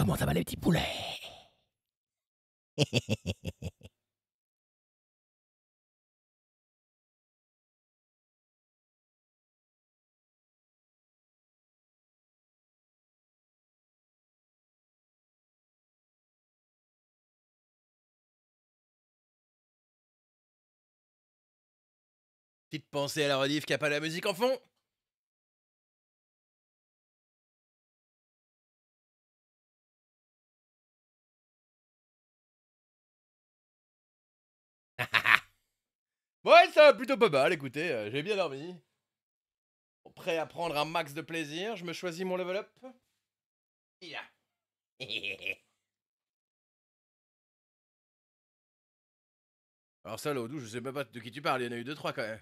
Comment ça va les petits poulets Petite pensée à la rediff qui a pas la musique en fond Ouais, ça va plutôt pas mal, écoutez, euh, j'ai bien dormi. Prêt à prendre un max de plaisir, je me choisis mon level up. Alors ça, Lodou, je sais même pas de qui tu parles, il y en a eu deux, trois quand même.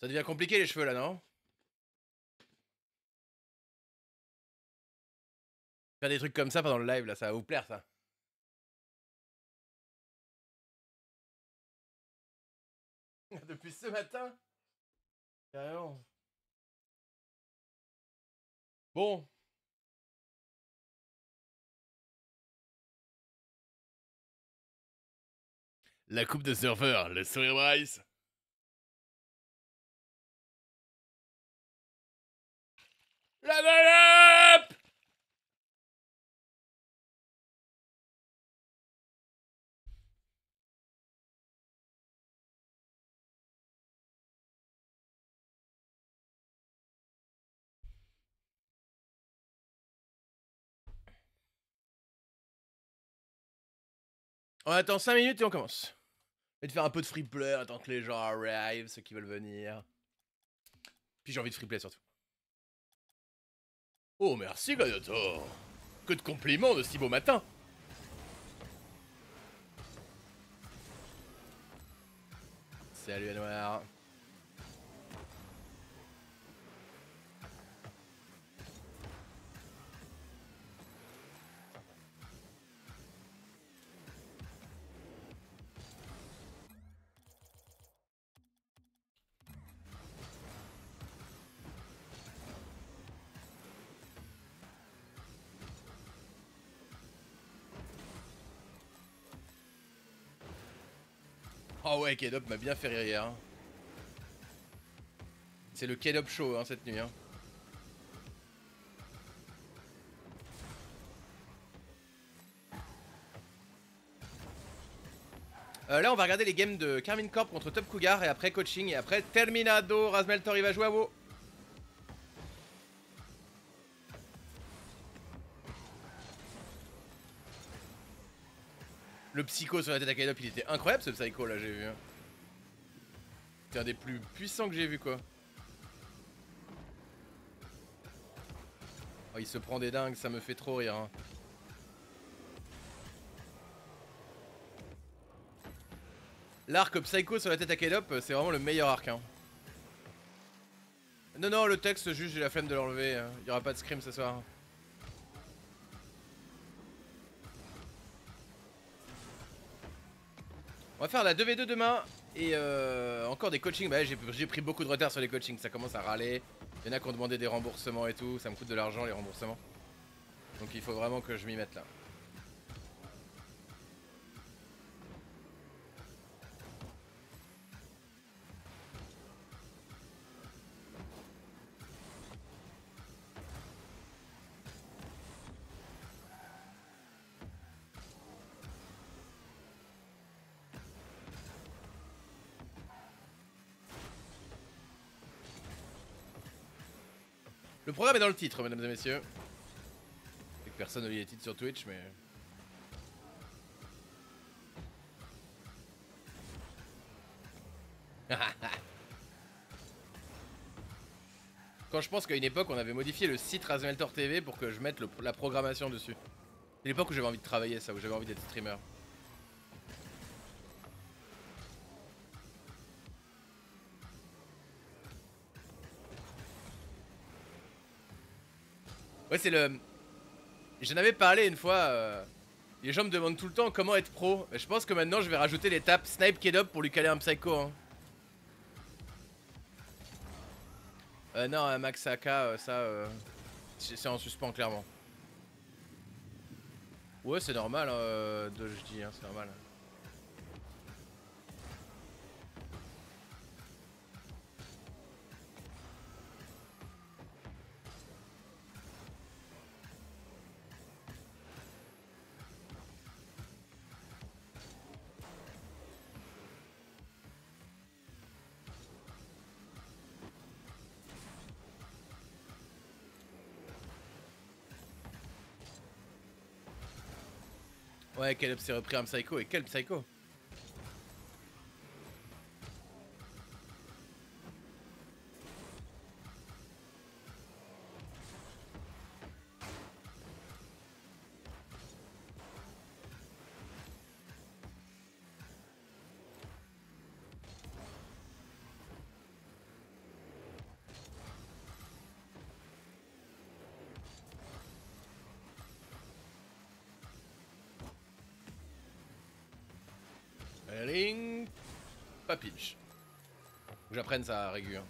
Ça devient compliqué les cheveux là, non Faire des trucs comme ça pendant le live, là, ça va vous plaire, ça. Depuis ce matin Carrément. Bon. La coupe de serveur, le sourire Bryce. La up On attend 5 minutes et on commence. Et de faire un peu de free play, attendre que les gens arrivent, ceux qui veulent venir. Puis j'ai envie de free surtout. Oh merci Gladiator Que de compliments de si beau matin Salut noir Oh ouais, Kedop m'a bien fait rire hier. Hein. C'est le Kedop show hein, cette nuit. Hein. Euh, là, on va regarder les games de Carmine Corp contre Top Cougar et après coaching et après Terminado. Rasmeltor, il va jouer à vous Le psycho sur la tête à Kaido, il était incroyable ce psycho là, j'ai vu. Hein. C'est un des plus puissants que j'ai vu quoi. Oh, il se prend des dingues, ça me fait trop rire. Hein. L'arc psycho sur la tête à Kaidop, c'est vraiment le meilleur arc. Hein. Non, non, le texte, juste j'ai la flemme de l'enlever. Il n'y aura pas de scream ce soir. On va faire la 2v2 demain. Et euh, encore des coachings. Bah, j'ai pris beaucoup de retard sur les coachings. Ça commence à râler. Il y en a qui ont demandé des remboursements et tout. Ça me coûte de l'argent, les remboursements. Donc il faut vraiment que je m'y mette là. Le programme est dans le titre, mesdames et messieurs. Et que personne n'a lit les titres sur Twitch, mais... Quand je pense qu'à une époque, on avait modifié le site Razmeltor TV pour que je mette la programmation dessus. C'est l'époque où j'avais envie de travailler ça, où j'avais envie d'être streamer. Ouais, c'est le. J'en avais parlé une fois. Euh, les gens me demandent tout le temps comment être pro. Je pense que maintenant je vais rajouter l'étape Snipe Kedop pour lui caler un Psycho. Hein. Euh, non, Max Aka, euh, ça. Euh, c'est en suspens, clairement. Ouais, c'est normal, hein, de, je dis, hein, c'est normal. Ouais, quel s'est repris un psycho et quel psycho j'apprenne ça, Régu. Hein.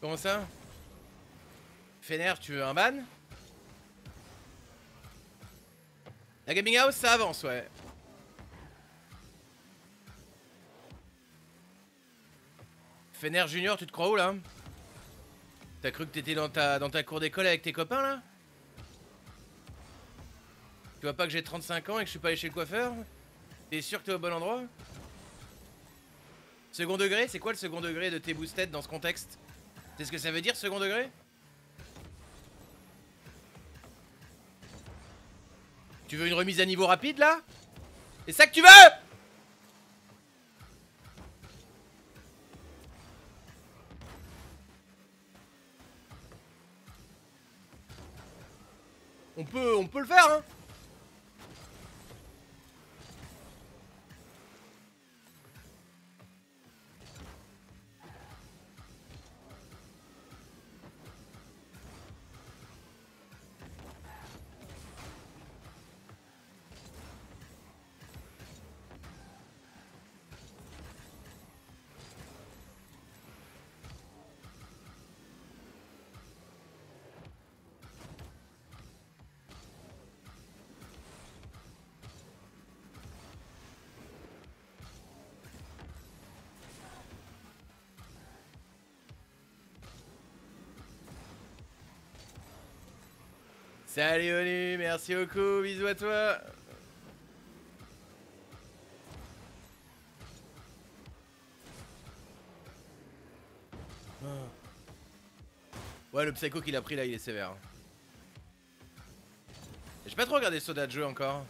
Comment ça Fener, tu veux un ban La gaming house, ça avance, ouais. Fener Junior, tu te crois où là T'as cru que t'étais dans ta, dans ta cour d'école avec tes copains là Tu vois pas que j'ai 35 ans et que je suis pas allé chez le coiffeur T'es sûr que t'es au bon endroit Second degré, c'est quoi le second degré de tes boosted dans ce contexte c'est ce que ça veut dire, second degré Tu veux une remise à niveau rapide, là C'est ça que tu veux On peut, on peut le faire, hein Salut Onu, merci beaucoup, bisous à toi ah. Ouais, le psycho qu'il a pris là, il est sévère. J'ai pas trop regardé Soda jeu encore.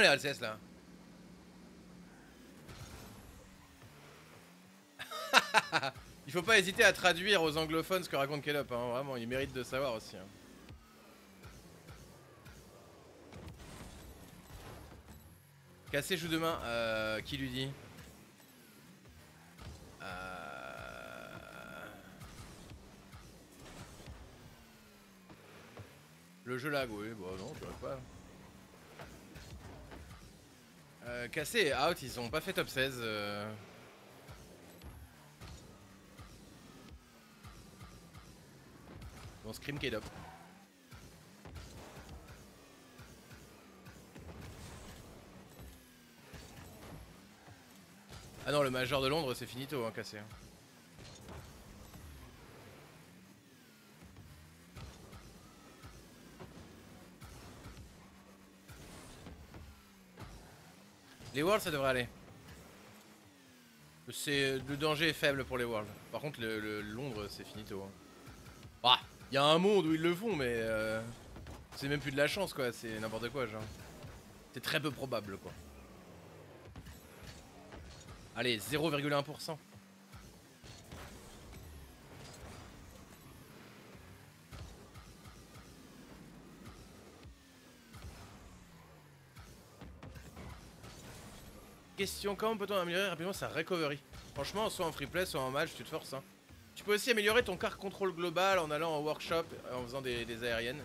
les RLCS là. il faut pas hésiter à traduire aux anglophones ce que raconte Kellop, hein. vraiment, il mérite de savoir aussi. Hein. Cassé joue demain, euh, qui lui dit euh. Le jeu lag, oui, bon bah non, je lag pas. Euh, cassé out, ils ont pas fait top 16. Euh. Bon, Scream k Ah non, le Major de Londres, c'est finito, hein, cassé. Hein. Les worlds, ça devrait aller. Le danger est faible pour les worlds. Par contre, le, Londres, c'est finito. Il hein. bah, y a un monde où ils le font, mais euh, c'est même plus de la chance, quoi. C'est n'importe quoi, genre. C'est très peu probable, quoi. Allez, 0,1%. Question, comment peut-on améliorer rapidement sa recovery Franchement, soit en freeplay, soit en match, tu te forces. Hein. Tu peux aussi améliorer ton car contrôle global en allant en workshop, en faisant des aériennes.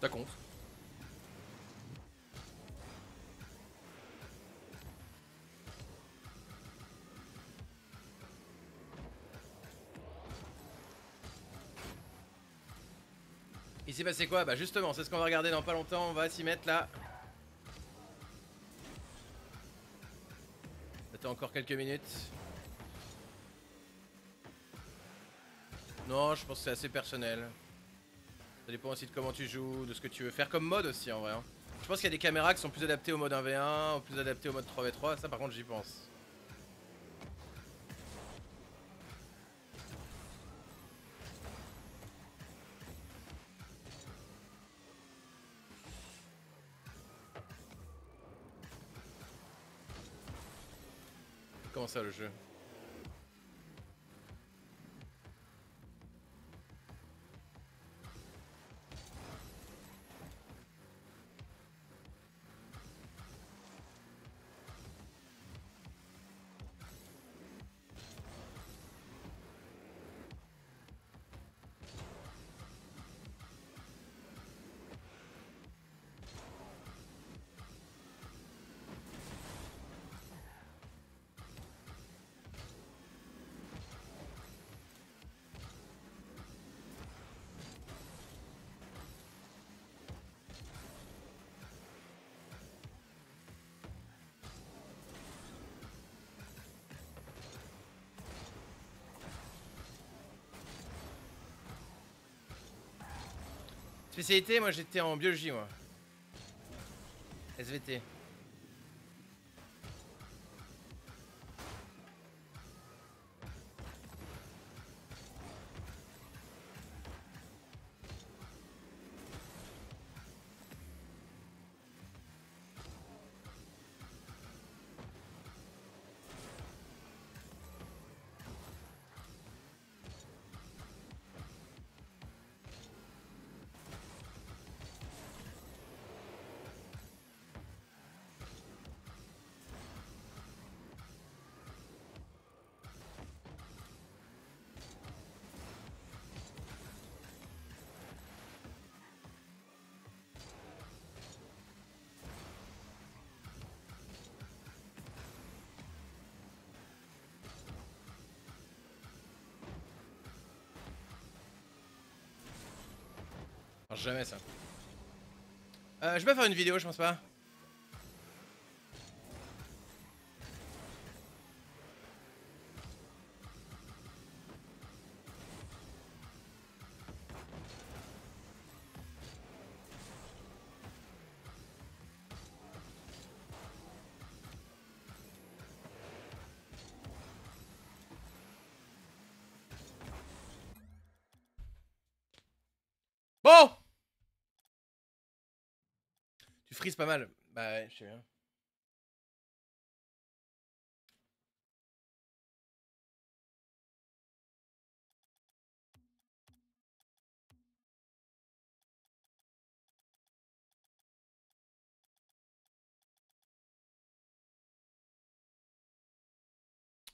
T'as conf. Il s'est passé quoi Bah justement, c'est ce qu'on va regarder dans pas longtemps, on va s'y mettre là. Attends encore quelques minutes. Non, je pense que c'est assez personnel. Ça dépend aussi de comment tu joues, de ce que tu veux faire comme mode aussi en vrai. Hein. Je pense qu'il y a des caméras qui sont plus adaptées au mode 1v1, plus adaptées au mode 3v3, ça par contre j'y pense. Comment ça le jeu Spécialité, moi j'étais en biologie, moi. SVT. jamais ça. Euh, je vais faire une vidéo, je pense pas. Bon Prise pas mal. Bah ouais, je sais bien.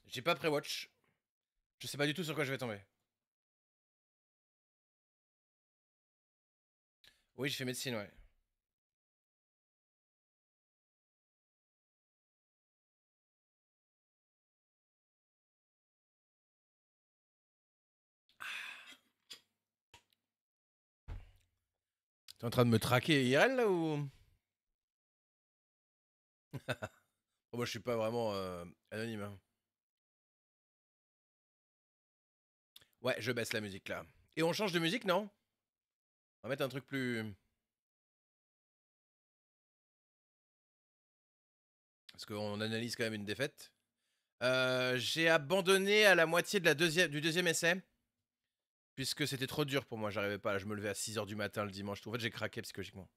J'ai pas pré-watch. Je sais pas du tout sur quoi je vais tomber. Oui, je fais médecine, ouais. en train de me traquer IRL là ou oh, Moi je suis pas vraiment euh, anonyme. Hein. Ouais, je baisse la musique là. Et on change de musique, non On va mettre un truc plus. Parce qu'on analyse quand même une défaite. Euh, j'ai abandonné à la moitié de la deuxième, du deuxième essai puisque c'était trop dur pour moi, j'arrivais pas. je me levais à 6h du matin le dimanche. En fait, j'ai craqué psychologiquement.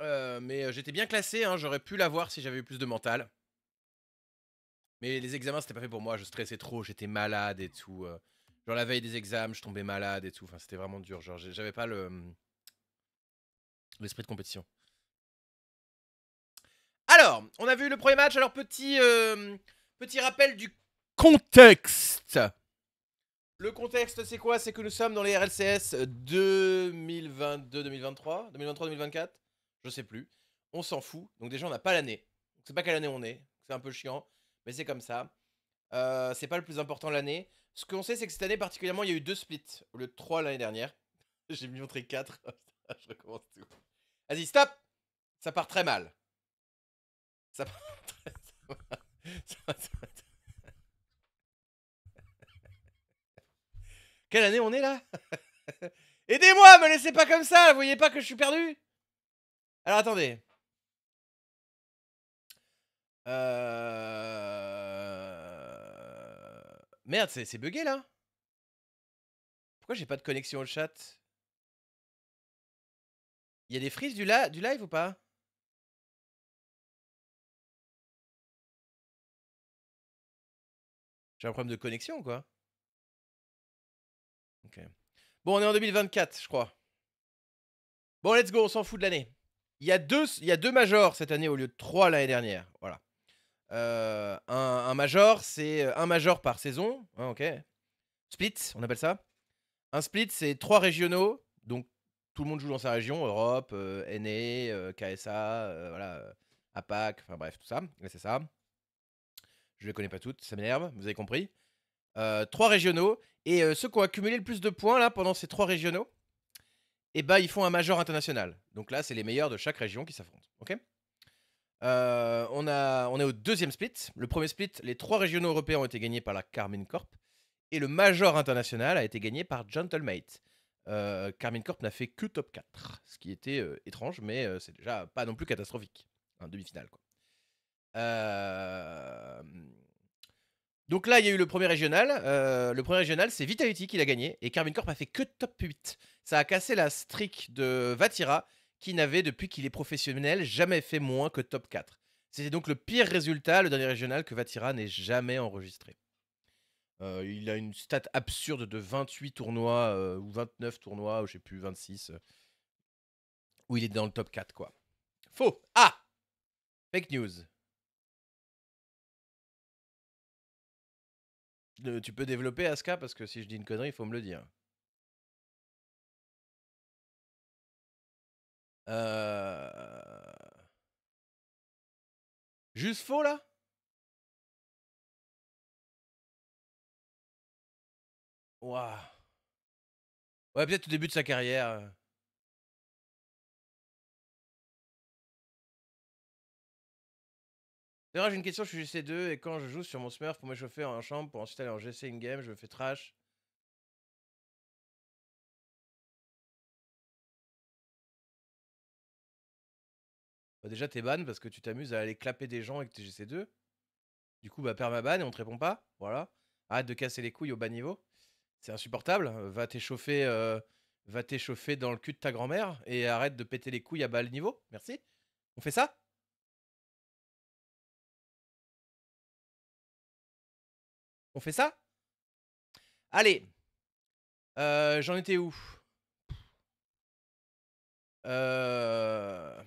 Euh, mais euh, j'étais bien classé, hein, j'aurais pu l'avoir si j'avais eu plus de mental. Mais les examens, c'était pas fait pour moi, je stressais trop, j'étais malade et tout. Euh. Genre la veille des examens, je tombais malade et tout. Enfin, c'était vraiment dur. Genre, j'avais pas le hum, l'esprit de compétition. Alors, on a vu le premier match. Alors, petit, petit rappel du contexte. Le contexte, c'est quoi C'est que nous sommes dans les RLCS 2022, 2023, 2023, 2024, je sais plus. On s'en fout. Donc déjà, on n'a pas l'année. On sait pas quelle année on est. C'est un peu chiant, mais c'est comme ça. Euh, c'est pas le plus important l'année. Ce qu'on sait, c'est que cette année particulièrement, il y a eu deux splits au lieu de trois l'année dernière. J'ai mis montré quatre. je recommence tout. Vas-y, stop. Ça part très mal. Ça part très, Quelle année on est là Aidez-moi, me laissez pas comme ça, vous voyez pas que je suis perdu Alors attendez. Euh... Merde, c'est bugué là Pourquoi j'ai pas de connexion au chat Il y a des frises du, du live ou pas J'ai un problème de connexion quoi Bon, on est en 2024, je crois. Bon, let's go, on s'en fout de l'année. Il y, a deux, y a deux majors cette année au lieu de trois l'année dernière. Voilà. Euh, un, major, c'est euh, un major par saison. Hein, ok. Split, on appelle ça. Un split, c'est trois régionaux. Donc, tout le monde joue dans sa région Europe, NE, euh, NA, KSA, voilà, APAC, enfin bref, tout ça. C'est ça. Je ne les connais pas toutes, ça m'énerve, vous avez compris. Euh, trois régionaux. Et euh, ceux qui ont accumulé le plus de points là pendant ces trois régionaux, et eh bah ben, ils font un major international. Donc là, c'est les meilleurs de chaque région qui s'affrontent. Ok euh, on, a, on est au deuxième split. Le premier split, les trois régionaux européens ont été gagnés par la Carmine Corp. Et le major international a été gagné par Gentlemate. Euh, Carmine Corp n'a fait que top 4, ce qui était étrange, mais c'est déjà pas non plus catastrophique. Un demi-finale, quoi. Donc là, il y a eu le premier régional. Euh, le premier régional, c'est Vitality qui l'a gagné. Et Carbine Corp a fait que top 8. Ça a cassé la streak de Vatira, qui n'avait, depuis qu'il est professionnel, jamais fait moins que top 4. C'était donc le pire résultat, le dernier régional, que Vatira n'ait jamais enregistré. Euh, il a une stat absurde de 28 tournois, euh, ou 29 tournois, ou je sais plus, 26, où il est dans le top 4, quoi. Faux Ah Fake news. tu peux développer Aska parce que si je dis une connerie, il faut me le dire. Euh, juste faux là Waouh. Ouais, peut-être au début de sa carrière. Euh. D'ailleurs, j'ai une question, je suis GC2 et quand je joue sur mon smurf pour me chauffer en chambre pour ensuite aller en GC in game, je me fais trash. Bah, déjà, t'es ban parce que tu t'amuses à aller clapper des gens avec tes GC2. Du coup, bah, perds ma ban et on te répond pas. Voilà. Arrête de casser les couilles au bas niveau. C'est insupportable. Va t'échauffer euh, va t'échauffer dans le cul de ta grand-mère et arrête de péter les couilles à bas niveau. Merci. On fait ça On fait ça Allez. Euh, j'en étais où euh.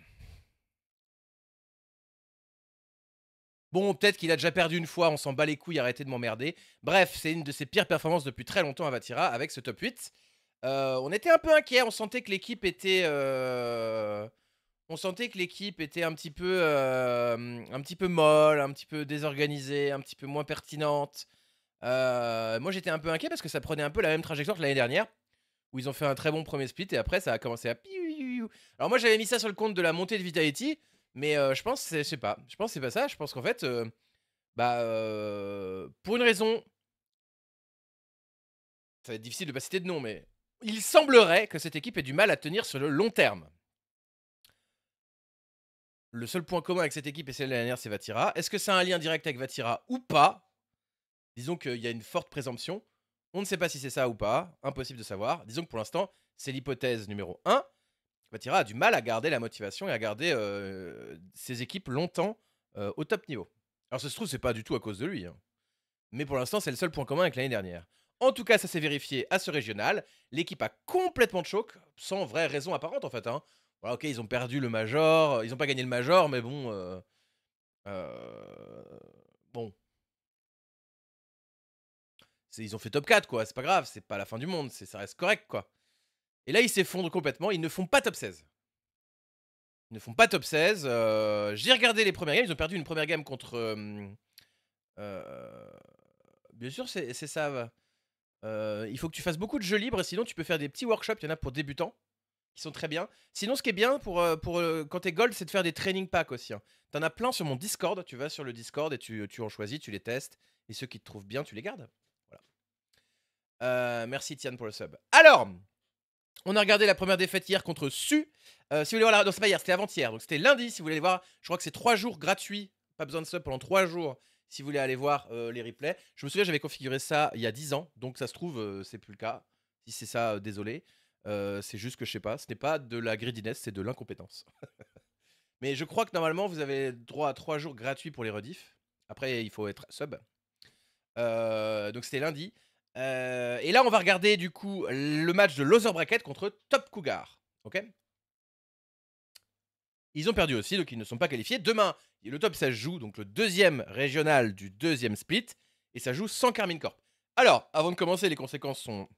Bon, peut-être qu'il a déjà perdu une fois, on s'en bat les couilles, arrêtez de m'emmerder. Bref, c'est une de ses pires performances depuis très longtemps à Vatira avec ce top 8. Euh, on était un peu inquiet, on sentait que l'équipe était. On sentait que l'équipe était un petit peu, un petit peu molle, un petit peu désorganisée, un petit peu moins pertinente. Euh, moi, j'étais un peu inquiet parce que ça prenait un peu la même trajectoire que l'année dernière, où ils ont fait un très bon premier split et après, ça a commencé à. Alors, moi, j'avais mis ça sur le compte de la montée de Vitality, mais euh, je pense, je sais pas, je pense c'est pas ça. Je pense qu'en fait, euh, bah, pour une raison, ça va être difficile de pas citer de nom, mais il semblerait que cette équipe ait du mal à tenir sur le long terme. Le seul point commun avec cette équipe et celle de l'année dernière, c'est Vatira. Est-ce que c'est un lien direct avec Vatira ou pas Disons qu'il y a une forte présomption. On ne sait pas si c'est ça ou pas, impossible de savoir. Disons que pour l'instant, c'est l'hypothèse numéro 1. Batira a du mal à garder la motivation et à garder euh, ses équipes longtemps euh, au top niveau. Alors ça se trouve, c'est pas du tout à cause de lui. Hein. Mais pour l'instant, c'est le seul point commun avec l'année dernière. En tout cas, ça s'est vérifié à ce régional. L'équipe a complètement de choc, sans vraie raison apparente en fait. Hein. ok, ils ont perdu le Major, ils n'ont pas gagné le Major, mais bon. Euh, bon, ils ont fait top 4, quoi. C'est pas grave, c'est pas la fin du monde, ça reste correct, quoi. Et là, ils s'effondrent complètement, ils ne font pas top 16. Ils ne font pas top 16. Euh, j'ai regardé les premières games, ils ont perdu une première game contre. Euh, euh, bien sûr, c'est, ça, ça. il faut que tu fasses beaucoup de jeux libres, sinon tu peux faire des petits workshops. Il y en a pour débutants qui sont très bien. Sinon, ce qui est bien pour, quand t'es gold, c'est de faire des training packs aussi. Hein. T'en as plein sur mon Discord. Tu vas sur le Discord et tu, tu en choisis, tu les testes. Et ceux qui te trouvent bien, tu les gardes. Euh, merci Tian pour le sub. Alors, on a regardé la première défaite hier contre Su. Euh, si vous voulez voir la... Non, c'est pas hier, c'était avant-hier. Donc c'était lundi, si vous voulez aller voir. Je crois que c'est 3 jours gratuits. Pas besoin de sub pendant 3 jours si vous voulez aller voir euh, les replays. Je me souviens, j'avais configuré ça il y a 10 ans. Donc ça se trouve, c'est plus le cas. Si c'est ça, désolé. c'est juste que je sais pas. Ce n'est pas de la greediness, c'est de l'incompétence. Mais je crois que normalement, vous avez droit à trois jours gratuits pour les rediffs. Après, il faut être sub. donc c'était lundi. Euh, et là, on va regarder du coup le match de Loser Bracket contre Top Cougar. Ok Ils ont perdu aussi, donc ils ne sont pas qualifiés. Demain, le top ça joue, donc le deuxième régional du deuxième split, et ça joue sans Carmine Corp. Alors, avant de commencer, les conséquences sont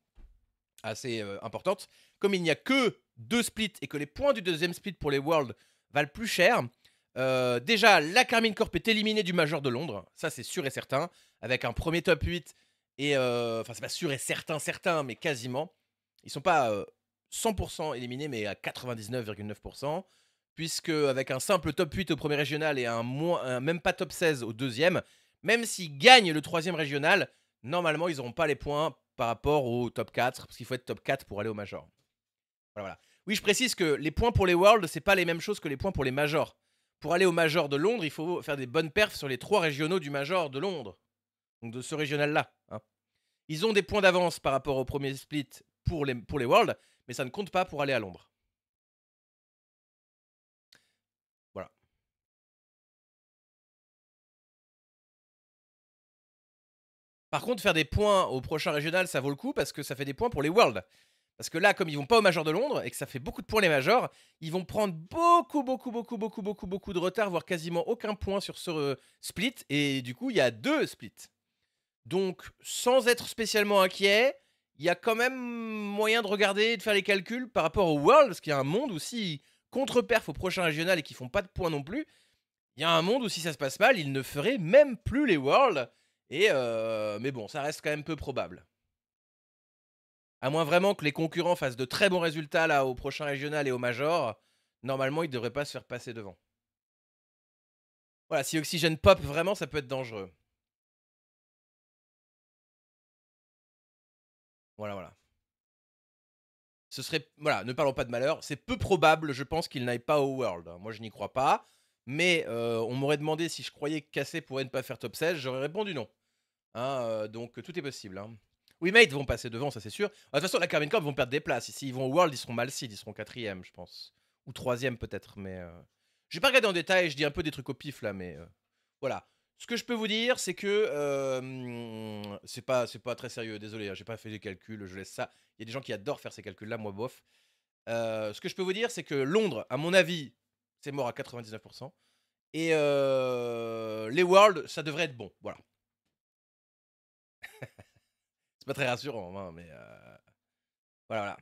assez euh, importantes. Comme il n'y a que deux splits et que les points du deuxième split pour les Worlds valent plus cher, euh, déjà, la Carmine Corp est éliminée du Major de Londres, ça c'est sûr et certain, avec un premier top 8 et euh, enfin, c'est pas sûr et certain, certain, mais quasiment. Ils sont pas 100% euh, éliminés, mais à 99,9%, puisque avec un simple top 8 au premier régional et un, même pas top 16 au deuxième, même s'ils gagnent le troisième régional, normalement, ils n'auront pas les points par rapport au top 4, parce qu'il faut être top 4 pour aller au major. Voilà, voilà. Oui, je précise que les points pour les Worlds, c'est pas les mêmes choses que les points pour les majors. Pour aller au major de Londres, il faut faire des bonnes perfs sur les trois régionaux du major de Londres donc de ce régional-là. Hein. Ils ont des points d'avance par rapport au premier split pour les, pour les Worlds, mais ça ne compte pas pour aller à Londres. Voilà. Par contre, faire des points au prochain régional, ça vaut le coup parce que ça fait des points pour les Worlds. Parce que là, comme ils vont pas au Major de Londres et que ça fait beaucoup de points les Majors, ils vont prendre beaucoup, beaucoup, beaucoup, beaucoup, beaucoup, beaucoup de retard, voire quasiment aucun point sur ce euh, split. Et du coup, il y a deux splits. Donc, sans être spécialement inquiet, il y a quand même moyen de regarder et de faire les calculs par rapport au World, parce qu'il y a un monde où s'ils contre-perf au prochain régional et qui font pas de points non plus, il y a un monde où si ça se passe mal, ils ne feraient même plus les Worlds. Et euh, mais bon, ça reste quand même peu probable. À moins vraiment que les concurrents fassent de très bons résultats là au prochain régional et au major, normalement ils devraient pas se faire passer devant. Voilà, si Oxygène pop vraiment, ça peut être dangereux. Voilà, voilà. Ce serait. Voilà, ne parlons pas de malheur. C'est peu probable, je pense, qu'il n'aille pas au World. Hein. Moi, je n'y crois pas. Mais euh, on m'aurait demandé si je croyais que Cassé pourrait ne pas faire top 16. J'aurais répondu non. Hein, euh, donc, tout est possible. Hein. Oui, mate, vont passer devant, ça c'est sûr. De toute façon, la Carmine Corp vont perdre des places. ils vont au World, ils seront mal seed, ils seront quatrième, je pense. Ou troisième peut-être, mais. Euh, je vais pas regarder en détail, je dis un peu des trucs au pif là, mais. Voilà. Ce que je peux vous dire, c'est que c'est pas c'est pas très sérieux. Désolé, hein, j'ai pas fait les calculs. Je laisse ça. Il y a des gens qui adorent faire ces calculs-là, moi bof. ce que je peux vous dire, c'est que Londres, à mon avis, c'est mort à 99%. Et les Worlds, ça devrait être bon. Voilà. c'est pas très rassurant, hein, mais voilà, voilà,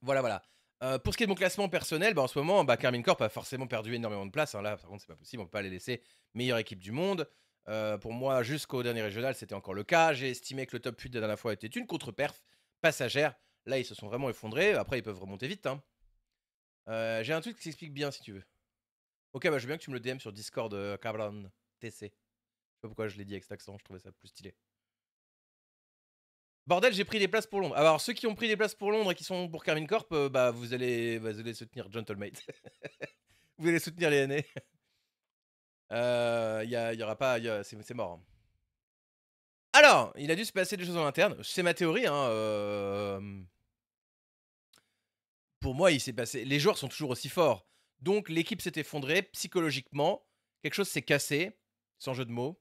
voilà, voilà. Euh, pour ce qui est de mon classement personnel, bah, en ce moment, bah, Carmine Corp a forcément perdu énormément de place. Hein. Là, par contre, c'est pas possible, on peut pas les laisser meilleure équipe du monde. Euh, pour moi, jusqu'au dernier régional, c'était encore le cas. J'ai estimé que le top 8 de la dernière fois était une contre-perf passagère. Là, ils se sont vraiment effondrés. Après, ils peuvent remonter vite. Hein. Euh, j'ai un truc qui s'explique bien si tu veux. Ok, bah, je veux bien que tu me le DM sur Discord, Cabron TC. Je sais pas pourquoi je l'ai dit avec cet accent, je trouvais ça plus stylé. Bordel, j'ai pris des places pour Londres. Ah, bah, alors, ceux qui ont pris des places pour Londres et qui sont pour Carmine Corp, euh, bah, vous allez, bah, vous allez soutenir Gentlemate. vous allez soutenir les années. Il euh, y, aura pas. C'est mort. Hein. Alors, il a dû se passer des choses en interne. C'est ma théorie. Hein, euh, pour moi, il s'est passé. Les joueurs sont toujours aussi forts. Donc, l'équipe s'est effondrée psychologiquement. Quelque chose s'est cassé, sans jeu de mots.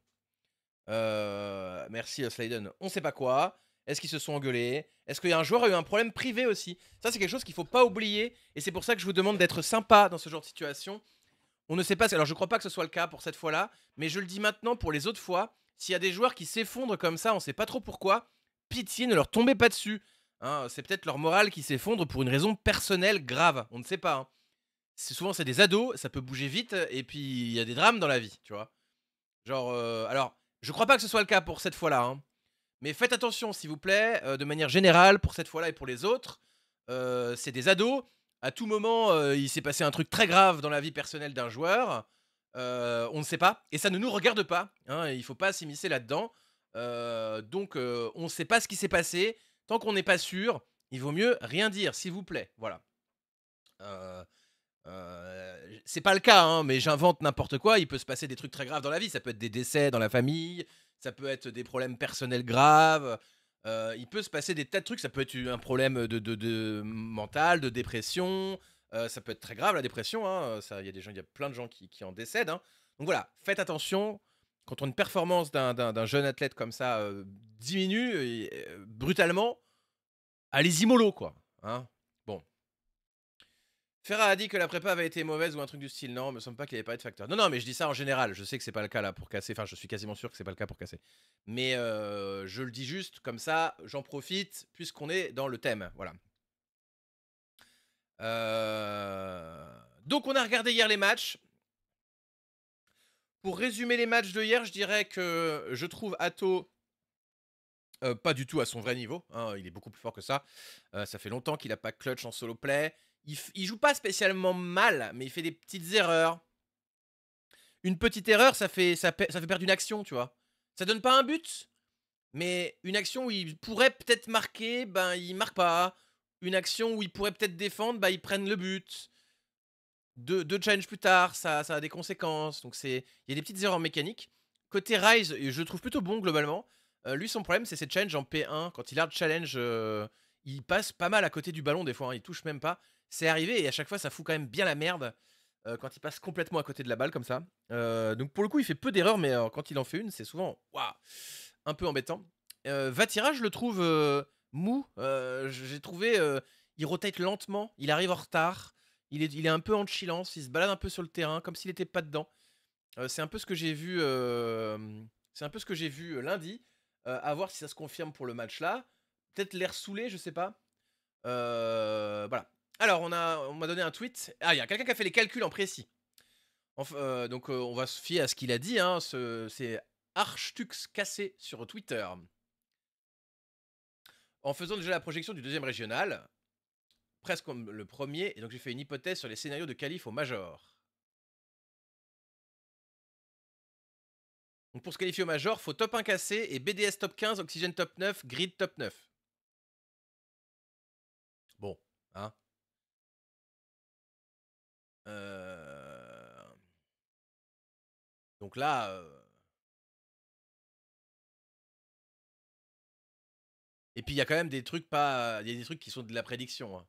merci, Sladen. On ne sait pas quoi. Est-ce qu'ils se sont engueulés Est-ce qu'il y a un joueur a eu un problème privé aussi Ça, c'est quelque chose qu'il ne faut pas oublier. Et c'est pour ça que je vous demande d'être sympa dans ce genre de situation. On ne sait pas. Alors, je crois pas que ce soit le cas pour cette fois-là. Mais je le dis maintenant pour les autres fois. S'il y a des joueurs qui s'effondrent comme ça, on ne sait pas trop pourquoi. Pitié, ne leur tombez pas dessus. Hein, c'est peut-être leur morale qui s'effondre pour une raison personnelle grave. On ne sait pas. Hein. Souvent, c'est des ados. Ça peut bouger vite. Et puis, il y a des drames dans la vie, tu vois. Genre, euh, alors, je crois pas que ce soit le cas pour cette fois-là. Hein. Mais faites attention, s'il vous plaît, euh, de manière générale, pour cette fois-là et pour les autres. Euh, c'est des ados. À tout moment, euh, il s'est passé un truc très grave dans la vie personnelle d'un joueur. on ne sait pas. Et ça ne nous regarde pas. Hein, il ne faut pas s'immiscer là-dedans. donc, on ne sait pas ce qui s'est passé. Tant qu'on n'est pas sûr, il vaut mieux rien dire, s'il vous plaît. Voilà. Euh, c'est pas le cas, hein, mais j'invente n'importe quoi. Il peut se passer des trucs très graves dans la vie. Ça peut être des décès dans la famille, ça peut être des problèmes personnels graves. Euh, il peut se passer des tas de trucs. Ça peut être un problème de, mental, de dépression. Euh, ça peut être très grave la dépression. Hein, il y a des gens, il y a plein de gens qui, en décèdent. Hein. Donc voilà, faites attention. Quand une performance d'un jeune athlète comme ça diminue brutalement, allez-y mollo quoi. Ferra a dit que la prépa avait été mauvaise ou un truc du style. Non, il me semble pas qu'il avait pas de facteur. Non, non, mais je dis ça en général. Je sais que c'est pas le cas là pour casser. Enfin, je suis quasiment sûr que c'est pas le cas pour casser. Mais euh, je le dis juste comme ça. J'en profite puisqu'on est dans le thème. Voilà. Euh, donc, on a regardé hier les matchs. Pour résumer les matchs de hier, je dirais que je trouve Ato euh, pas du tout à son vrai niveau. Hein. il est beaucoup plus fort que ça. ça fait longtemps qu'il n'a pas clutch en solo play. Il, joue pas spécialement mal, mais il fait des petites erreurs. Une petite erreur, ça fait, ça, fait perdre une action, tu vois. Ça donne pas un but, mais une action où il pourrait peut-être marquer, ben il marque pas. Une action où il pourrait peut-être défendre, ben ils prennent le but. Deux, challenges plus tard, ça, a des conséquences. Donc c'est, il y a des petites erreurs mécaniques. Côté Rise, je le trouve plutôt bon globalement. Euh, lui, son problème, c'est ses challenges en P1. Quand il a le challenge, euh, il passe pas mal à côté du ballon des fois. Hein, il touche même pas c'est arrivé et à chaque fois ça fout quand même bien la merde euh, quand il passe complètement à côté de la balle comme ça. Euh, donc pour le coup il fait peu d'erreurs mais euh, quand il en fait une c'est souvent un peu embêtant. Vatira je le trouve mou, j'ai trouvé il rotate lentement, il arrive en retard, il est, il est un peu en chillance, il se balade un peu sur le terrain comme s'il n'était pas dedans. c'est un peu ce que j'ai vu, c'est un peu ce que j'ai vu lundi. à voir si ça se confirme pour le match là. Peut-être l'air saoulé, je sais pas. voilà. Alors, on m'a on donné un tweet. Ah, il y a quelqu'un qui a fait les calculs en précis. Euh, donc, euh, on va se fier à ce qu'il a dit. Hein, c'est Archtux Cassé sur Twitter. En faisant déjà la projection du deuxième régional, presque comme le premier, et donc j'ai fait une hypothèse sur les scénarios de qualif au major. Donc pour se qualifier au major, faut top 1 cassé et BDS top 15, oxygène top 9, grid top 9. Bon, hein, euh, donc là. Euh Et puis il y a quand même des trucs pas. Il y a des trucs qui sont de la prédiction. Hein.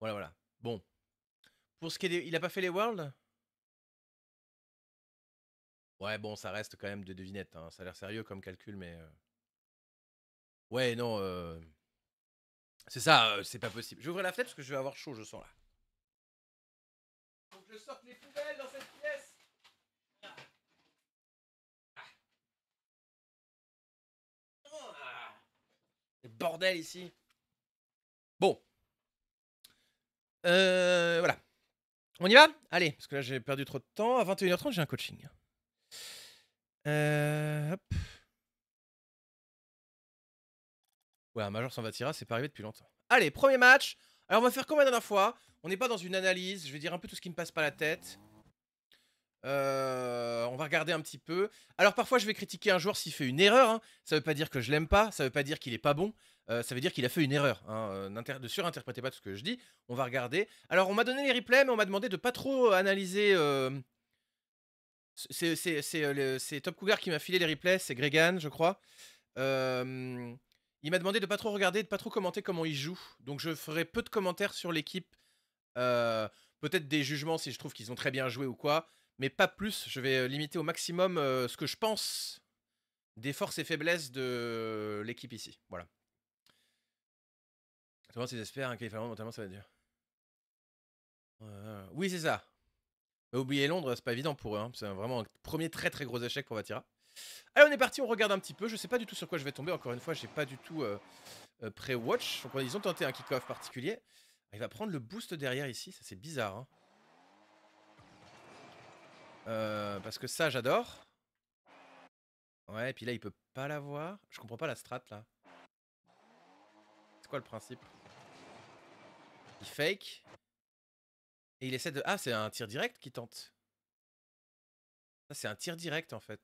Voilà, voilà. Bon. Pour ce qui est Il a pas fait les worlds Ouais, bon, ça reste quand même de devinettes. Hein. Ça a l'air sérieux comme calcul, mais. Euh Ouais, non. Euh, c'est ça, euh, c'est pas possible. Je vais ouvrir la fenêtre parce que je vais avoir chaud, je sens là. je les poubelles dans cette pièce. Ah. Ah. bordel ici. Bon. Euh, voilà. On y va Allez, parce que là j'ai perdu trop de temps. À 21h30, j'ai un coaching. hop. Ouais, un Major sans Vatira, c'est pas arrivé depuis longtemps. Allez, premier match. Alors, on va faire comme la dernière fois. On n'est pas dans une analyse. Je vais dire un peu tout ce qui me passe pas la tête. Euh, on va regarder un petit peu. Alors parfois je vais critiquer un joueur s'il fait une erreur. Ça hein. Ça veut pas dire que je l'aime pas, ça veut pas dire qu'il est pas bon. Euh, ça veut dire qu'il a fait une erreur. Hein. Euh, ne surinterprétez pas tout ce que je dis. On va regarder. Alors on m'a donné les replays, mais on m'a demandé de pas trop analyser. C'est Top Cougar qui m'a filé les replays, c'est Gregan, je crois. Il m'a demandé de pas trop regarder, de pas trop commenter comment ils jouent, Donc je ferai peu de commentaires sur l'équipe. Euh, peut-être des jugements si je trouve qu'ils ont très bien joué ou quoi. Mais pas plus. Je vais euh, limiter au maximum euh, ce que je pense des forces et faiblesses de l'équipe ici. Voilà. Tout le monde s'espère hein, mentalement ça va dire. oui, c'est ça. oublier Londres, c'est pas évident pour eux. Hein. C'est vraiment un premier très très gros échec pour Vatira. Allez, on est parti, on regarde un petit peu. Je sais pas du tout sur quoi je vais tomber. Encore une fois, j'ai pas du tout euh, euh, pré-watch. Donc, ils ont tenté un kick-off particulier. Ah, il va prendre le boost derrière ici. Ça, c'est bizarre. Hein. Euh, parce que ça, j'adore. Ouais, et puis là, il peut pas l'avoir. Je comprends pas la strat, là. C'est quoi le principe Il fake. Et il essaie de... Ah, c'est un tir direct qui tente. Ça, c'est un tir direct, en fait.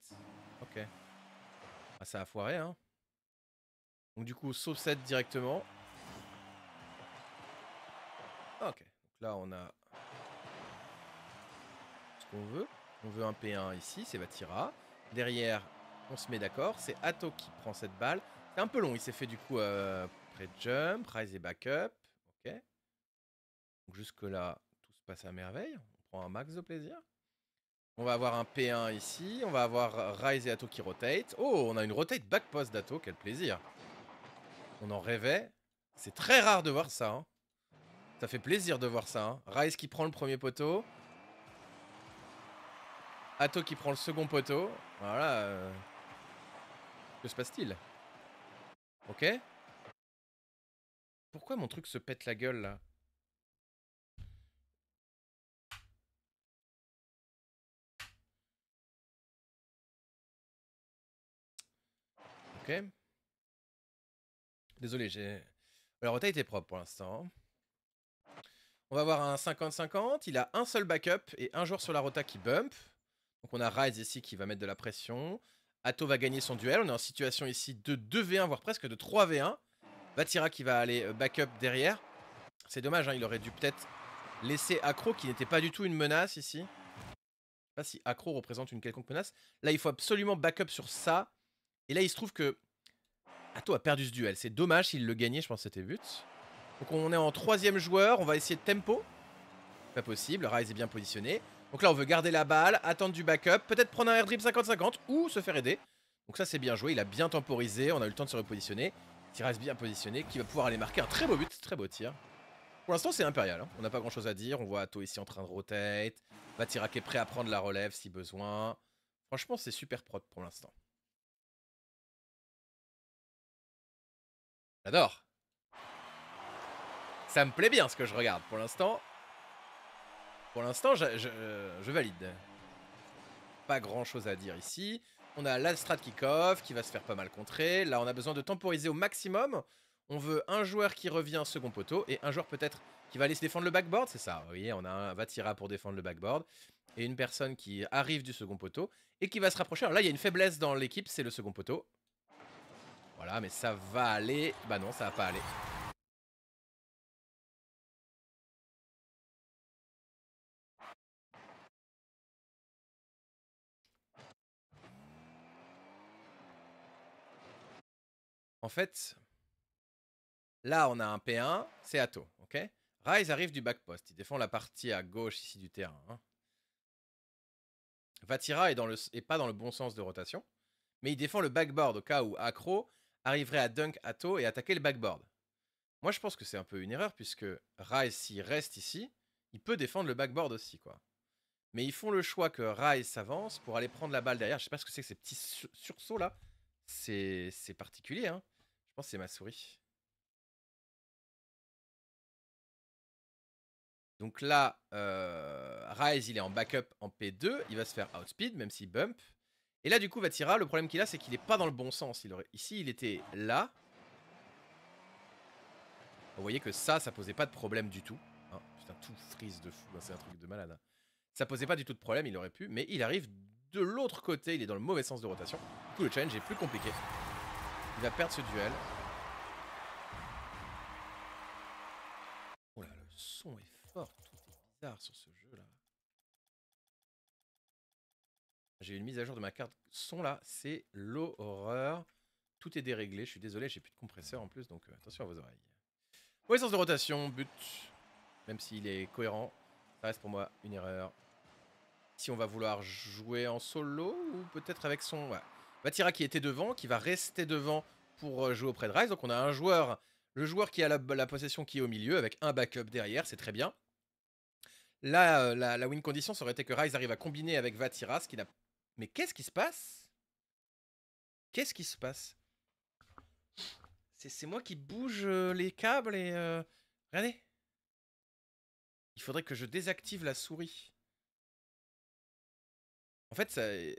Ok. Ah, ça a foiré, hein. Donc du coup, sauf directement. Ah, ok. Donc là, on a ce qu'on veut. On veut un P1 ici, c'est Batira. Derrière, on se met d'accord. C'est Atto qui prend cette balle. C'est un peu long. Il s'est fait du coup euh, jump rise et backup. Ok. jusque-là, tout se passe à merveille. On prend un max de plaisir. On va avoir un P1 ici. On va avoir Rise et Atto qui rotate. Oh, on a une rotate post d'Atto. Quel plaisir. On en rêvait. C'est très rare de voir ça. Hein. Ça fait plaisir de voir ça. Hein. Rise qui prend le premier poteau. Atto qui prend le second poteau. Voilà. Euh. Que se passe-t-il Ok. Pourquoi mon truc se pète la gueule là Désolé, j'ai. Alors, rota était propre pour l'instant. On va avoir un 50-50. Il a un seul backup et un joueur sur la rota qui bump. Donc on a Rise ici qui va mettre de la pression. Atto va gagner son duel. On est en situation ici de 2v1, voire presque de 3v1. Vatira qui va aller euh, backup derrière. C'est dommage, hein, il aurait dû peut-être laisser Accro qui n'était pas du tout une menace ici. Je sais pas si Accro représente une quelconque menace. Là, il faut absolument backup sur ça. Et là, il se trouve que Ato a perdu ce duel. C'est dommage, s'il le gagnait, je pense que c'était but. Donc on est en troisième joueur, on va essayer de tempo. Pas possible, Rise est bien positionné. Donc là, on veut garder la balle, attendre du backup, peut-être prendre un air 50-50 ou se faire aider. Donc ça, c'est bien joué, il a bien temporisé, on a eu le temps de se repositionner. Qui reste bien positionné, qui va pouvoir aller marquer un très beau but, très beau tir. Pour l'instant, c'est impérial, hein. on n'a pas grand-chose à dire. On voit Ato ici en train de rotate. qui est prêt à prendre la relève si besoin. Franchement, c'est super propre pour l'instant. J'adore. Ça me plaît bien ce que je regarde pour l'instant. Pour l'instant, je, euh, valide. Pas grand chose à dire ici. On a l'Alstrad qui va se faire pas mal contrer. Là, on a besoin de temporiser au maximum. On veut un joueur qui revient second poteau et un joueur peut-être qui va aller se défendre le backboard, c'est ça. Vous voyez, on a un Vatira pour défendre le backboard et une personne qui arrive du second poteau et qui va se rapprocher. là, il y a une faiblesse dans l'équipe, c'est le second poteau. Voilà, mais ça va aller. Bah non, ça va pas aller. En fait, là on a un P1, c'est Ato, ok Rise arrive du backpost, il défend la partie à gauche ici du terrain. Hein. Vatira est, dans pas dans le bon sens de rotation, mais il défend le backboard au cas où Acro arriverait à dunk à tôt et attaquer le backboard. Moi, je pense que c'est un peu une erreur, puisque Rice, s'il reste ici, il peut défendre le backboard aussi, quoi. Mais ils font le choix que Rice s'avance pour aller prendre la balle derrière. Je sais pas ce que c'est que ces petits sursauts-là. C'est particulier, hein. Je pense que c'est ma souris. Donc là, euh, il est en backup en P2. Il va se faire outspeed, même s'il bump. Et là, du coup, Vatira, le problème qu'il a, c'est qu'il n'est pas dans le bon sens. Ici, il était là. Vous voyez que ça, ça posait pas de problème du tout. Hein, c'est putain, tout frise de fou. Hein, c'est un truc de malade. Hein. Ça posait pas du tout de problème, il aurait pu. Mais il arrive de l'autre côté. Il est dans le mauvais sens de rotation. Tout le challenge est plus compliqué. Il va perdre ce duel. Oh là, le son est fort. Tout est bizarre sur ce jeu. j'ai une mise à jour de ma carte son là, c'est l'horreur. Tout est déréglé, je suis désolé, j'ai plus de compresseur en plus, donc euh, attention à vos oreilles. Bon, de rotation, but, même s'il est cohérent, ça reste pour moi une erreur. Si on va vouloir jouer en solo ou peut-être avec son... Ouais. Vatira qui était devant, qui va rester devant pour euh, jouer auprès de Rise. Donc on a un joueur, le joueur qui a la, possession qui est au milieu avec un backup derrière, c'est très bien. Là, euh, la, win condition, ça aurait été que rise arrive à combiner avec Vatira, ce qui n'a mais qu'est-ce qui se passe Qu'est-ce qui se passe c'est, moi qui bouge euh, les câbles et... Euh, regardez. Il faudrait que je désactive la souris. En fait, ça... Euh,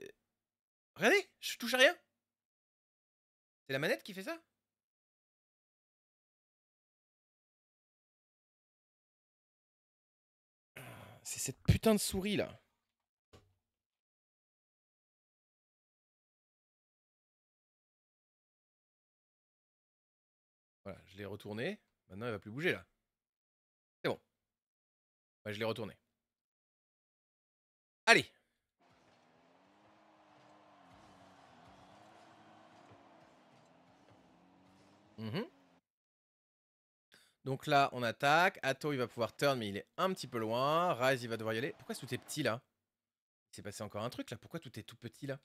regardez, je touche à rien. C'est la manette qui fait ça C'est cette putain de souris là. l'ai retourné. Maintenant, il va plus bouger là. C'est bon. je l'ai retourné. Allez. Mmh Donc là, on attaque. Atto, il va pouvoir turn, mais il est un petit peu loin. Rise, il va devoir y aller. Pourquoi tout est petit, là Il s'est passé encore un truc, là. Pourquoi tout est tout petit, là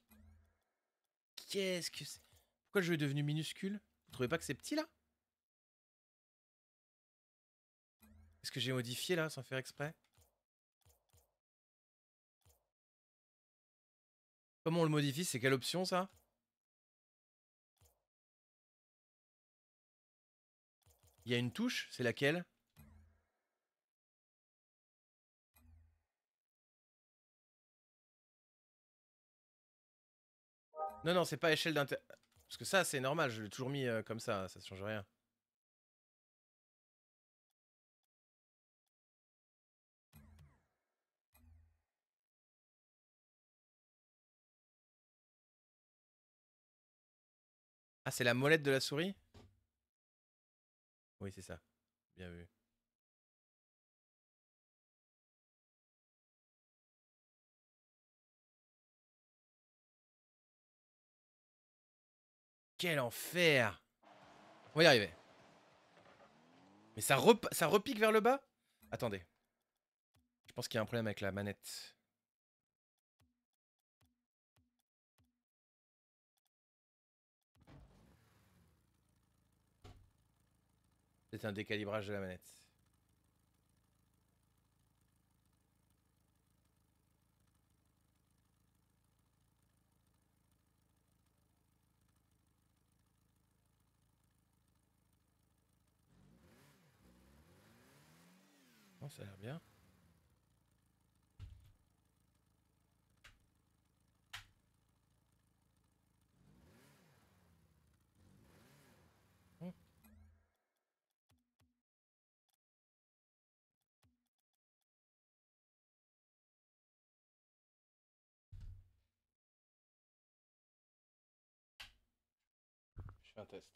Qu'est-ce que c'est Pourquoi le jeu est devenu minuscule Vous trouvez pas que c'est petit, là Est-ce que j'ai modifié là sans faire exprès Comment on le modifie C'est quelle option ça Il y a une touche, c'est laquelle Non, non, c'est pas échelle d'inter... Parce que ça, c'est normal, je l'ai toujours mis euh, comme ça, ça ne change rien. Ah, c'est la molette de la souris Oui, c'est ça. Bien vu. Quel enfer On va y arriver. Mais ça, ça repique vers le bas Attendez. Je pense qu'il y a un problème avec la manette. C'est un décalibrage de la manette. ça a l'air bien. un test.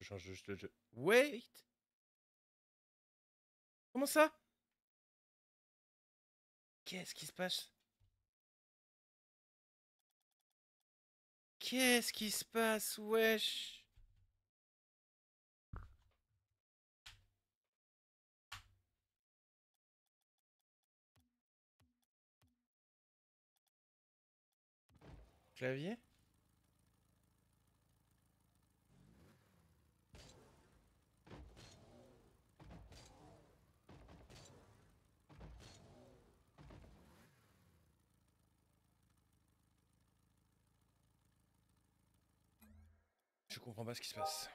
Je change jeu. Wait Comment ça Qu'est-ce qui se passe Qu'est-ce qui se passe, wesh Je comprends pas ce qui se passe.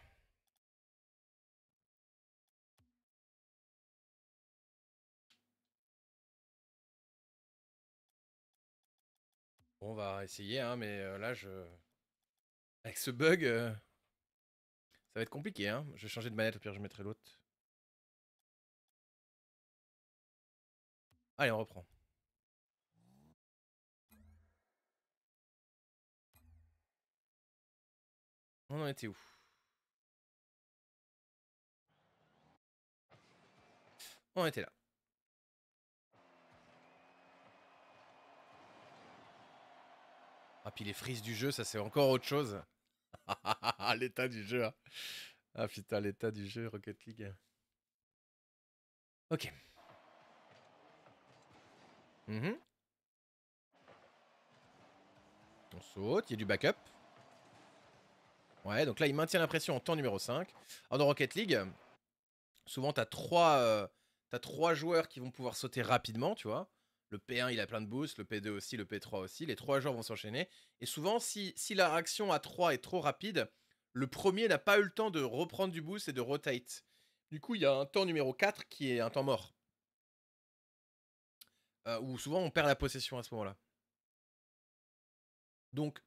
on va essayer, hein, mais euh, là, je... Avec ce bug, euh, ça va être compliqué, hein. Je vais changer de manette, au pire, je mettrai l'autre. Allez, on reprend. On en était où On était là. Ah, puis les frises du jeu, ça c'est encore autre chose. l'état du jeu. Hein. Ah putain, l'état du jeu Rocket League. Ok. Mhm. On saute, il y a du backup. Ouais, donc là, il maintient l'impression en temps numéro 5. Alors, dans Rocket League, souvent, euh, t'as trois joueurs qui vont pouvoir sauter rapidement, tu vois le P1 il a plein de boosts, le P2 aussi, le P3 aussi, les trois joueurs vont s'enchaîner. Et souvent, si, la réaction à 3 est trop rapide, le premier n'a pas eu le temps de reprendre du boost et de rotate. Du coup, il y a un temps numéro 4 qui est un temps mort. Ou euh, où souvent on perd la possession à ce moment-là. Donc,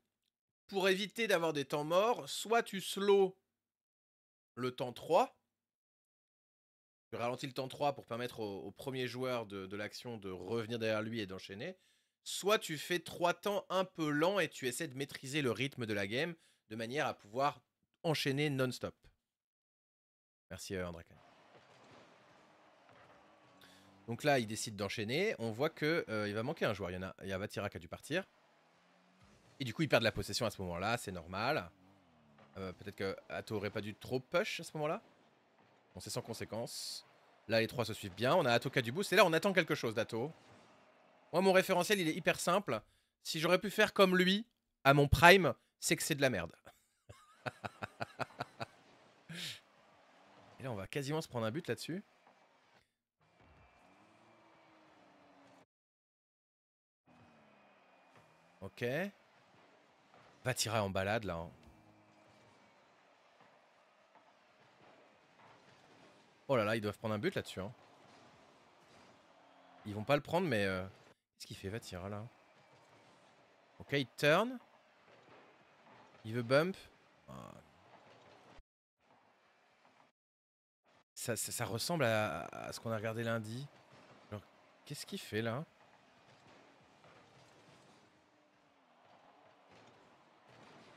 pour éviter d'avoir des temps morts, soit tu slow le temps 3, tu ralentis le temps 3 pour permettre au, premier joueur de, l'action de revenir derrière lui et d'enchaîner, soit tu fais 3 temps un peu lents et tu essaies de maîtriser le rythme de la game de manière à pouvoir enchaîner non-stop. Merci euh, André. Donc là, il décide d'enchaîner. On voit qu'il euh, va manquer un joueur. Il y en a, il y a Vatira qui a dû partir. Et du coup, il perd de la possession à ce moment-là. C'est normal. Euh, peut-être que Ato aurait pas dû trop push à ce moment-là. Bon, c'est sans conséquence. Là, les trois se suivent bien. On a Atoka du boost. Et là, on attend quelque chose d'Ato. Moi, mon référentiel, il est hyper simple. Si j'aurais pu faire comme lui, à mon prime, c'est que c'est de la merde. Et là, on va quasiment se prendre un but là-dessus. Ok. va tirer en balade, là. Hein. Oh là là, ils doivent prendre un but là-dessus. Hein. Ils vont pas le prendre, mais... Euh, qu'est-ce qu'il fait Vatira, là Ok, il turn. Il veut bump. Ah. Ça, ressemble à, ce qu'on a regardé lundi. Alors, qu'est-ce qu'il fait, là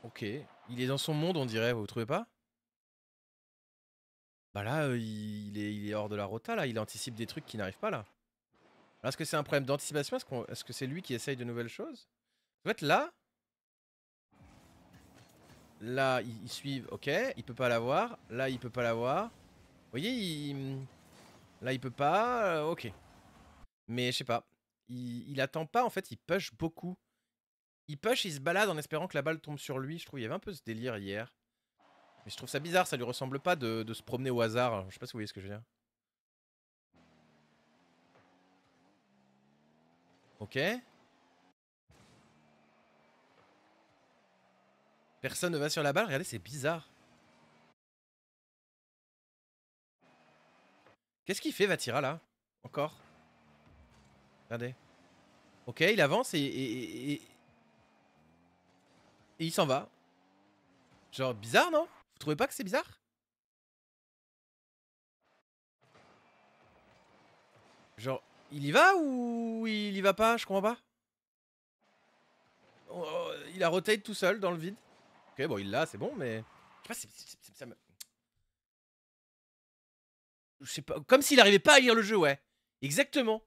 Ok. Il est dans son monde, on dirait, vous trouvez pas bah là, euh, il, est, il est hors de la rota, là. Il anticipe des trucs qui n'arrivent pas, là. est-ce que c'est un problème d'anticipation Est-ce que c'est lui qui essaye de nouvelles choses En fait, là... Là, ils, suivent, ok. Il peut pas l'avoir. Là, il peut pas l'avoir. Vous voyez, il... Là, il peut pas, euh, ok. Mais je sais pas. Il, il attend pas, en fait, il push beaucoup. Il push, il se balade en espérant que la balle tombe sur lui. Je trouve qu'il y avait un peu ce délire hier. Mais je trouve ça bizarre, ça lui ressemble pas de, se promener au hasard. Je sais pas si vous voyez ce que je veux dire. Ok. Personne ne va sur la balle, regardez, c'est bizarre. Qu'est-ce qu'il fait Vatira là Encore Regardez. Ok, il avance et, et il s'en va. Genre bizarre, non vous trouvez pas que c'est bizarre Genre, il y va ou il y va pas Je comprends pas. Oh, il a rotate tout seul dans le vide. Ok, bon, il l'a, c'est bon, mais... Je sais pas, ça me... Je sais pas... Comme s'il arrivait pas à lire le jeu, ouais. Exactement.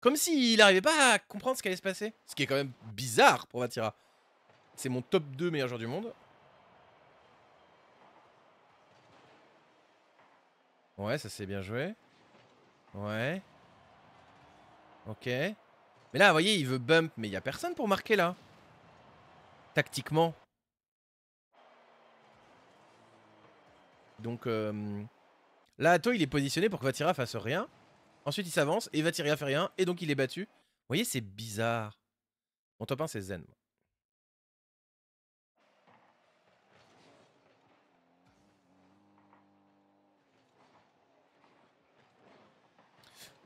Comme s'il arrivait pas à comprendre ce qui allait se passer. Ce qui est quand même bizarre pour Vatira. C'est mon top 2 meilleur joueur du monde. Ouais, ça c'est bien joué. Ouais. Ok. Mais là, vous voyez, il veut bump, mais il n'y a personne pour marquer là. Tactiquement. Donc euh, là, Ato, il est positionné pour que Vatira fasse rien. Ensuite, il s'avance et Vatira fait rien. Et donc, il est battu. Vous voyez, c'est bizarre. Mon top 1, c'est Zen.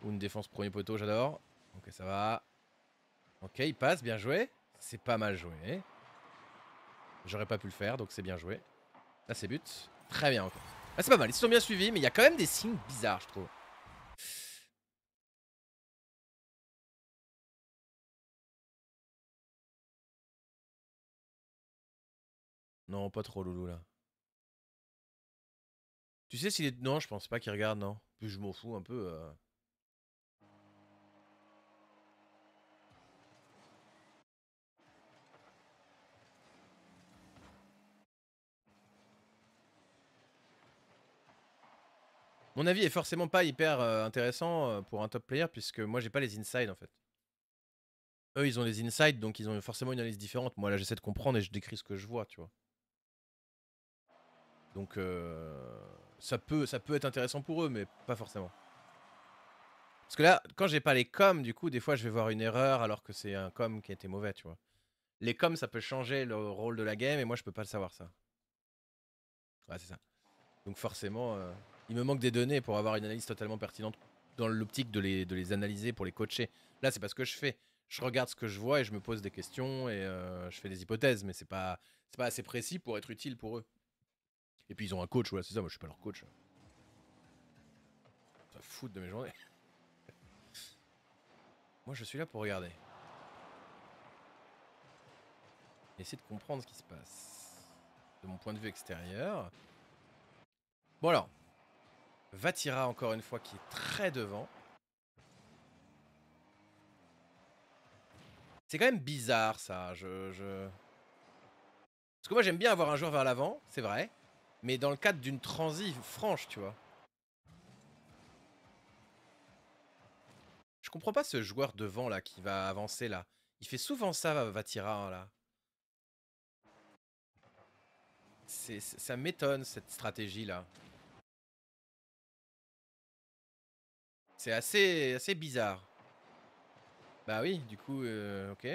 Ou une défense premier poteau, j'adore. Ok, ça va. Ok, il passe, bien joué. C'est pas mal joué. J'aurais pas pu le faire, donc c'est bien joué. Là, c'est but. Très bien, encore. Ah, c'est pas mal, ils se sont bien suivis, mais il y a quand même des signes bizarres, je trouve. Non, pas trop, Loulou, là. Tu sais s'il est... Non, je pense pas qu'il regarde, non. Puis je m'en fous un peu. Euh. Mon avis est forcément pas hyper euh, intéressant euh, pour un top player puisque moi j'ai pas les insides en fait. Eux ils ont les insides donc ils ont forcément une analyse différente. Moi là j'essaie de comprendre et je décris ce que je vois, tu vois. Donc euh, ça, peut, ça peut être intéressant pour eux mais pas forcément. Parce que là, quand j'ai pas les coms, du coup, des fois je vais voir une erreur alors que c'est un com qui a été mauvais, tu vois. Les coms, ça peut changer le rôle de la game et moi je peux pas le savoir ça. Ouais, c'est ça. Donc forcément. Il me manque des données pour avoir une analyse totalement pertinente dans l'optique de les, de les analyser pour les coacher. Là, c'est pas ce que je fais. Je regarde ce que je vois et je me pose des questions et euh, je fais des hypothèses, mais c'est pas, pas assez précis pour être utile pour eux. Et puis ils ont un coach, ouais c'est ça, moi je suis pas leur coach. Ça fout de mes journées. moi je suis là pour regarder. Essayer de comprendre ce qui se passe. De mon point de vue extérieur. Bon alors, Vatira, encore une fois, qui est très devant. C'est quand même bizarre, ça. Je, Parce que moi, j'aime bien avoir un joueur vers l'avant, c'est vrai. Mais dans le cadre d'une transi franche, tu vois. Je comprends pas ce joueur devant, là, qui va avancer, là. Il fait souvent ça, Vatira, là. ça m'étonne, cette stratégie-là. C'est assez, bizarre. Bah oui, du coup, euh, ok.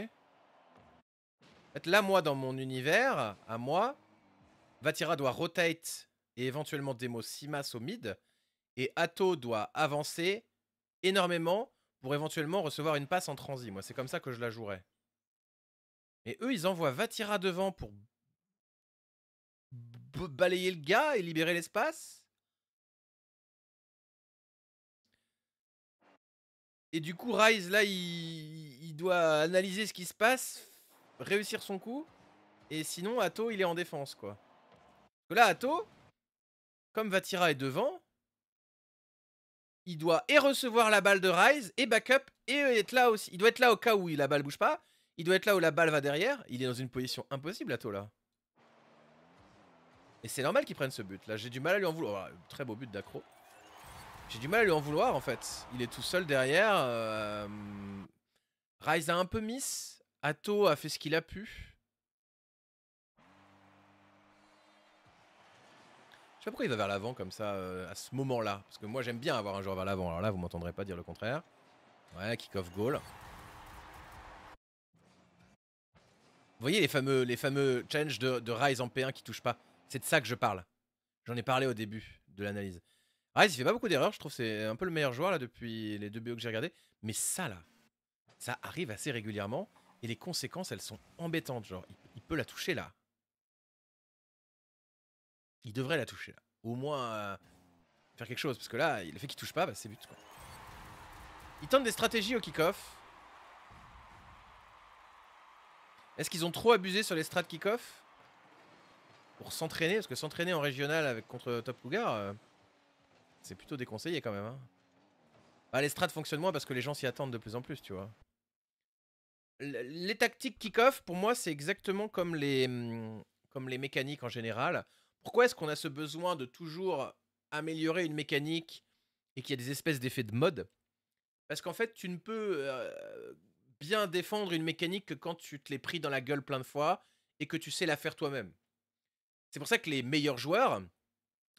là, moi, dans mon univers, à moi, Vatira doit rotate et éventuellement démo Simas au mid. Et Atto doit avancer énormément pour éventuellement recevoir une passe en transi. Moi, c'est comme ça que je la jouerais. Et eux, ils envoient Vatira devant pour balayer le gars et libérer l'espace. Et du coup, Rise, là, il, doit analyser ce qui se passe, réussir son coup. Et sinon, Atto, il est en défense, quoi. Là, Atto, comme Vatira est devant, il doit et recevoir la balle de Rise, et backup, et être là aussi. Il doit être là au cas où la balle bouge pas. Il doit être là où la balle va derrière. Il est dans une position impossible, Atto, là. Et c'est normal qu'il prenne ce but. Là, j'ai du mal à lui en vouloir. très beau but d'accro. J'ai du mal à lui en vouloir en fait. Il est tout seul derrière. Euh, Rise a un peu miss. Atto a fait ce qu'il a pu. Je sais pas pourquoi il va vers l'avant comme ça euh, à ce moment-là. Parce que moi j'aime bien avoir un joueur vers l'avant. Alors là vous m'entendrez pas dire le contraire. Ouais, kick-off goal. Vous voyez les fameux, les fameux de, de Rise en P1 qui touchent pas C'est de ça que je parle. J'en ai parlé au début de l'analyse. Ah, il fait pas beaucoup d'erreurs, je trouve c'est un peu le meilleur joueur là depuis les deux BO que j'ai regardé. Mais ça là, ça arrive assez régulièrement et les conséquences elles sont embêtantes. Genre, il, peut la toucher là. Il devrait la toucher là. Au moins euh, faire quelque chose parce que là, le fait qu'il touche pas, bah, c'est but quoi. Ils tentent des stratégies au kick-off. Est-ce qu'ils ont trop abusé sur les strats kick-off Pour s'entraîner Parce que s'entraîner en régional avec, contre Top Cougar, euh, c'est plutôt déconseillé quand même. Hein. Bah, les strats fonctionnent moins parce que les gens s'y attendent de plus en plus, tu vois. les tactiques kick-off, pour moi, c'est exactement comme les, hum, comme les mécaniques en général. Pourquoi est-ce qu'on a ce besoin de toujours améliorer une mécanique et qu'il y a des espèces d'effets de mode Parce qu'en fait, tu ne peux euh, bien défendre une mécanique que quand tu te l'es pris dans la gueule plein de fois et que tu sais la faire toi-même. C'est pour ça que les meilleurs joueurs,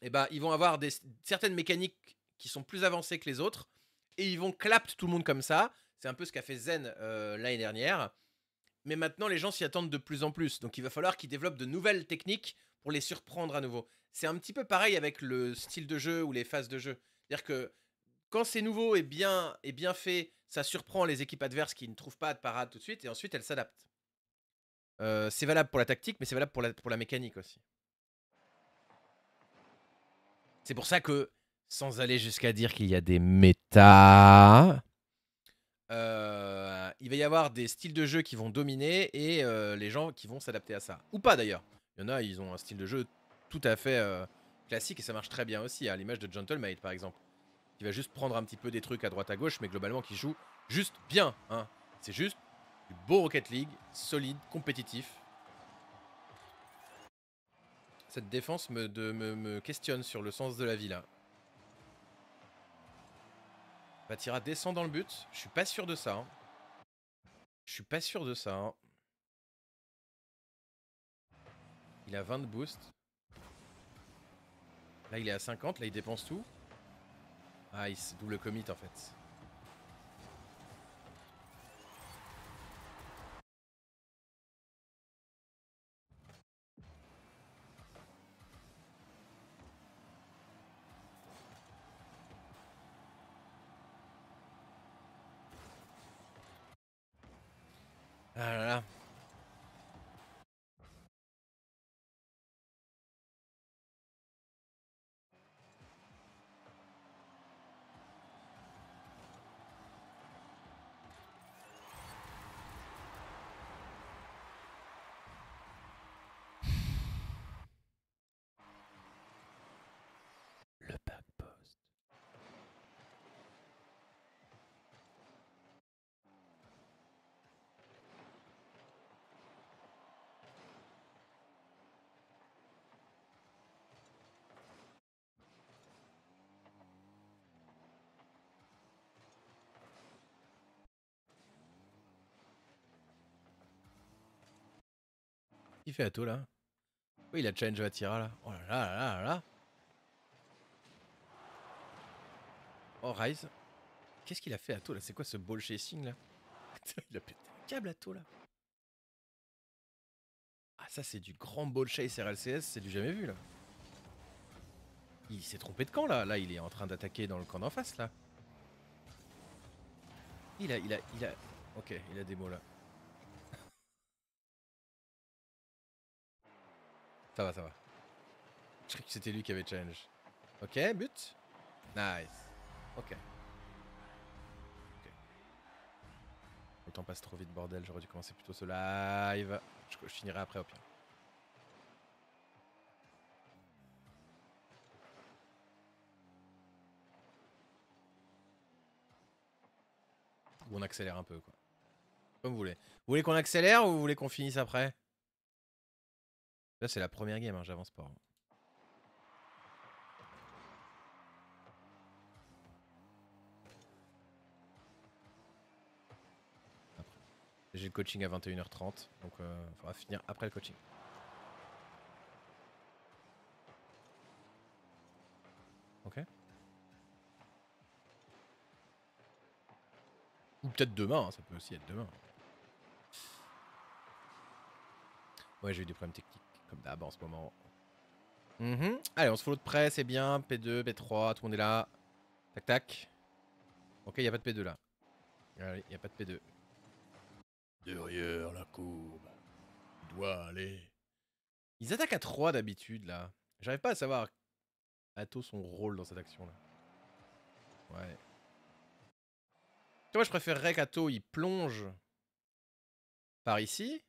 eh ben, ils vont avoir des, certaines mécaniques qui sont plus avancées que les autres et ils vont clap tout le monde comme ça. C'est un peu ce qu'a fait Zen euh, l'année dernière. Mais maintenant, les gens s'y attendent de plus en plus. Donc, il va falloir qu'ils développent de nouvelles techniques pour les surprendre à nouveau. C'est un petit peu pareil avec le style de jeu ou les phases de jeu. C'est-à-dire que quand c'est nouveau et bien, et bien fait, ça surprend les équipes adverses qui ne trouvent pas de parade tout de suite et ensuite elles s'adaptent. Euh, c'est valable pour la tactique, mais c'est valable pour pour la mécanique aussi. C'est pour ça que, sans aller jusqu'à dire qu'il y a des méta, euh, il va y avoir des styles de jeu qui vont dominer et euh, les gens qui vont s'adapter à ça. Ou pas d'ailleurs. Il y en a, ils ont un style de jeu tout à fait euh, classique et ça marche très bien aussi, à l'image de Gentleman, par exemple, qui va juste prendre un petit peu des trucs à droite à gauche, mais globalement qui joue juste bien. Hein. C'est juste du beau Rocket League, solide, compétitif, cette défense me, de, me, questionne sur le sens de la vie là. Hein. Batira descend dans le but. Je suis pas sûr de ça. Hein. Je suis pas sûr de ça. Hein. Il a 20 de boost. Là, il est à 50. Là, il dépense tout. Ah, il double commit en fait. I don't know. qu'il fait Atto là Oui, il a challenge tirer là. Oh là là là là là Oh, Rise. Qu'est-ce qu'il a fait à toi là C'est quoi ce ball chasing là Il a pété un câble toi là. Ah, ça c'est du grand ball chase RLCS, c'est du jamais vu là. Il s'est trompé de camp là. Là, il est en train d'attaquer dans le camp d'en face là. Il a, il a, il a. Ok, il a des mots là. Ça va, ça va. Je croyais que c'était lui qui avait challenge. Ok, but. Nice. Ok. Le temps passe trop vite, bordel. J'aurais dû commencer plutôt ce live. je, finirai après, au pire. Ou on accélère un peu, quoi. Comme vous voulez. Vous voulez qu'on accélère ou vous voulez qu'on finisse après Là, c'est la première game, hein, j'avance pas. Hein. J'ai le coaching à 21h30, donc il euh, va finir après le coaching. Ok. Ou peut-être demain, hein, ça peut aussi être demain. Ouais, j'ai eu des problèmes techniques comme d'hab en ce moment. Mm-hmm. Allez, on se follow de près, c'est bien. P2, P3, tout le monde est là. Tac, tac. Ok, il n'y a pas de P2 là. Allez, il n'y a pas de P2. la courbe, doit aller. Ils attaquent à 3 d'habitude là. J'arrive pas à savoir Atto son rôle dans cette action là. Ouais. Toi je préférerais qu'Atto il plonge par ici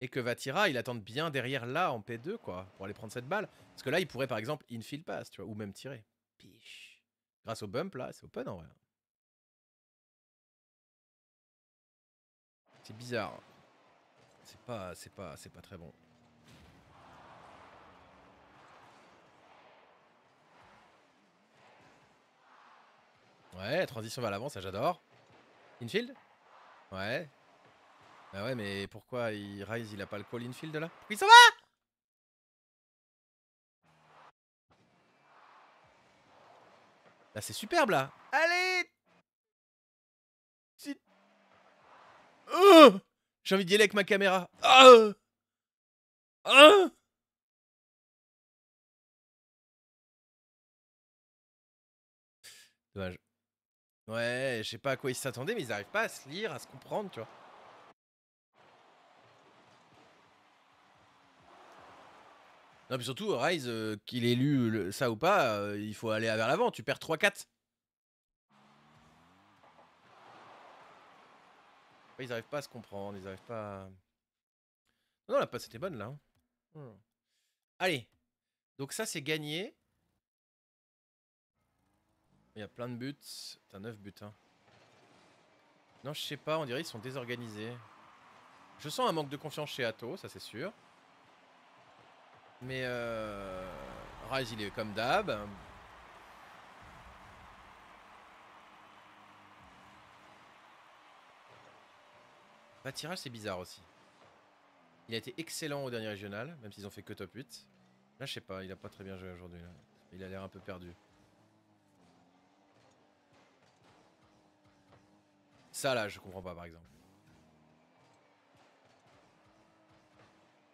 et que Vatira, il attende bien derrière là en P2, quoi, pour aller prendre cette balle. Parce que là, il pourrait par exemple infield pass, tu vois, ou même tirer. Piche. Grâce au bump, là, c'est open en vrai. C'est bizarre. C'est pas, c'est pas, c'est pas très bon. Ouais, transition vers l'avant, ça j'adore. Infield Ouais, bah ouais, mais pourquoi il... Rise, il a pas le call infield là Il s'en va Là, bah, c'est superbe là Allez oh J'ai envie d'y aller avec ma caméra. Oh, oh Dommage. Ouais, je sais pas à quoi ils s'attendaient, mais ils arrivent pas à se lire, à se comprendre, tu vois. Non, puis surtout, Rise, euh, qu'il ait lu euh, ça ou pas, euh, il faut aller vers l'avant. Tu perds 3-4. Ils n'arrivent pas à se comprendre, ils n'arrivent pas à... Non, la passe était bonne, là. Hein. Hmm. Allez. Donc ça, c'est gagné. Il y a plein de buts. T'as 9 buts, hein. Non, je sais pas, on dirait qu'ils sont désorganisés. Je sens un manque de confiance chez Atto, ça c'est sûr. Mais euh, Rise, il est comme d'hab. Bah Tirage c'est bizarre aussi. Il a été excellent au dernier régional, même s'ils ont fait que top 8. Là, je sais pas, il a pas très bien joué aujourd'hui. Il a l'air un peu perdu. Ça, là, je comprends pas, par exemple.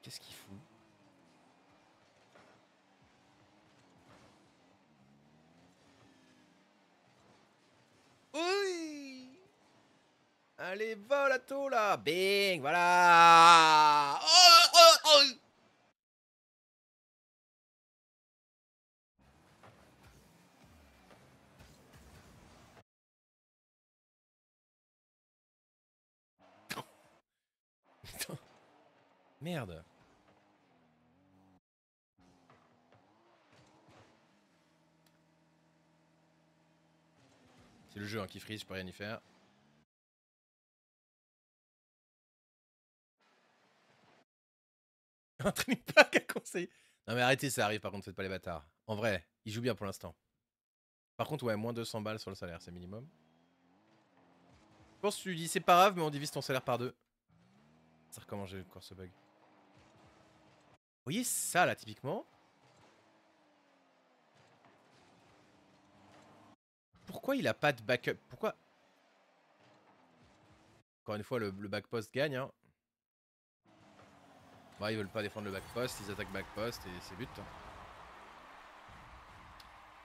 Qu'est-ce qu'il fout Oui Allez, vol à tout là Bing, voilà Merde C'est le jeu hein, qui freeze, je peux rien y faire. Un training pack à conseiller. Non mais arrêtez, ça arrive par contre, faites pas les bâtards. En vrai, il joue bien pour l'instant. Par contre, ouais, moins 200 balles sur le salaire, c'est minimum. Je pense que tu dis, c'est pas grave, mais on divise ton salaire par deux. Ça recommence, j'ai encore ce bug. Vous voyez ça, là, typiquement pourquoi il a pas de backup Pourquoi Encore une fois, le, back backpost gagne. Hein. ils veulent pas défendre le backpost, ils attaquent backpost et c'est but.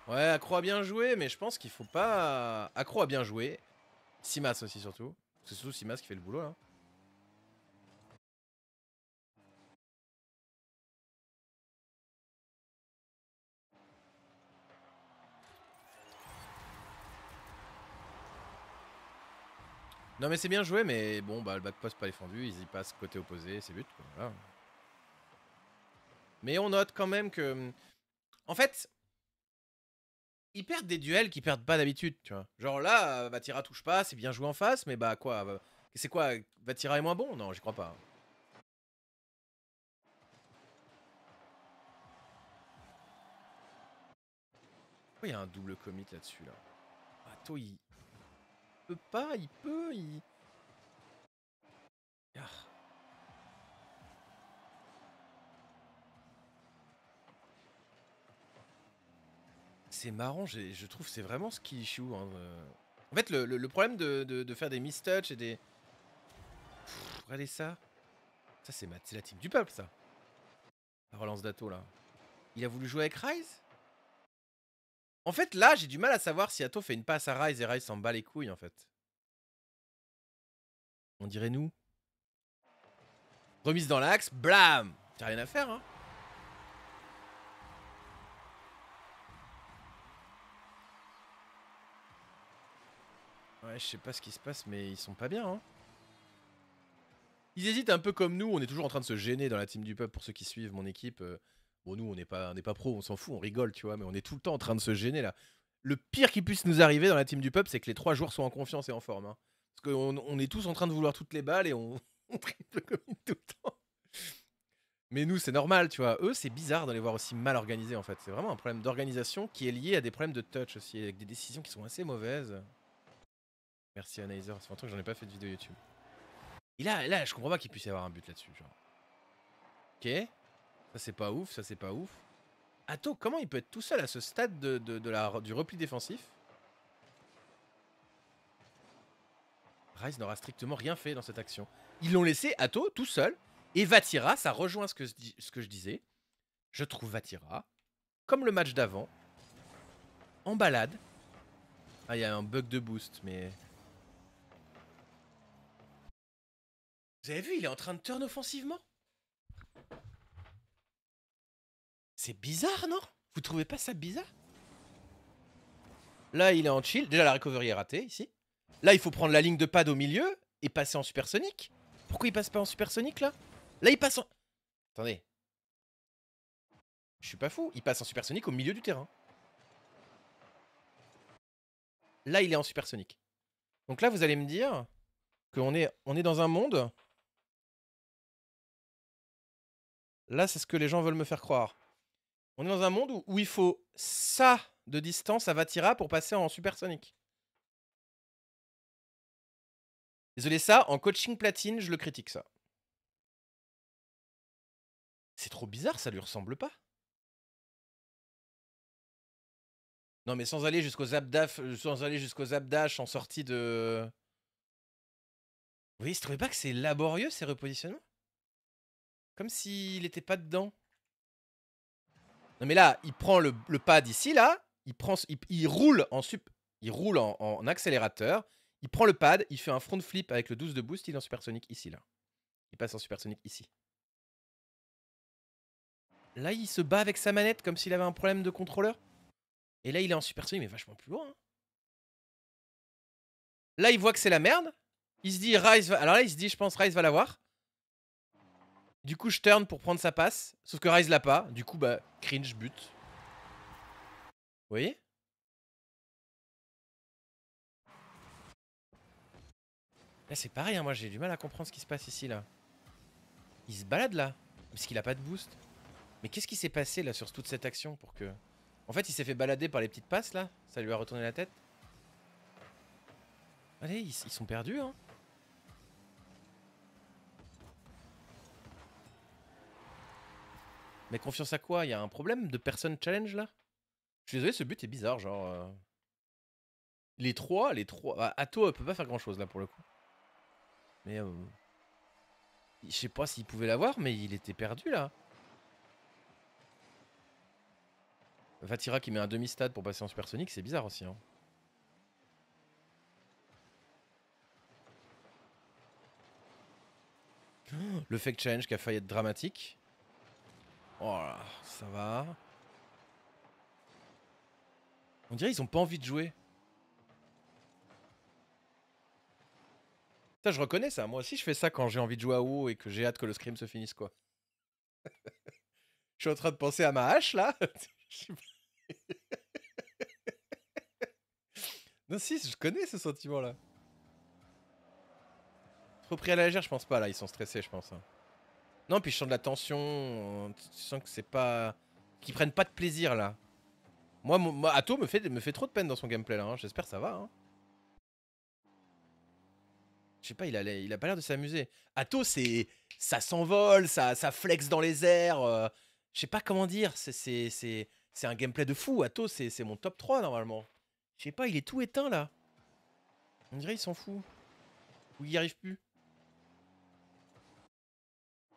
Hein. Ouais, Accro a bien joué, mais je pense qu'il faut pas... Accro a bien joué. Simas aussi surtout. C'est surtout Simas qui fait le boulot là. Hein. Non, mais c'est bien joué, mais bon, bah, le back post pas défendu, ils y passent côté opposé, c'est but. Mais on note quand même que. En fait, ils perdent des duels qu'ils perdent pas d'habitude, tu vois. Genre là, Vatira touche pas, c'est bien joué en face, mais bah quoi C'est quoi Vatira est moins bon Non, j'y crois pas. Pourquoi il y a un double commit là-dessus là, -dessus, ah, peut pas, il peut, il... Ah. C'est marrant, je trouve c'est vraiment ce qui choue. Hein. Euh. En fait, le, problème de, faire des mis-touch et des... regardez ça. Ça, c'est c'est la team du peuple, ça. La relance d'Ato, là. Il a voulu jouer avec Rise en fait, là, j'ai du mal à savoir si Atto fait une passe à Rise et Rise s'en bat les couilles, en fait. On dirait nous. Remise dans l'axe, blam T'as rien à faire, hein Ouais, je sais pas ce qui se passe, mais ils sont pas bien, hein Ils hésitent un peu comme nous, on est toujours en train de se gêner dans la team du peuple pour ceux qui suivent mon équipe. Euh. Bon, nous, on n'est pas, pas pro, on s'en fout, on rigole, tu vois, mais on est tout le temps en train de se gêner là. Le pire qui puisse nous arriver dans la team du peuple, c'est que les trois joueurs soient en confiance et en forme. Hein. Parce qu'on on est tous en train de vouloir toutes les balles et on, triple tout le temps. Mais nous, c'est normal, tu vois. Eux, c'est bizarre d'aller voir aussi mal organisés, en fait. C'est vraiment un problème d'organisation qui est lié à des problèmes de touch aussi, avec des décisions qui sont assez mauvaises. Merci, Analyzer. C'est longtemps que j'en ai pas fait de vidéo YouTube. Et là, là je comprends pas qu'il puisse y avoir un but là-dessus, genre. Ok ça, c'est pas ouf, ça, c'est pas ouf. Atto, comment il peut être tout seul à ce stade de, du repli défensif Rice n'aura strictement rien fait dans cette action. Ils l'ont laissé Atto tout seul. Et Vatira, ça rejoint ce que, ce que je disais. Je trouve Vatira, comme le match d'avant, en balade. Ah, il y a un bug de boost, mais... Vous avez vu, il est en train de turn offensivement C'est bizarre, non Vous trouvez pas ça bizarre Là, il est en chill. Déjà, la recovery est ratée, ici. Là, il faut prendre la ligne de pad au milieu et passer en supersonique. Pourquoi il passe pas en supersonique, là Là, il passe en... Attendez. Je suis pas fou. Il passe en supersonique au milieu du terrain. Là, il est en supersonique. Donc là, vous allez me dire qu'on est, on est dans un monde... Là, c'est ce que les gens veulent me faire croire. On est dans un monde où, il faut ça de distance à Vatira pour passer en supersonique. Désolé, ça, en coaching platine, je le critique, ça. C'est trop bizarre, ça lui ressemble pas. Non, mais sans aller jusqu'aux abdaf, euh, sans aller jusqu'aux abdash en sortie de. Oui, se trouvait pas que c'est laborieux ces repositionnements Comme s'il n'était pas dedans. Non, mais là, il prend le, pad ici, là. Il, prend, il, roule, en, sup, il roule en, accélérateur. Il prend le pad. Il fait un front flip avec le 12 de boost. Il est en supersonic ici, là. Il passe en supersonic ici. Là, il se bat avec sa manette comme s'il avait un problème de contrôleur. Et là, il est en supersonic, mais vachement plus loin. Hein. Là, il voit que c'est la merde. Il se dit, Rise Alors là, il se dit, je pense, Rise va l'avoir. Du coup, je turn pour prendre sa passe. Sauf que Rise l'a pas. Du coup, bah, cringe, but. Oui voyez Là, c'est pareil. Hein. moi, j'ai du mal à comprendre ce qui se passe ici, là. Il se balade, là. Parce qu'il a pas de boost. Mais qu'est-ce qui s'est passé, là, sur toute cette action pour que... En fait, il s'est fait balader par les petites passes, là. Ça lui a retourné la tête. Allez, ils, ils sont perdus, hein. Mais confiance à quoi Il y a un problème de personne challenge là Je suis désolé, ce but est bizarre, genre. Euh. Les trois, les trois. Bah Atto peut pas faire grand chose là pour le coup. Mais. Euh, je sais pas s'il pouvait l'avoir, mais il était perdu là. Vatira qui met un demi-stade pour passer en supersonique, c'est bizarre aussi. Hein. Le fake challenge qui a failli être dramatique. Oh là, ça va. On dirait qu'ils ont pas envie de jouer. Ça, je reconnais ça. Moi aussi, je fais ça quand j'ai envie de jouer à WoW et que j'ai hâte que le scrim se finisse, quoi. je suis en train de penser à ma hache, là. non, si, je connais ce sentiment-là. Trop pris à la légère, je pense pas, là. Ils sont stressés, je pense. Hein. Non, puis je sens de la tension. Euh, tu sens que c'est pas. qu'ils prennent pas de plaisir là. Moi, mon, Ato me fait, me fait trop de peine dans son gameplay là. Hein. j'espère J'espère ça va. Hein. Je sais pas, il a, il a pas l'air de s'amuser. Ato, c'est. Ça s'envole, ça, ça flex dans les airs. Euh. je sais pas comment dire. C'est un gameplay de fou. Ato, c'est mon top 3 normalement. Je sais pas, il est tout éteint là. On dirait qu'il s'en fout. Ou il y arrive plus.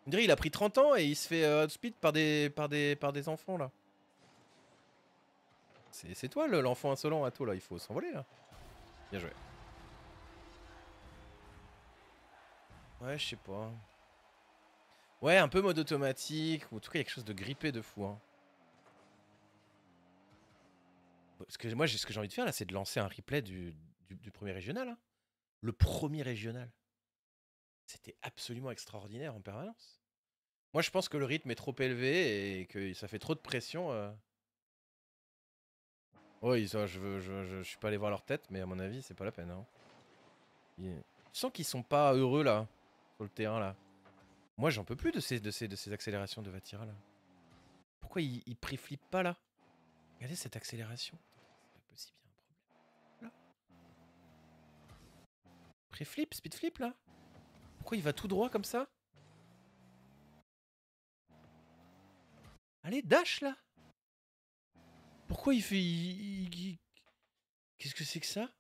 On dirait il a pris 30 ans et il se fait euh, outspeed speed par des, par, des, par des enfants là. C'est toi l'enfant insolent à toi là, il faut s'envoler là. Bien joué. Ouais, je sais pas. Ouais, un peu mode automatique, ou en tout cas il y a quelque chose de grippé de fou. Hein. moi, ce que j'ai envie de faire là, c'est de lancer un replay du, premier régional. Hein. Le premier régional c'était absolument extraordinaire en permanence. Moi, je pense que le rythme est trop élevé et que ça fait trop de pression. Euh. Oui, je, veux, je, suis pas allé voir leur tête, mais à mon avis, c'est pas la peine. Hein. Je sens qu'ils sont pas heureux là, sur le terrain là. Moi, j'en peux plus de ces, de de ces accélérations de Vatira là. Pourquoi ils, ils préflippent pas là Regardez cette accélération. C'est pas possible, speed flip là il va tout droit comme ça Allez, dash là Pourquoi il fait... Qu'est-ce que c'est que ça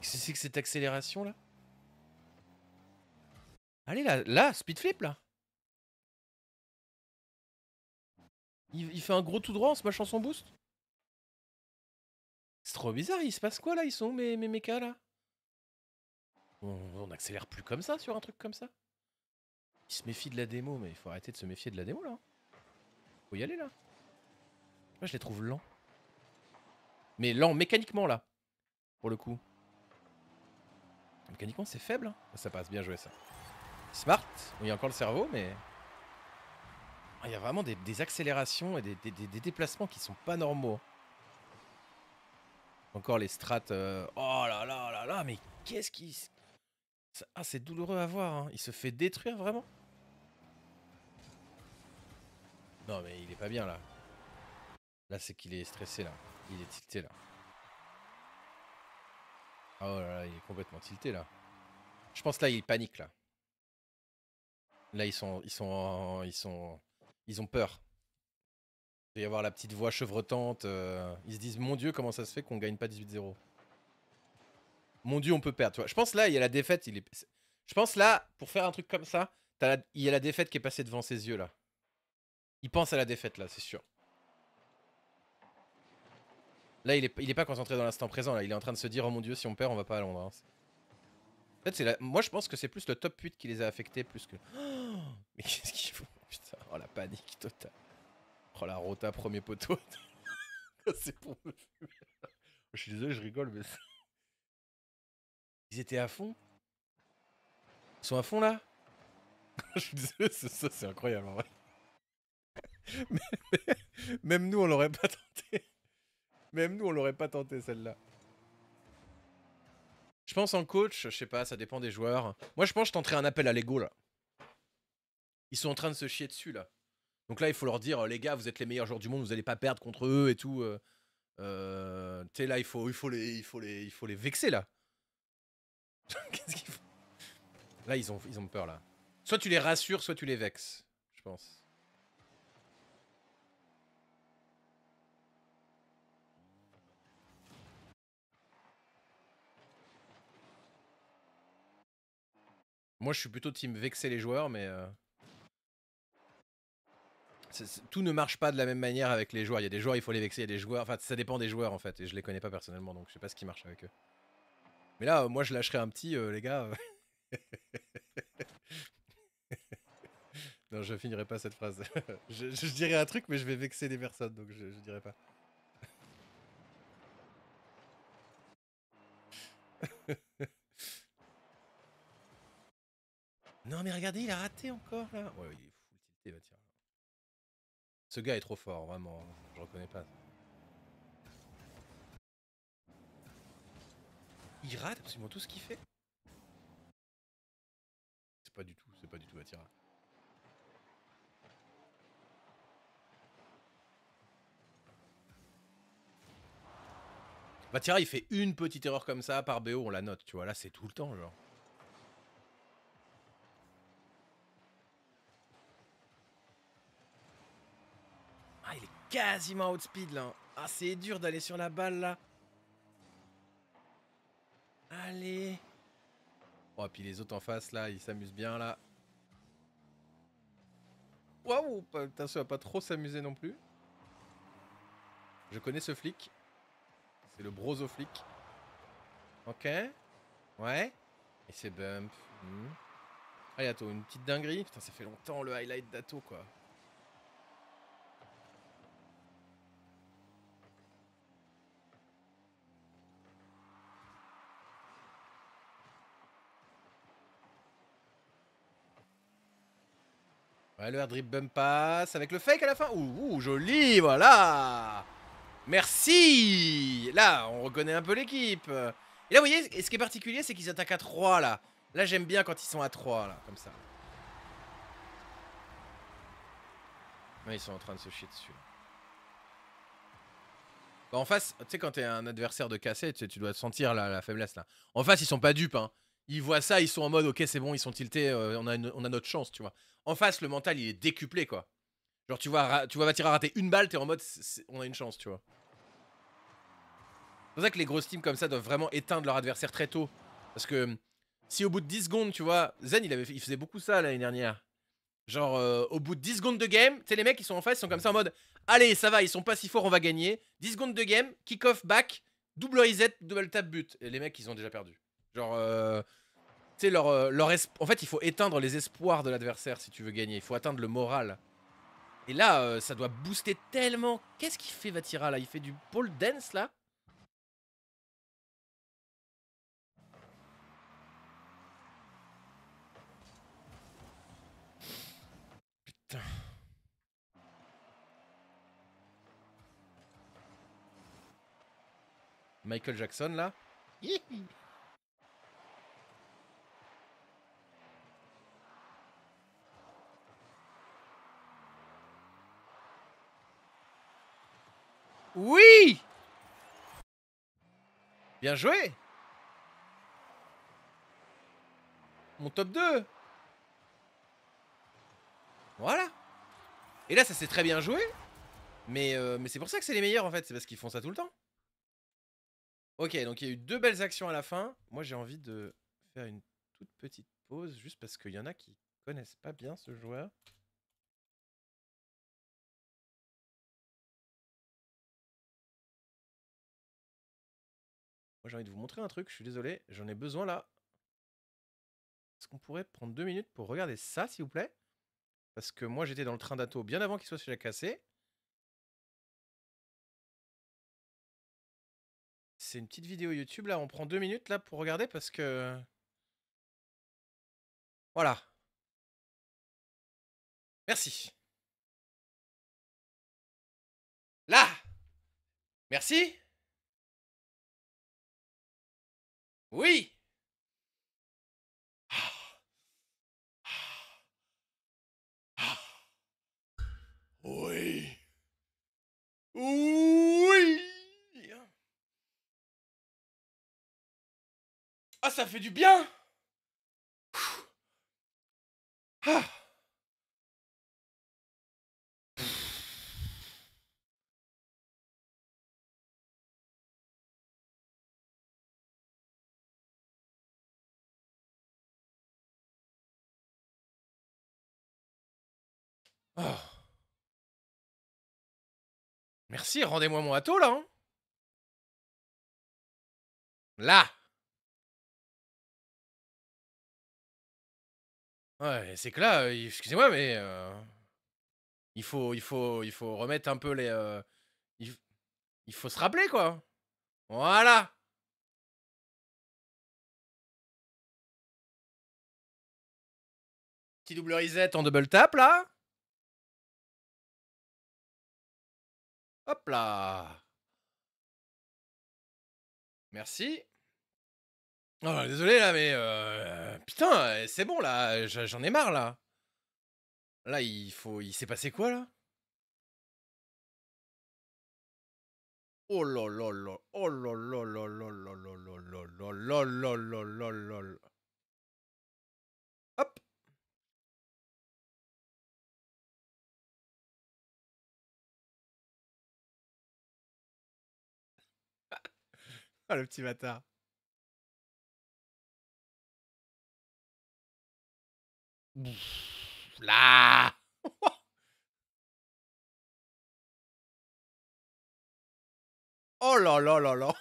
Qu'est-ce que c'est que cette accélération là Allez là, là, speed flip là il, fait un gros tout droit en se mâchant son boost c'est trop bizarre, il se passe quoi là Ils sont où mes, mes mechas là on, accélère plus comme ça sur un truc comme ça Il se méfie de la démo, mais il faut arrêter de se méfier de la démo là. Hein. Faut y aller là. Moi je les trouve lents. Mais lents mécaniquement là. Pour le coup. Mécaniquement c'est faible. Hein. Ça passe bien joué ça. Smart, il y a encore le cerveau, mais. Il y a vraiment des, accélérations et des, déplacements qui sont pas normaux. Hein. Encore les strates. Euh, oh là là là là, mais qu'est-ce qui. Ah, c'est douloureux à voir. Hein. Il se fait détruire vraiment Non, mais il est pas bien là. Là, c'est qu'il est stressé là. Il est tilté là. Ah, oh là là, il est complètement tilté là. Je pense là, il panique là. Là, ils sont, ils sont, ils sont, ils ont peur. Il doit y avoir la petite voix chevrotante. Euh, ils se disent Mon Dieu, comment ça se fait qu'on gagne pas 18-0 Mon Dieu, on peut perdre. Tu vois. Je pense là, il y a la défaite. Il est... Je pense là, pour faire un truc comme ça, il y a la défaite qui est passée devant ses yeux là. Il pense à la défaite là, c'est sûr. Là, il est, pas concentré dans l'instant présent. Là, il est en train de se dire Oh mon Dieu, si on perd, on va pas à Londres. Hein. En c'est la... moi, je pense que c'est plus le top 8 qui les a affectés plus que. Mais qu'est-ce qu'il faut Putain, oh la panique totale la rota, premier poteau. Je suis désolé, je rigole, mais. Ils étaient à fond Ils sont à fond là Je suis désolé, ça c'est incroyable en vrai. même nous, on l'aurait pas tenté. Même nous, on l'aurait pas tenté celle-là. Je pense en coach, je sais pas, ça dépend des joueurs. Moi, je pense que je tenterai un appel à l'ego là. Ils sont en train de se chier dessus là. Donc là, il faut leur dire, euh, les gars, vous êtes les meilleurs joueurs du monde, vous n'allez pas perdre contre eux et tout. Euh, euh, tu sais, là, il faut, il, faut les, il, faut les, il faut les vexer, là. Qu'est-ce qu'ils Là, ils ont, ils ont peur, là. Soit tu les rassures, soit tu les vexes, je pense. Moi, je suis plutôt team vexer les joueurs, mais tout ne marche pas de la même manière avec les joueurs. Il y a des joueurs, il faut les vexer. Il y a des joueurs, enfin, ça dépend des joueurs en fait. Et je les connais pas personnellement, donc je sais pas ce qui marche avec eux. Mais là, moi, je lâcherais un petit, euh, les gars. Euh. non, je finirai pas cette phrase. je, dirais un truc, mais je vais vexer des personnes, donc je, je dirai pas. non, mais regardez, il a raté encore là. Ouais, il est ce gars est trop fort, vraiment. Je reconnais pas. Il rate absolument tout ce qu'il fait. C'est pas du tout, c'est pas du tout attirant. Vatira, il fait une petite erreur comme ça par BO, on la note, tu vois. Là, c'est tout le temps, genre. quasiment out speed là. Ah, c'est dur d'aller sur la balle là. Allez. Oh, puis les autres en face là, ils s'amusent bien là. Waouh, putain, ça va pas trop s'amuser non plus. Je connais ce flic. C'est le brozo flic. Ok. Ouais. Et c'est bump. Ah il y a une petite dinguerie. Putain, ça fait longtemps le highlight d'Ato quoi. le drip avec le fake à la fin. Ouh, joli, voilà. Merci. Là, on reconnaît un peu l'équipe. Et là, vous voyez, ce qui est particulier, c'est qu'ils attaquent à 3 là. Là, j'aime bien quand ils sont à 3 là, comme ça. Mais ils sont en train de se chier dessus. Bah, en face, tu sais, quand t'es un adversaire de cassé, tu dois sentir la, la faiblesse là. En face, ils sont pas dupes. Hein ils voient ça, ils sont en mode ok c'est bon, ils sont tiltés, euh, on, a on a notre chance, tu vois. En face, le mental il est décuplé quoi. Genre tu vois, tu vois Vatira rater une balle, t'es en mode on a une chance, tu vois. C'est pour ça que les grosses teams comme ça doivent vraiment éteindre leur adversaire très tôt. Parce que hum, si au bout de 10 secondes, tu vois, Zen il, avait, il faisait beaucoup ça l'année dernière. Genre euh, au bout de 10 secondes de game, tu sais les mecs ils sont en face, ils sont comme ça en mode allez ça va, ils sont pas si forts, on va gagner. 10 secondes de game, kick off back, double IZ, double tap but. Et les mecs ils ont déjà perdu. Genre, euh, tu sais, leur, euh, leur en fait, il faut éteindre les espoirs de l'adversaire si tu veux gagner. Il faut atteindre le moral. Et là, euh, ça doit booster tellement. Qu'est-ce qu'il fait, Vatira, là Il fait du pole dance, là Putain. Michael Jackson, là Oui Bien joué Mon top 2 Voilà Et là, ça s'est très bien joué. Mais, euh, mais c'est pour ça que c'est les meilleurs, en fait. C'est parce qu'ils font ça tout le temps. Ok, donc il y a eu deux belles actions à la fin. Moi, j'ai envie de faire une toute petite pause, juste parce qu'il y en a qui connaissent pas bien ce joueur. j'ai envie de vous montrer un truc, je suis désolé, j'en ai besoin là. Est-ce qu'on pourrait prendre deux minutes pour regarder ça, s'il vous plaît Parce que moi, j'étais dans le train d'Ato bien avant qu'il soit déjà cassé. C'est une petite vidéo YouTube, là. On prend deux minutes, là, pour regarder, parce que... Voilà. Merci. Là Merci Oui Oui Oui Ah, ça fait du bien ah. Oh. Merci, rendez-moi mon atout là. Hein. là. Ouais, c'est que là, euh, excusez-moi, mais euh, il faut, il faut, il faut remettre un peu les, euh, il, il, faut se rappeler quoi. Voilà. Petit double reset en double tap là. Hop là Merci. désolé là, mais putain, c'est bon là, j'en ai marre là. Là, il faut, il s'est passé quoi là Oh là là là, oh là là Oh, le petit bâtard. là Oh là là là là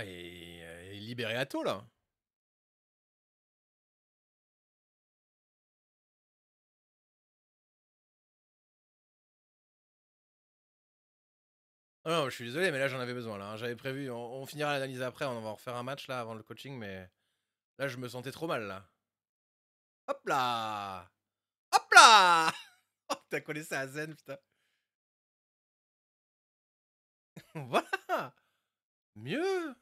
Ah, et, libéré à tôt, là. non, je suis désolé, mais là j'en avais besoin. Là, hein. j'avais prévu. On, finira l'analyse après. On va refaire un match là avant le coaching, mais là je me sentais trop mal là. Hop là, hop là. Oh, t'as collé ça à Zen, putain. voilà. Mieux.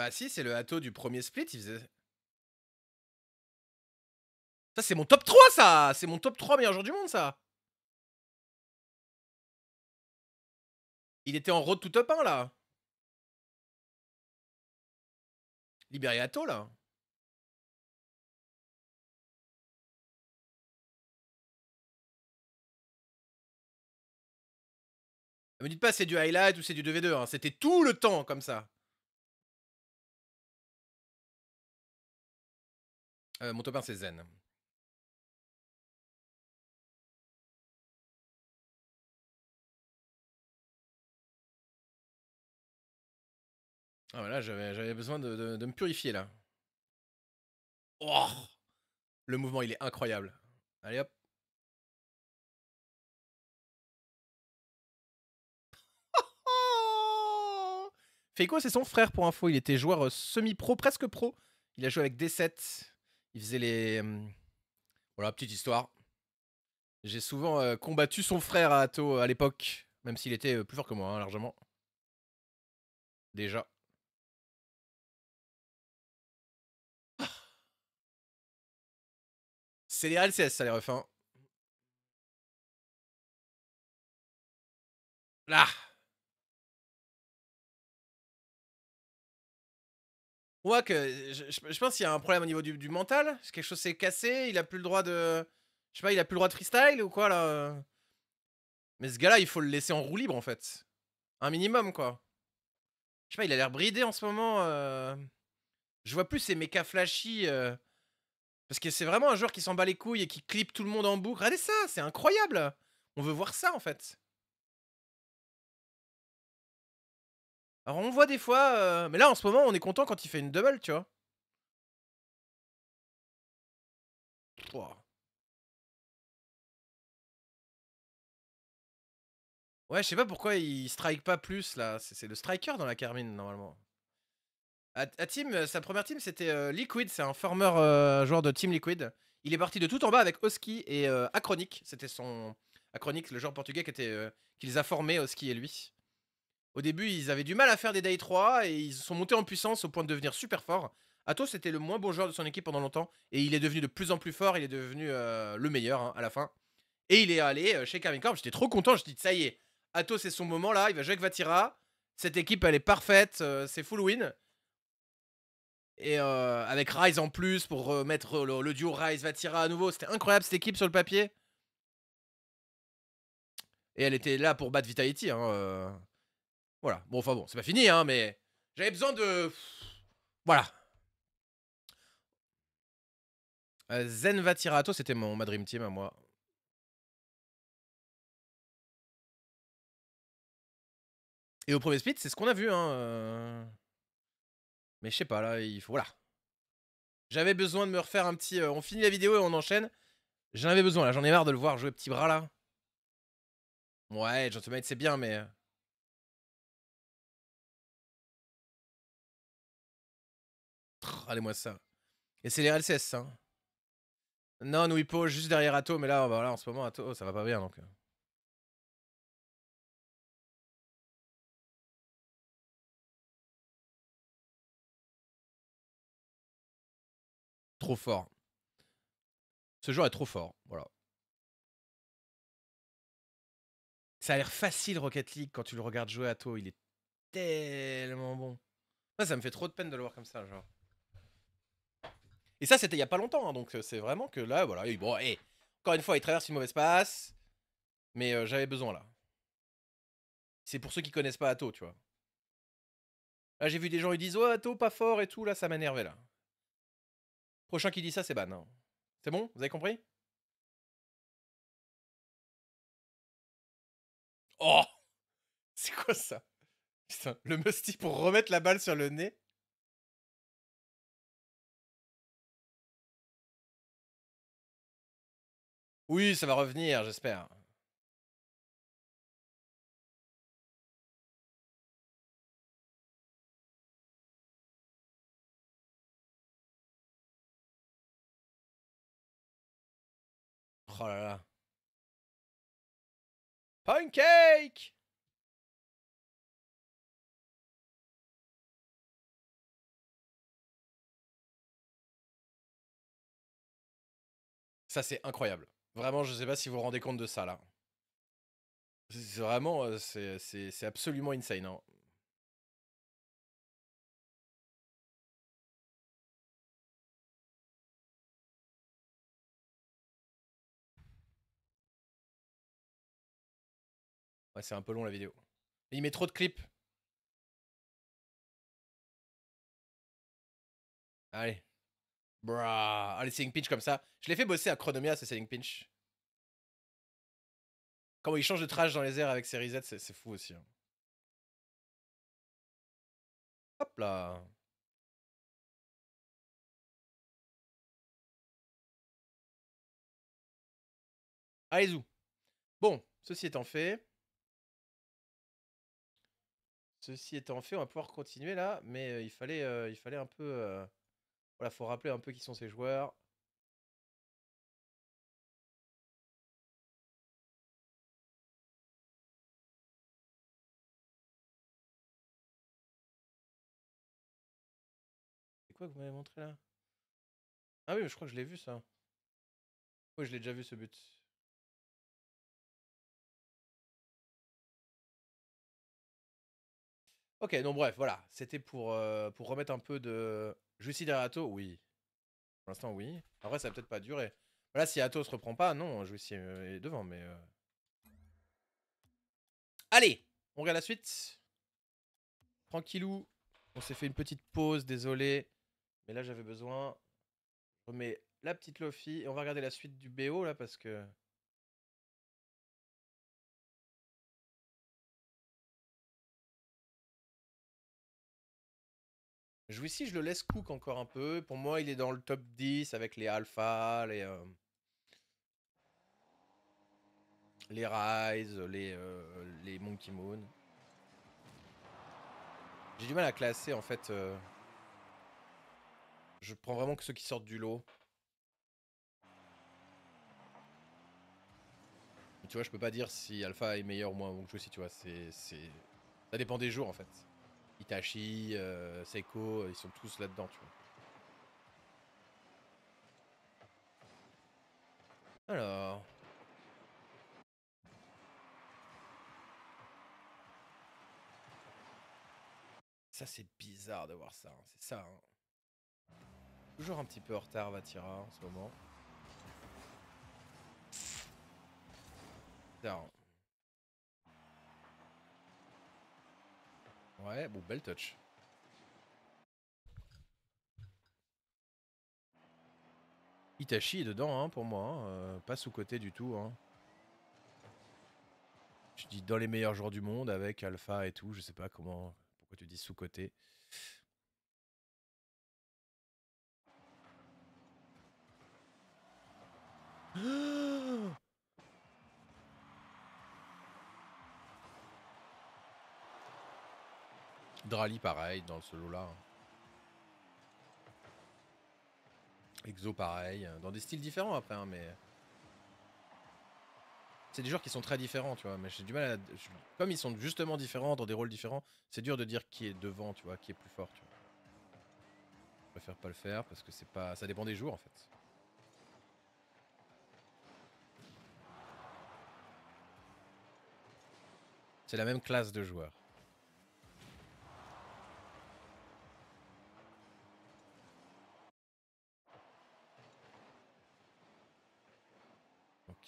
Bah si, c'est le Hato du premier split, il faisait... Ça, c'est mon top 3, ça C'est mon top 3 meilleur joueur du monde, ça Il était en road tout top 1, là Libéré Hato, là Me dites pas c'est du highlight ou c'est du 2v2, hein. c'était tout le temps comme ça. Euh, mon top 1, c'est Zen. Ah voilà, j'avais, j'avais besoin de, me purifier là. Oh Le mouvement, il est incroyable. Allez hop. Feko, c'est son frère pour info. Il était joueur euh, semi-pro, presque pro. Il a joué avec D7. Il faisait les. Voilà, petite histoire. J'ai souvent combattu son frère à Atto à l'époque, même s'il était plus fort que moi, hein, largement. Déjà. Ah. C'est les LCS, ça les refins. Hein. Là On que je, pense qu'il y a un problème au niveau du, du mental. Quelque chose s'est cassé. Il a plus le droit de. Je sais pas, il a plus le droit de freestyle ou quoi là. Euh. Mais ce gars-là, il faut le laisser en roue libre en fait. Un minimum quoi. Je sais pas, il a l'air bridé en ce moment. Euh. Je vois plus ces méca flashy. Euh. Parce que c'est vraiment un joueur qui s'en bat les couilles et qui clip tout le monde en boucle. Regardez ça, c'est incroyable. On veut voir ça en fait. Alors on voit des fois, euh, mais là en ce moment on est content quand il fait une double, tu vois. Ouais, je sais pas pourquoi il strike pas plus là. C'est le striker dans la Carmine normalement. À, ah, team, ah, euh, sa première team c'était euh, Liquid, c'est un former joueur de Team Liquid. Il est parti de tout en bas avec Oski et Acronic. C'était son Acronic, le joueur portugais qui était qui les a formés Oski et lui. Au début, ils avaient du mal à faire des Day 3 et ils sont montés en puissance au point de devenir super forts. Atos était le moins bon joueur de son équipe pendant longtemps et il est devenu de plus en plus fort, il est devenu euh, le meilleur hein, à la fin. Et il est allé euh, chez Karmine Corp, j'étais trop content, je dis ça y est, Atos c'est son moment là, il va jouer avec Vatira, cette équipe elle est parfaite, euh, c'est full win. Et avec Rise en plus pour mettre le, duo Rise-Vatira à nouveau, c'était incroyable cette équipe sur le papier. Et elle était là pour battre Vitality. Hein, voilà. Bon, enfin bon, c'est pas fini, hein, mais j'avais besoin de. Voilà. Euh, Zen Vatirato, c'était mon ma dream team à moi. Et au premier split, c'est ce qu'on a vu. Hein, euh. Mais je sais pas, là, il faut. Voilà. J'avais besoin de me refaire un petit. Euh, on finit la vidéo et on enchaîne. J'en avais besoin, là. J'en ai marre de le voir jouer petit bras, là. Ouais, Gentleman, c'est bien, mais. allez moi ça. Et c'est les RLCS, hein. Non, pose juste derrière Atto, mais là, voilà, bah, en ce moment, Atto, ça va pas bien, donc. Euh. Trop fort. Ce joueur est trop fort, voilà. Ça a l'air facile, Rocket League, quand tu le regardes jouer Atto, il est tellement bon. Ça, ça me fait trop de peine de le voir comme ça, genre. Et ça, c'était il y a pas longtemps. Hein, donc euh, c'est vraiment que là, voilà. bon, encore une fois, il traverse une mauvaise passe. Mais euh, j'avais besoin là. C'est pour ceux qui connaissent pas Ato, tu vois. Là, ah, j'ai vu des gens, ils disent Oh, Ato, pas fort et tout. Là, ça m'énervait là. Prochain qui dit ça, c'est ban. Hein. C'est bon Vous avez compris Oh C'est quoi ça Putain, le musty pour remettre la balle sur le nez. Oui, ça va revenir, j'espère. Oh là là. Pancake Ça, c'est incroyable. Vraiment, je sais pas si vous vous rendez compte de ça là. C'est vraiment, euh, c'est absolument insane. Hein. Ouais, c'est un peu long la vidéo. Il met trop de clips. Allez. Bruh. allez, ah, les Selling Pinch comme ça. Je l'ai fait bosser à Chronomia, c'est Selling Pinch. Comment il change de trash dans les airs avec ses resets, c'est fou aussi. Hein. Hop là. Allez, zou. Bon, ceci étant fait. Ceci étant fait, on va pouvoir continuer là, mais euh, il, fallait, euh, il fallait un peu. Euh, voilà, faut rappeler un peu qui sont ces joueurs. C'est quoi que vous m'avez montré là Ah oui, je crois que je l'ai vu ça. Oui, je l'ai déjà vu ce but. Ok, donc bref, voilà, c'était pour, euh, pour remettre un peu de, Jouissi derrière oui. Pour l'instant, oui. Après, ça va peut-être pas durer. Là, si Ato se reprend pas, non, Jouissi euh, est devant, mais. Euh. Allez, on regarde la suite. Tranquillou. On s'est fait une petite pause, désolé. Mais là, j'avais besoin. Je remets la petite Lofi et on va regarder la suite du BO là parce que. Je ici je le laisse cook encore un peu. Pour moi, il est dans le top 10 avec les Alpha, les. Euh, les Rise, les, euh, les Monkey Moon. J'ai du mal à classer en fait. Euh, je prends vraiment que ceux qui sortent du lot. Tu vois, je peux pas dire si Alpha est meilleur ou moins bon que tu vois. C'est. Ça dépend des jours en fait. Itachi, euh, Seiko, ils sont tous là-dedans, tu vois. Alors. Ça, c'est bizarre de voir ça, hein. c'est ça. Hein. Toujours un petit peu en retard, Vatira, en ce moment. Bizarre. Ouais, bon, belle touch. Itachi est dedans hein, pour moi, hein, euh, pas sous-côté du tout. Hein. Je dis dans les meilleurs joueurs du monde avec Alpha et tout, je sais pas comment, pourquoi tu dis sous-côté. Drali, pareil, dans le solo là. Exo, pareil. Dans des styles différents après, hein, mais. C'est des joueurs qui sont très différents, tu vois. Mais j'ai du mal à. Comme ils sont justement différents, dans des rôles différents, c'est dur de dire qui est devant, tu vois, qui est plus fort, tu vois. Je préfère pas le faire parce que c'est pas. Ça dépend des jours en fait. C'est la même classe de joueurs.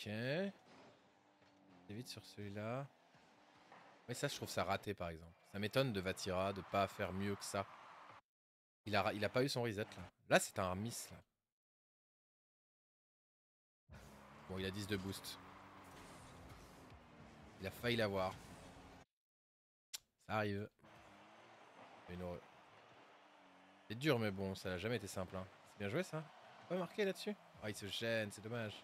Ok. vite sur celui-là. Mais ça, je trouve ça raté, par exemple. Ça m'étonne de Vatira de pas faire mieux que ça. Il a, il a pas eu son reset, là. Là, c'est un miss, Bon, il a 10 de boost. Il a failli l'avoir. Ça arrive. C'est dur, mais bon, ça n'a jamais été simple. Hein. C'est bien joué, ça. Pas marqué là-dessus. Ah, il se gêne, c'est dommage.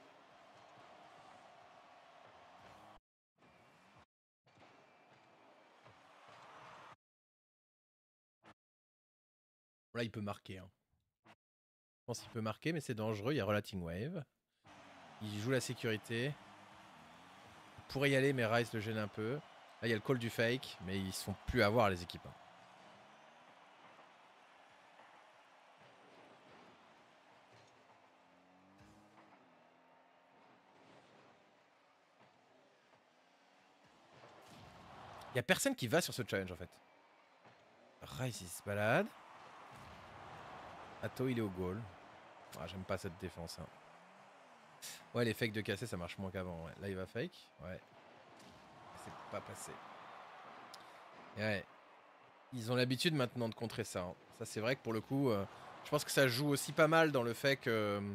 Là, il peut marquer. Hein. Je pense qu'il peut marquer, mais c'est dangereux. Il y a Relating Wave. Il joue la sécurité. Il pourrait y aller, mais Rice le gêne un peu. Là, il y a le call du fake, mais ils se font plus avoir, les équipes. Hein. Il n'y a personne qui va sur ce challenge en fait. Rice il balade. Atto, il est au goal. Ah, j'aime pas cette défense. Hein. Ouais, les fakes de casser ça marche moins qu'avant. Là, il va fake. Ouais. C'est pas passé. ouais. Ils ont l'habitude maintenant de contrer ça. Hein. Ça, c'est vrai que pour le coup, euh, je pense que ça joue aussi pas mal dans le fait que euh,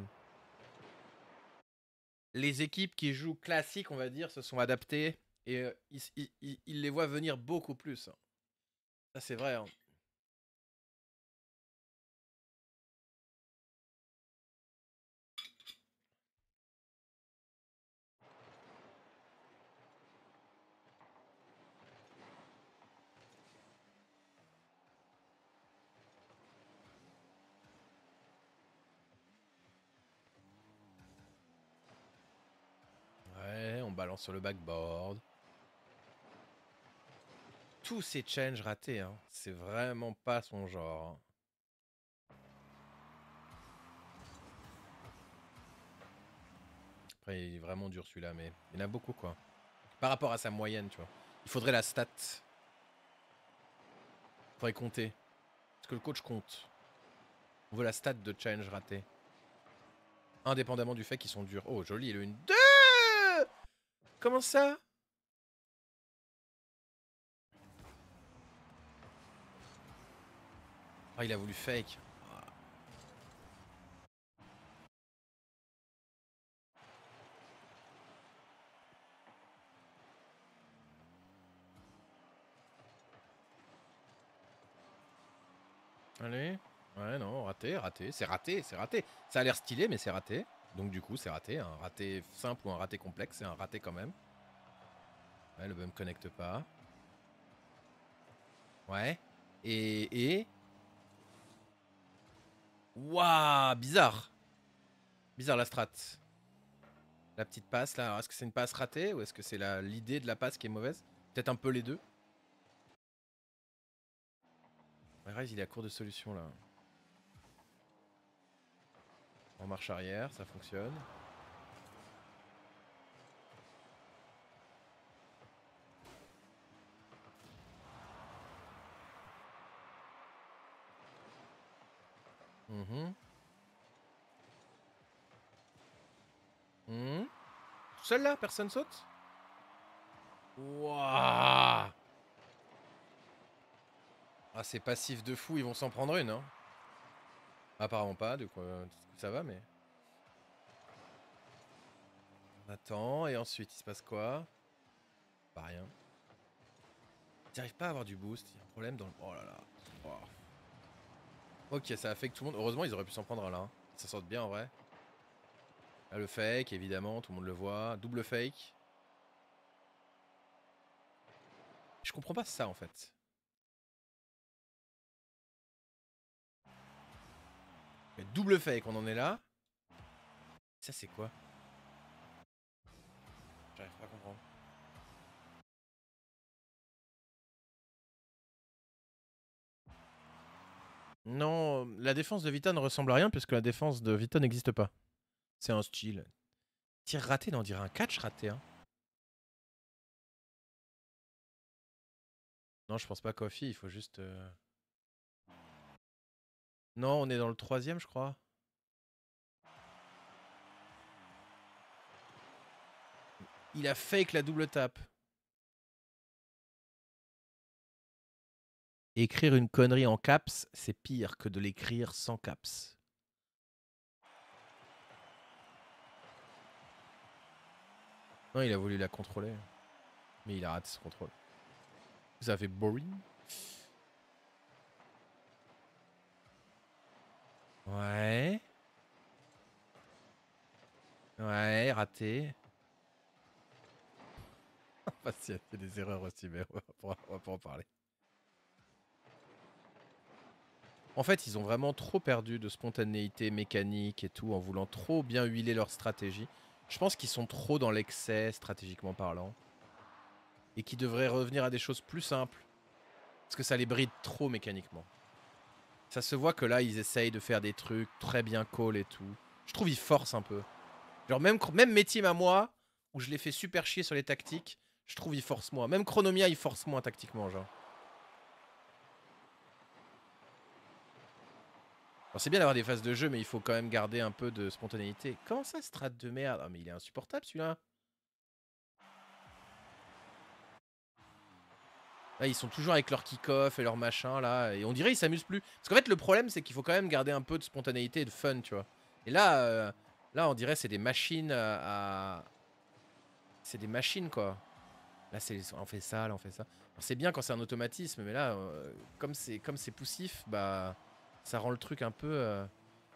les équipes qui jouent classique, on va dire, se sont adaptées et euh, ils, les voient venir beaucoup plus. Hein. Ça, c'est vrai. sur le backboard. Tous ces changes ratés, hein. c'est vraiment pas son genre. Hein. Après, il est vraiment dur celui-là, mais il en a beaucoup, quoi. Par rapport à sa moyenne, tu vois. Il faudrait la stat. Il faudrait compter. Parce que le coach compte. On veut la stat de challenge raté. Indépendamment du fait qu'ils sont durs. Oh, joli, il le une 2 Comment ça Ah, il a voulu fake. Allez. Ouais, non, raté, raté. C'est raté, c'est raté. Ça a l'air stylé, mais c'est raté. Donc du coup, c'est raté. Un raté simple ou un raté complexe, c'est un raté quand même. Ouais, le bum connecte pas. Ouais. Et... et... Waouh, bizarre. Bizarre la strat. La petite passe là. Est-ce que c'est une passe ratée ou est-ce que c'est l'idée de la passe qui est mauvaise Peut-être un peu les deux. Rise, il est à court de solution là en marche arrière, ça fonctionne. Mmh. Celle-là, mhm. personne saute Wouah Ah, c'est passif de fou, ils vont s'en prendre une, hein Apparemment pas, du coup, euh, ça va, mais... On attend, et ensuite, il se passe quoi Pas bah, rien. J'arrive pas à avoir du boost, il y a un problème dans le... Oh là là. Oh. Ok, ça affecte tout le monde. Heureusement, ils auraient pu s'en prendre à là. Hein. Ça sort bien en vrai. le fake, évidemment, tout le monde le voit. Double fake. Je comprends pas ça en fait. double fake, on en est là. Ça, c'est quoi J'arrive pas à comprendre. Non, la défense de Vita ne ressemble à rien puisque la défense de Vita n'existe pas. C'est un style. Tir raté, non, on dirait un catch raté. Hein. Non, je pense pas Coffee, il faut juste... Euh, non, on est dans le troisième, je crois. Il a fake la double tape. Écrire une connerie en caps, c'est pire que de l'écrire sans caps. Non, il a voulu la contrôler. Mais il a raté ce contrôle. Vous avez boring. Ouais. Ouais, raté. Enfin, y a des erreurs aussi, mais on va, on va en parler. En fait, ils ont vraiment trop perdu de spontanéité mécanique et tout en voulant trop bien huiler leur stratégie. Je pense qu'ils sont trop dans l'excès, stratégiquement parlant. Et qu'ils devraient revenir à des choses plus simples. Parce que ça les bride trop mécaniquement. Ça se voit que là, ils essayent de faire des trucs très bien call et tout. Je trouve ils forcent un peu. Genre, même, même mes teams à moi, où je les fais super chier sur les tactiques, je trouve ils forcent moins. Même Chronomia, ils forcent moins tactiquement, genre. c'est bien d'avoir des phases de jeu, mais il faut quand même garder un peu de spontanéité. Comment ça, strat de merde Ah, mais il est insupportable celui-là Ah, ils sont toujours avec leur kick-off et leur machin, là. Et on dirait ils s'amusent plus. Parce qu'en fait, le problème, c'est qu'il faut quand même garder un peu de spontanéité et de fun, tu vois. Et là, euh, là on dirait c'est des machines euh, à. C'est des machines, quoi. Là, c'est on fait ça, là, on fait ça. C'est bien quand c'est un automatisme, mais là, euh, c'est comme c'est poussif, bah. Ça rend le truc un peu.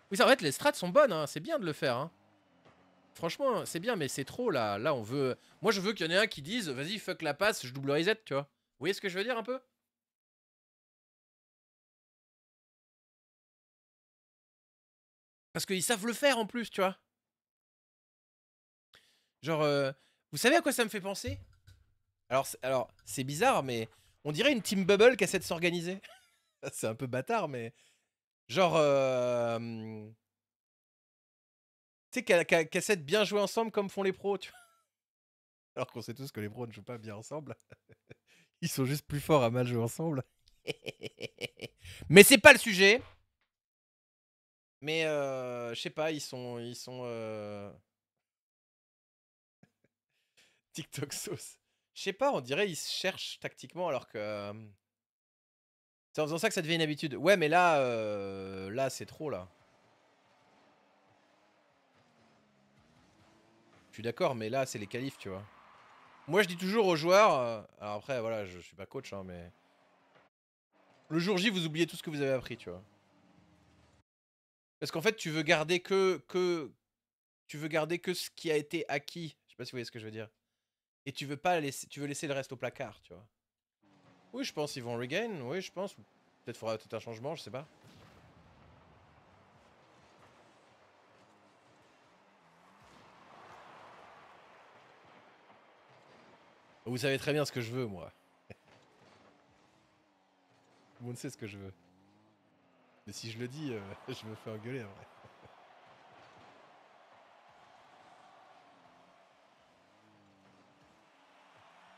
Oui, ça, en fait, les strats sont bonnes, hein, c'est bien de le faire. Hein. Franchement, c'est bien, mais c'est trop là. Là, on veut. Moi, je veux qu'il y en ait un qui dise Vas-y, fuck la passe, je double reset, tu vois. Vous voyez ce que je veux dire un peu Parce qu'ils savent le faire en plus, tu vois. Genre, euh, vous savez à quoi ça me fait penser Alors, alors c'est bizarre, mais on dirait une team bubble qui essaie de s'organiser. c'est un peu bâtard, mais genre, euh, tu sais, qu'elle qu'elle de bien jouer ensemble comme font les pros, tu vois. Alors qu'on sait tous que les pros ne jouent pas bien ensemble. Ils sont juste plus forts à mal jouer ensemble. Mais c'est pas le sujet. Mais euh, je sais pas, ils sont. Ils sont euh, TikTok sauce. Je sais pas, on dirait ils se cherchent tactiquement alors que. Euh, c'est en faisant ça que ça devient une habitude. Ouais, mais là, euh, là, c'est trop là. Je suis d'accord, mais là, c'est les califs tu vois. Moi, je dis toujours aux joueurs. Euh, alors après, voilà, je, suis pas coach, hein, mais. Le jour J, vous oubliez tout ce que vous avez appris, tu vois. Parce qu'en fait, tu veux garder que, que. Tu veux garder que ce qui a été acquis. Je sais pas si vous voyez ce que je veux dire. Et tu veux pas laisser, tu veux laisser le reste au placard, tu vois. Oui, je pense ils vont regain. Oui, je pense. Peut-être faudra peut-être un changement, je sais pas. Vous savez très bien ce que je veux, moi. Vous ne monde sait ce que je veux. Mais si je le dis, euh, je me fais engueuler, en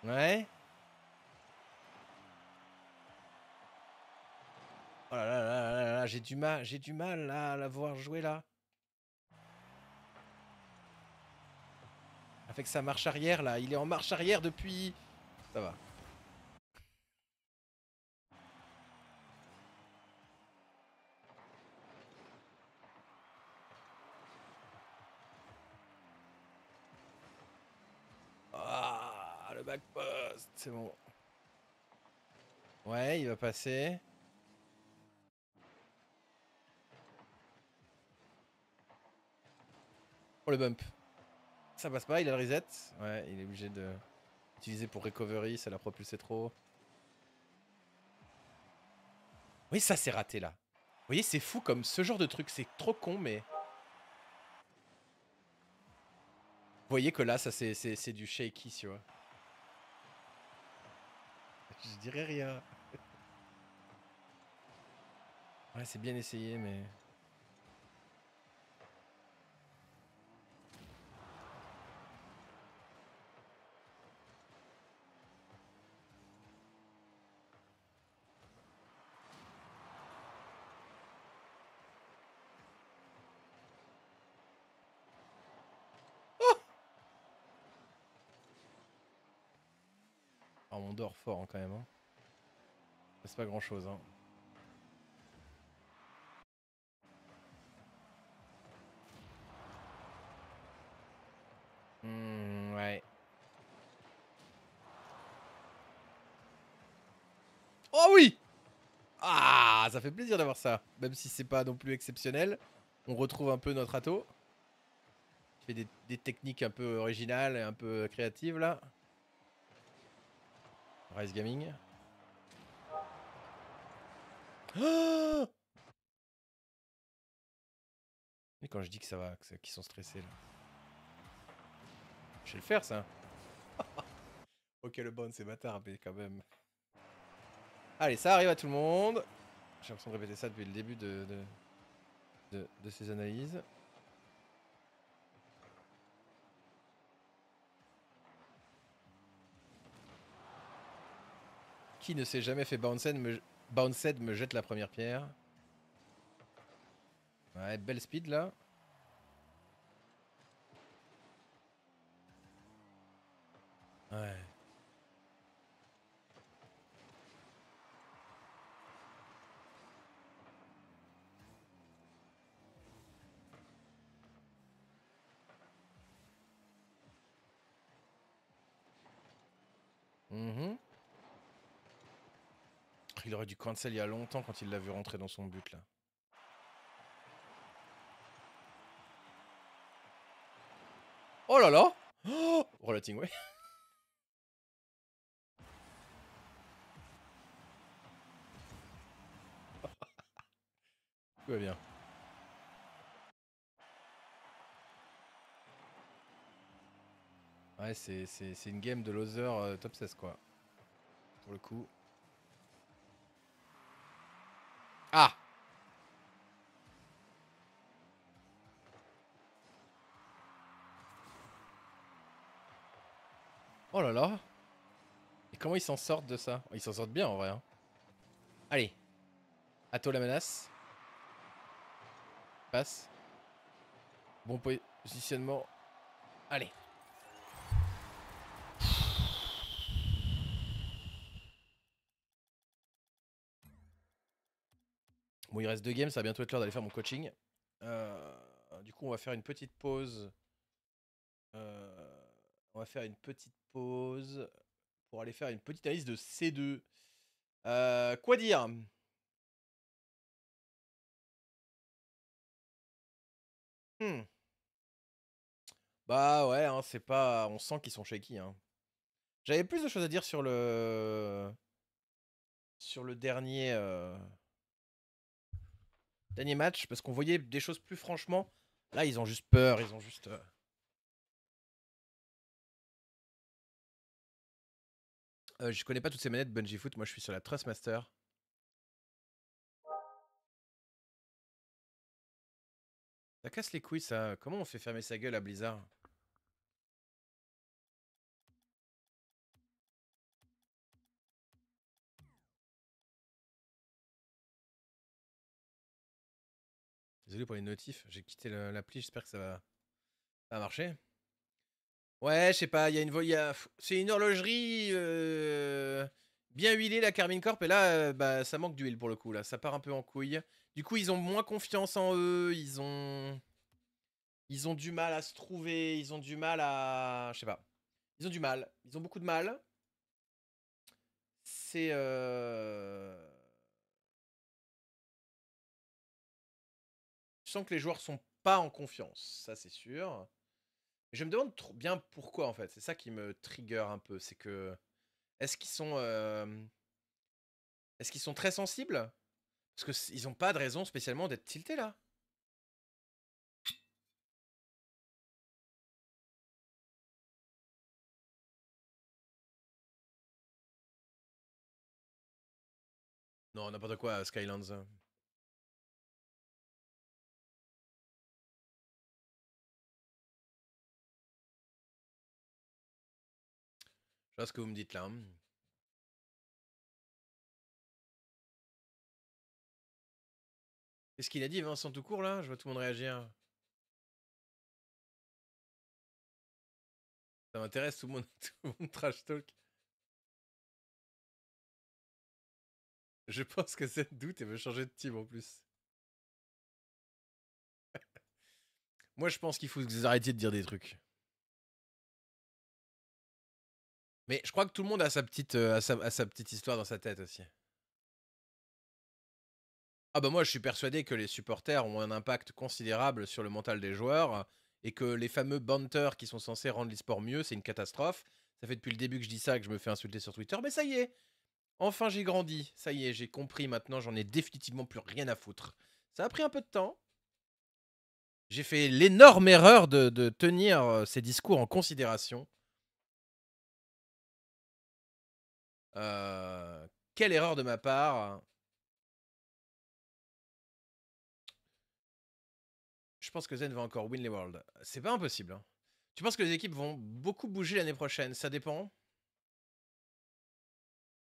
vrai. Ouais. Oh là j'ai du mal, j'ai du mal à la voir jouer là. Avec sa marche arrière là, il est en marche arrière depuis... Ça va. Ah, le backpost, c'est bon. Ouais, il va passer. Oh, le bump ça passe pas, il a le reset. Ouais, il est obligé de utiliser pour recovery, ça l'a propulsé trop. Oui, ça c'est raté là. Vous voyez, c'est fou comme ce genre de truc, c'est trop con, mais... Vous voyez que là, ça c'est du shaky, tu vois. Je dirais rien. Ouais, c'est bien essayé, mais... on dort fort hein, quand même. Hein. C'est pas grand chose. Hein. Mmh, ouais. Oh oui Ah, ça fait plaisir d'avoir ça. Même si c'est pas non plus exceptionnel, on retrouve un peu notre ato. Je fais des techniques un peu originales et un peu créatives là. Rise Gaming. Mais quand je dis que ça va, qu'ils sont stressés là. Je vais le faire ça. ok le bon c'est bâtard mais quand même. Allez ça arrive à tout le monde. J'ai l'impression de répéter ça depuis le début de, de ces analyses. ne s'est jamais fait bounce me, bounced me jette la première pierre. Ouais, belle speed là. Ouais. Il aurait dû cancel il y a longtemps quand il l'a vu rentrer dans son but là. Oh là là oh Relating, ouais. Tout va bien. Ouais, c'est une game de loser euh, top 16 quoi. Pour le coup. Oh là là Et comment ils s'en sortent de ça Ils s'en sortent bien en vrai. Hein. Allez. toi la menace. Passe. Bon positionnement. Allez. Bon, il reste deux games, ça va bientôt être l'heure d'aller faire mon coaching. Euh, du coup, on va faire une petite pause. Euh, on va faire une petite pause pour aller faire une petite analyse de C2. Euh, quoi dire hmm. Bah ouais, hein, c'est pas. On sent qu'ils sont shaky. Hein. J'avais plus de choses à dire sur le. Sur le dernier. Euh, dernier match, parce qu'on voyait des choses plus franchement. Là, ils ont juste peur, ils ont juste. Euh, Euh, je connais pas toutes ces manettes Bungie Foot, moi je suis sur la Trustmaster. Ça casse les couilles ça, comment on fait fermer sa gueule à Blizzard Désolé pour les notifs, j'ai quitté l'appli, j'espère que ça va marcher. Ouais, je sais pas, il y a une c'est une horlogerie bien huilée la Carmine Corp et là bah ça manque d'huile pour le coup là, ça part un peu en couille. Du coup, ils ont moins confiance en eux, ils ont ils ont du mal à se trouver, ils ont du mal à je sais pas. Ils ont du mal, ils ont beaucoup de mal. C'est Je sens que les joueurs sont pas en confiance, ça c'est sûr. Je me demande trop bien pourquoi en fait. C'est ça qui me trigger un peu. C'est que est-ce qu'ils sont est-ce qu'ils sont très sensibles Parce qu'ils n'ont pas de raison spécialement d'être tiltés là. Non, n'importe quoi, Skylands. pas ce que vous me dites là. Hein. Qu'est-ce qu'il a dit, Vincent, tout court là Je vois tout le monde réagir. Ça m'intéresse, tout le monde, tout le monde trash talk. Je pense que cette doute, et veut changer de team en plus. Moi, je pense qu'il faut que vous arrêtiez de dire des trucs. Mais je crois que tout le monde a sa petite, euh, sa, petite histoire dans sa tête aussi. Ah bah moi je suis persuadé que les supporters ont un impact considérable sur le mental des joueurs et que les fameux banters qui sont censés rendre l'e-sport mieux, c'est une catastrophe. Ça fait depuis le début que je dis ça que je me fais insulter sur Twitter, mais ça y est. Enfin j'ai grandi, ça y est, j'ai compris maintenant, j'en ai définitivement plus rien à foutre. Ça a pris un peu de temps. J'ai fait l'énorme erreur de tenir euh, ces discours en considération. Euh, quelle erreur de ma part. Je pense que Zen va encore win les Worlds. C'est pas impossible. Hein. Tu penses que les équipes vont beaucoup bouger l'année prochaine Ça dépend.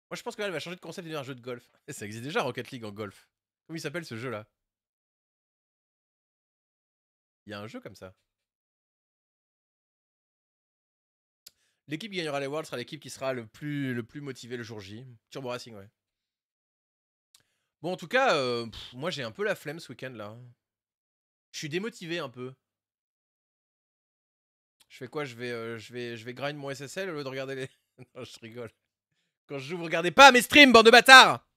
Moi, je pense que elle va changer de concept et devenir un jeu de golf. Ça existe déjà, Rocket League en golf. Comment il s'appelle ce jeu-là Il y a un jeu comme ça. L'équipe qui gagnera les Worlds sera l'équipe qui sera le plus, le plus motivée le jour J. Turbo Racing, ouais. Bon, en tout cas, euh, moi j'ai un peu la flemme ce week-end là. Je suis démotivé un peu. Je fais quoi je vais, euh, je, vais, je vais grind mon SSL au lieu de regarder les. non, je rigole. Quand je joue, vous regardez pas mes streams, bande de bâtards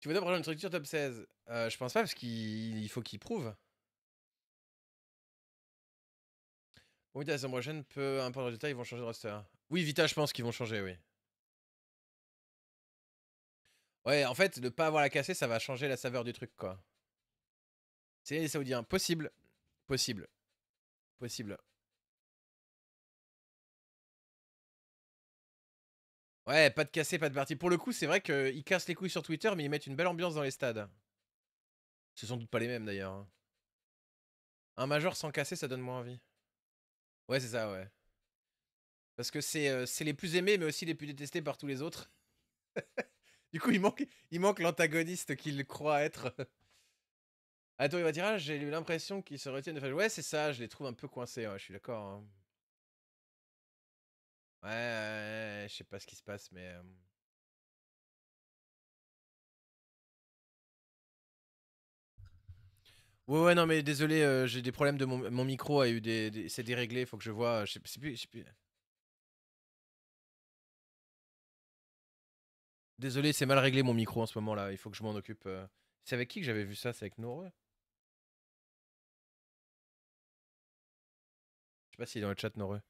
Tu veux d'abord une structure top 16 euh, Je pense pas parce qu'il faut qu'il prouve. Oui, la saison prochaine, peu importe le résultat, ils vont changer de roster. Oui, Vita, je pense qu'ils vont changer, oui. Ouais, en fait, ne pas avoir la cassée, ça va changer la saveur du truc, quoi. C'est les Saoudiens. Possible. Possible. Possible. Ouais, pas de cassé, pas de partie. Pour le coup, c'est vrai qu'ils cassent les couilles sur Twitter, mais ils mettent une belle ambiance dans les stades. Ce sont doute pas les mêmes d'ailleurs. Hein. Un major sans casser, ça donne moins envie. Ouais, c'est ça, ouais. Parce que euh, c'est les plus aimés, mais aussi les plus détestés par tous les autres. du coup, il manque il manque l'antagoniste qu'il croit être. Attends, il va dire Ah, j'ai eu l'impression qu'ils se retient de Ouais, c'est ça, je les trouve un peu coincés, je suis d'accord. Hein. Ouais, je sais pas ce qui se passe, mais. Euh, Ouais, ouais, non, mais désolé, euh, j'ai des problèmes de mon, micro a eu des, c'est déréglé, faut que je vois, je plus, Désolé, c'est mal réglé mon micro en ce moment là, il faut que je m'en occupe. Euh. C'est avec qui que j'avais vu ça, c'est avec Noreux. Je sais pas s'il si est dans le chat Noreux.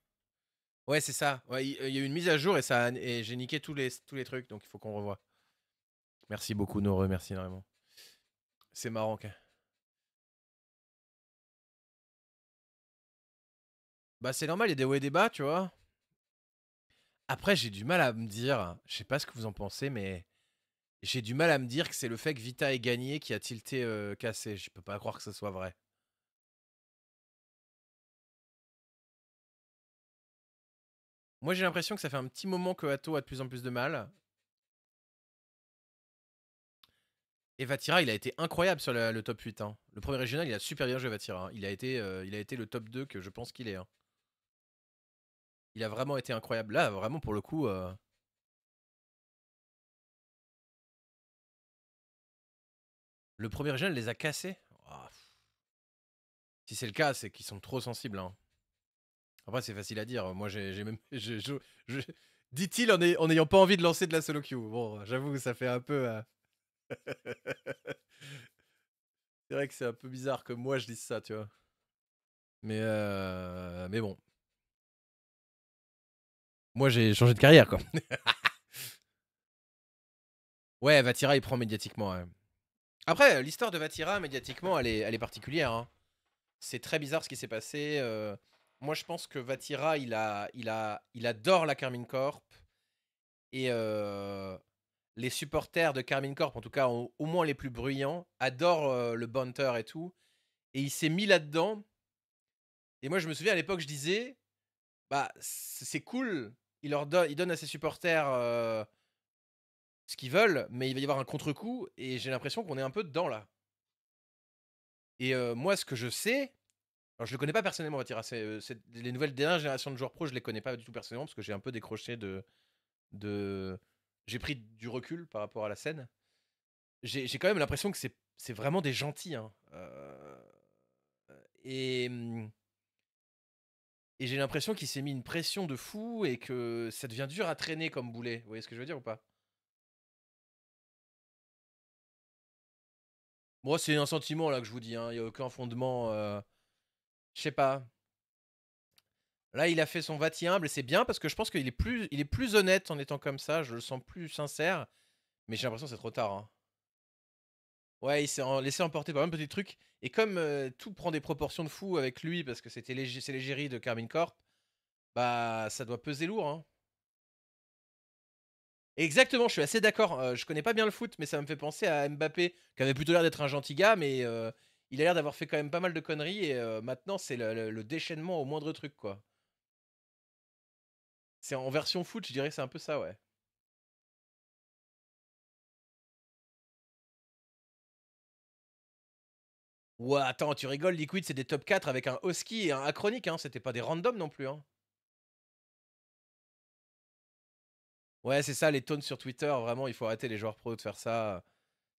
Ouais, c'est ça. Ouais, il y, a eu une mise à jour et ça et j'ai niqué tous les tous les trucs, donc il faut qu'on revoie. Merci beaucoup Noreux, merci énormément. C'est marrant. quoi. Bah, c'est normal, il y a des hauts et des bas, tu vois. Après, j'ai du mal à me dire, je sais pas ce que vous en pensez, mais j'ai du mal à me dire que c'est le fait que Vita ait gagné qui a tilté euh, cassé. Je peux pas croire que ce soit vrai. Moi, j'ai l'impression que ça fait un petit moment que Hato a de plus en plus de mal. Et Vatira, il a été incroyable sur le, top 8. Hein. Le premier régional, il a super bien joué Vatira. Hein. Il, a été, euh, il a été le top 2 que je pense qu'il est. Hein il a vraiment été incroyable. Là, vraiment, pour le coup. Euh, le premier jeune les a cassés. Ah, si c'est le cas, c'est qu'ils sont trop sensibles. Hein. Après, c'est facile à dire. Moi, j'ai même. Dit-il en n'ayant pas envie de lancer de la solo queue. Bon, j'avoue que ça fait un peu. Euh, c'est vrai que c'est un peu bizarre que moi je dise ça, tu vois. Mais, euh, Mais bon. Moi, j'ai changé de carrière, quoi. ouais, Vatira, il prend médiatiquement. Après, l'histoire de Vatira, médiatiquement, elle est, elle est particulière. Hein. C'est très bizarre ce qui s'est passé. Euh. moi, je pense que Vatira, il, a, il, a, il adore la Carmine Corp. Et euh, les supporters de Carmine Corp, en tout cas, au, moins les plus bruyants, adorent euh, le banter et tout. Et il s'est mis là-dedans. Et moi, je me souviens, à l'époque, je disais, bah, c'est cool il, leur donne, il donne à ses supporters ce qu'ils veulent, mais il va y avoir un contre-coup, et j'ai l'impression qu'on est un peu dedans là. Et moi, ce que je sais, alors je le connais pas personnellement, on va dire, hein, les nouvelles dernières générations de joueurs pro, je les connais pas du tout personnellement parce que j'ai un peu décroché de, de... j'ai pris du recul par rapport à la scène. J'ai quand même l'impression que c'est vraiment des gentils. Hein, et mmh, et j'ai l'impression qu'il s'est mis une pression de fou et que ça devient dur à traîner comme boulet. Vous voyez ce que je veux dire ou pas Moi, c'est un sentiment là que je vous dis. Hein. Il n'y a aucun fondement. Euh, je sais pas. Là, il a fait son humble et c'est bien parce que je pense qu'il est plus, il est plus honnête en étant comme ça. Je le sens plus sincère. Mais j'ai l'impression que c'est trop tard. Hein. Ouais, il s'est laissé emporter par un petit truc. Et comme euh, tout prend des proportions de fou avec lui, parce que c'était c'est l'égérie de Carmine Corp, bah ça doit peser lourd. Hein. Exactement, je suis assez d'accord. Euh, je connais pas bien le foot, mais ça me fait penser à Mbappé, qui avait plutôt l'air d'être un gentil gars, mais euh, il a l'air d'avoir fait quand même pas mal de conneries. Et maintenant, c'est le, déchaînement au moindre truc, quoi. C'est en version foot, je dirais, c'est un peu ça, ouais. Ouais, attends, tu rigoles, Liquid, c'est des top 4 avec un Oski et un Acronique hein. C'était pas des randoms non plus, hein. Ouais, c'est ça, les tonnes sur Twitter, vraiment, il faut arrêter les joueurs pro de faire ça.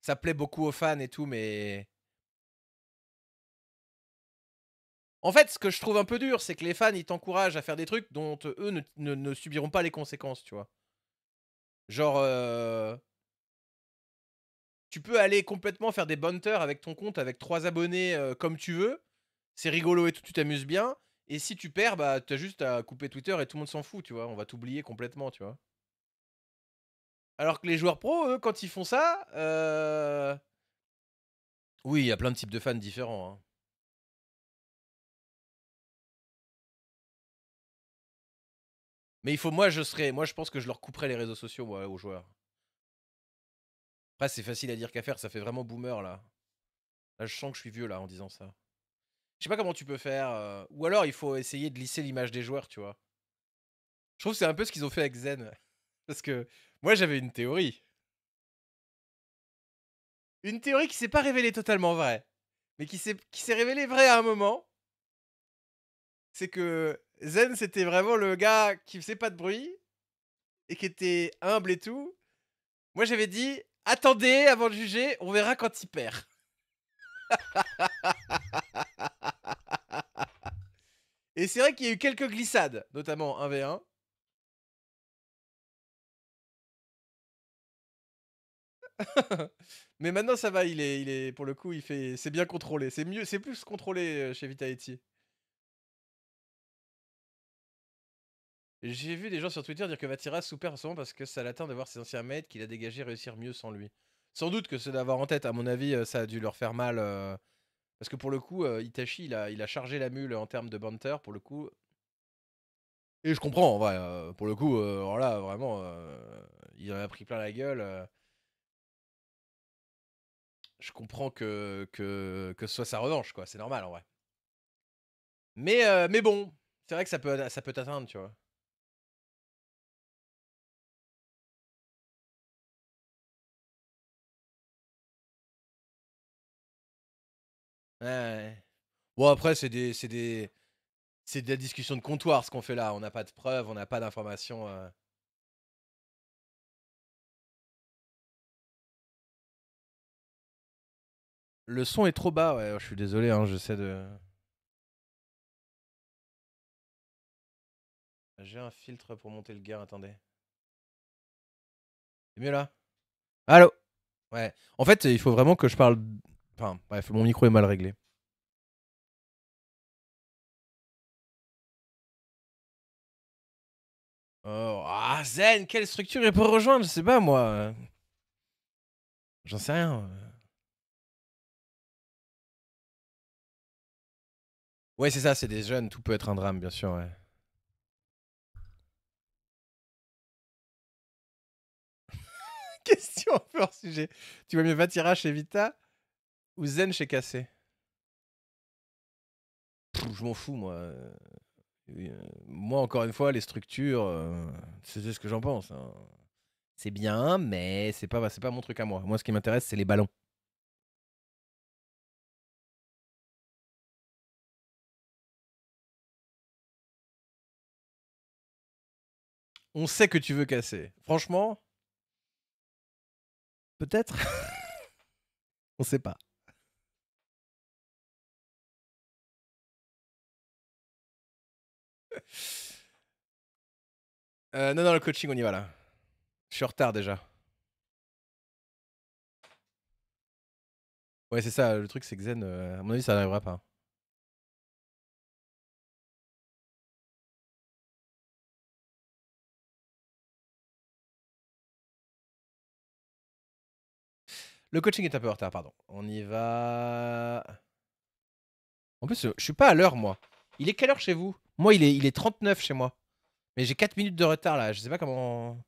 Ça plaît beaucoup aux fans et tout, mais... En fait, ce que je trouve un peu dur, c'est que les fans, ils t'encouragent à faire des trucs dont eux ne, subiront pas les conséquences, tu vois. Genre, euh, tu peux aller complètement faire des bonteurs avec ton compte, avec trois abonnés euh, comme tu veux. C'est rigolo et tout, tu t'amuses bien. Et si tu perds, bah, as juste à couper Twitter et tout le monde s'en fout, tu vois. On va t'oublier complètement, tu vois. Alors que les joueurs pro, eux, quand ils font ça, euh, oui, il y a plein de types de fans différents. Hein. Mais il faut, moi, je serais, moi, je pense que je leur couperais les réseaux sociaux, aux joueurs. Après, c'est facile à dire qu'à faire, ça fait vraiment boomer là. Là, je sens que je suis vieux là en disant ça. Je sais pas comment tu peux faire. Euh, ou alors, il faut essayer de lisser l'image des joueurs, tu vois. Je trouve que c'est un peu ce qu'ils ont fait avec Zen. Parce que moi, j'avais une théorie. Une théorie qui s'est pas révélée totalement vraie, mais qui s'est qui s'est révélée vraie à un moment. C'est que Zen, c'était vraiment le gars qui faisait pas de bruit et qui était humble et tout. Moi, j'avais dit, attendez avant de juger, on verra quand il perd. Et c'est vrai qu'il y a eu quelques glissades, notamment 1v1. Mais maintenant ça va, il est, il est pour le coup, il fait, c'est bien contrôlé, c'est mieux, c'est plus contrôlé euh, chez Vitality. J'ai vu des gens sur Twitter dire que Vatira soupère en parce que ça l'atteint de voir ses anciens maîtres qu'il a dégagé réussir mieux sans lui. Sans doute que ce d'avoir en tête, à mon avis, euh, ça a dû leur faire mal. Euh, parce que pour le coup, euh, Itachi, il a, chargé la mule en termes de banter, pour le coup. Et je comprends, en vrai. pour le coup, alors vraiment, il en a pris plein la gueule. Je comprends que, que, que ce soit sa revanche, quoi. C'est normal, en vrai. Mais, mais bon, c'est vrai que ça peut, ça peut t'atteindre, tu vois. Ouais. Bon, après, c'est des, c'est des, c'est des discussions de comptoir ce qu'on fait là. On n'a pas de preuves, on n'a pas d'informations. Euh. Le son est trop bas, ouais. Oh, je suis désolé, hein, sais de. J'ai un filtre pour monter le gain, attendez. C'est mieux là Allô Ouais. En fait, il faut vraiment que je parle Enfin, bref, mon micro est mal réglé. Oh, ah, Zen, quelle structure il peut rejoindre Je sais pas, moi. J'en sais rien. Ouais, c'est ça, c'est des jeunes, tout peut être un drame, bien sûr, ouais. Question hors sujet. Tu vois mieux Vatira chez Vita ou Zen chez Cassé Je m'en fous, moi. Euh, moi, encore une fois, les structures, euh, c'est ce que j'en pense. Hein. C'est bien, mais c'est pas, pas mon truc à moi. Moi, ce qui m'intéresse, c'est les ballons. On sait que tu veux casser. Franchement, peut-être. On sait pas. Euh, non, non, le coaching, on y va là. Je suis en retard déjà. Ouais, c'est ça. Le truc, c'est que Zen, euh, à mon avis, ça n'arrivera pas. Hein. Le coaching est un peu en retard, pardon. On y va. En plus, je suis pas à l'heure, moi. Il est quelle heure chez vous Moi, il est, il est 39 chez moi. Mais j'ai 4 minutes de retard là. Je sais pas comment.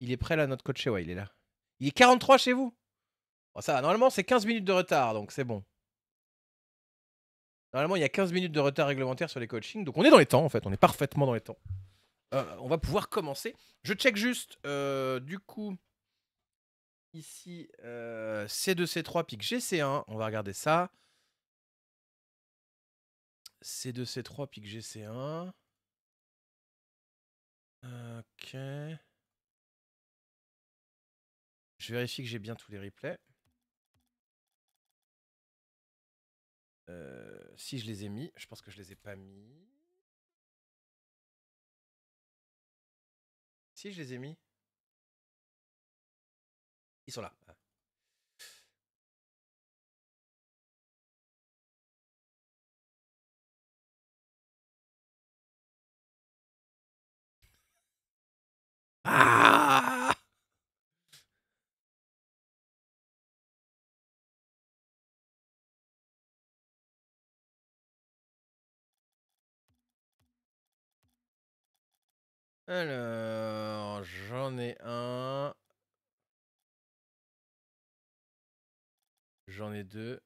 Il est prêt là, notre coaché. Ouais, il est là. Il est 43 chez vous oh, ça va. Normalement, c'est 15 minutes de retard, donc c'est bon. Normalement, il y a 15 minutes de retard réglementaire sur les coachings. Donc on est dans les temps, en fait. On est parfaitement dans les temps. Euh, on va pouvoir commencer. Je check juste, euh, du coup, ici, C2, C3, pique GC1. On va regarder ça. C2C3 pique GC1. Ok. Je vérifie que j'ai bien tous les replays. Euh, si je les ai mis, je pense que je les ai pas mis. Si je les ai mis. Ils sont là. Ah Alors, j'en ai un. J'en ai deux.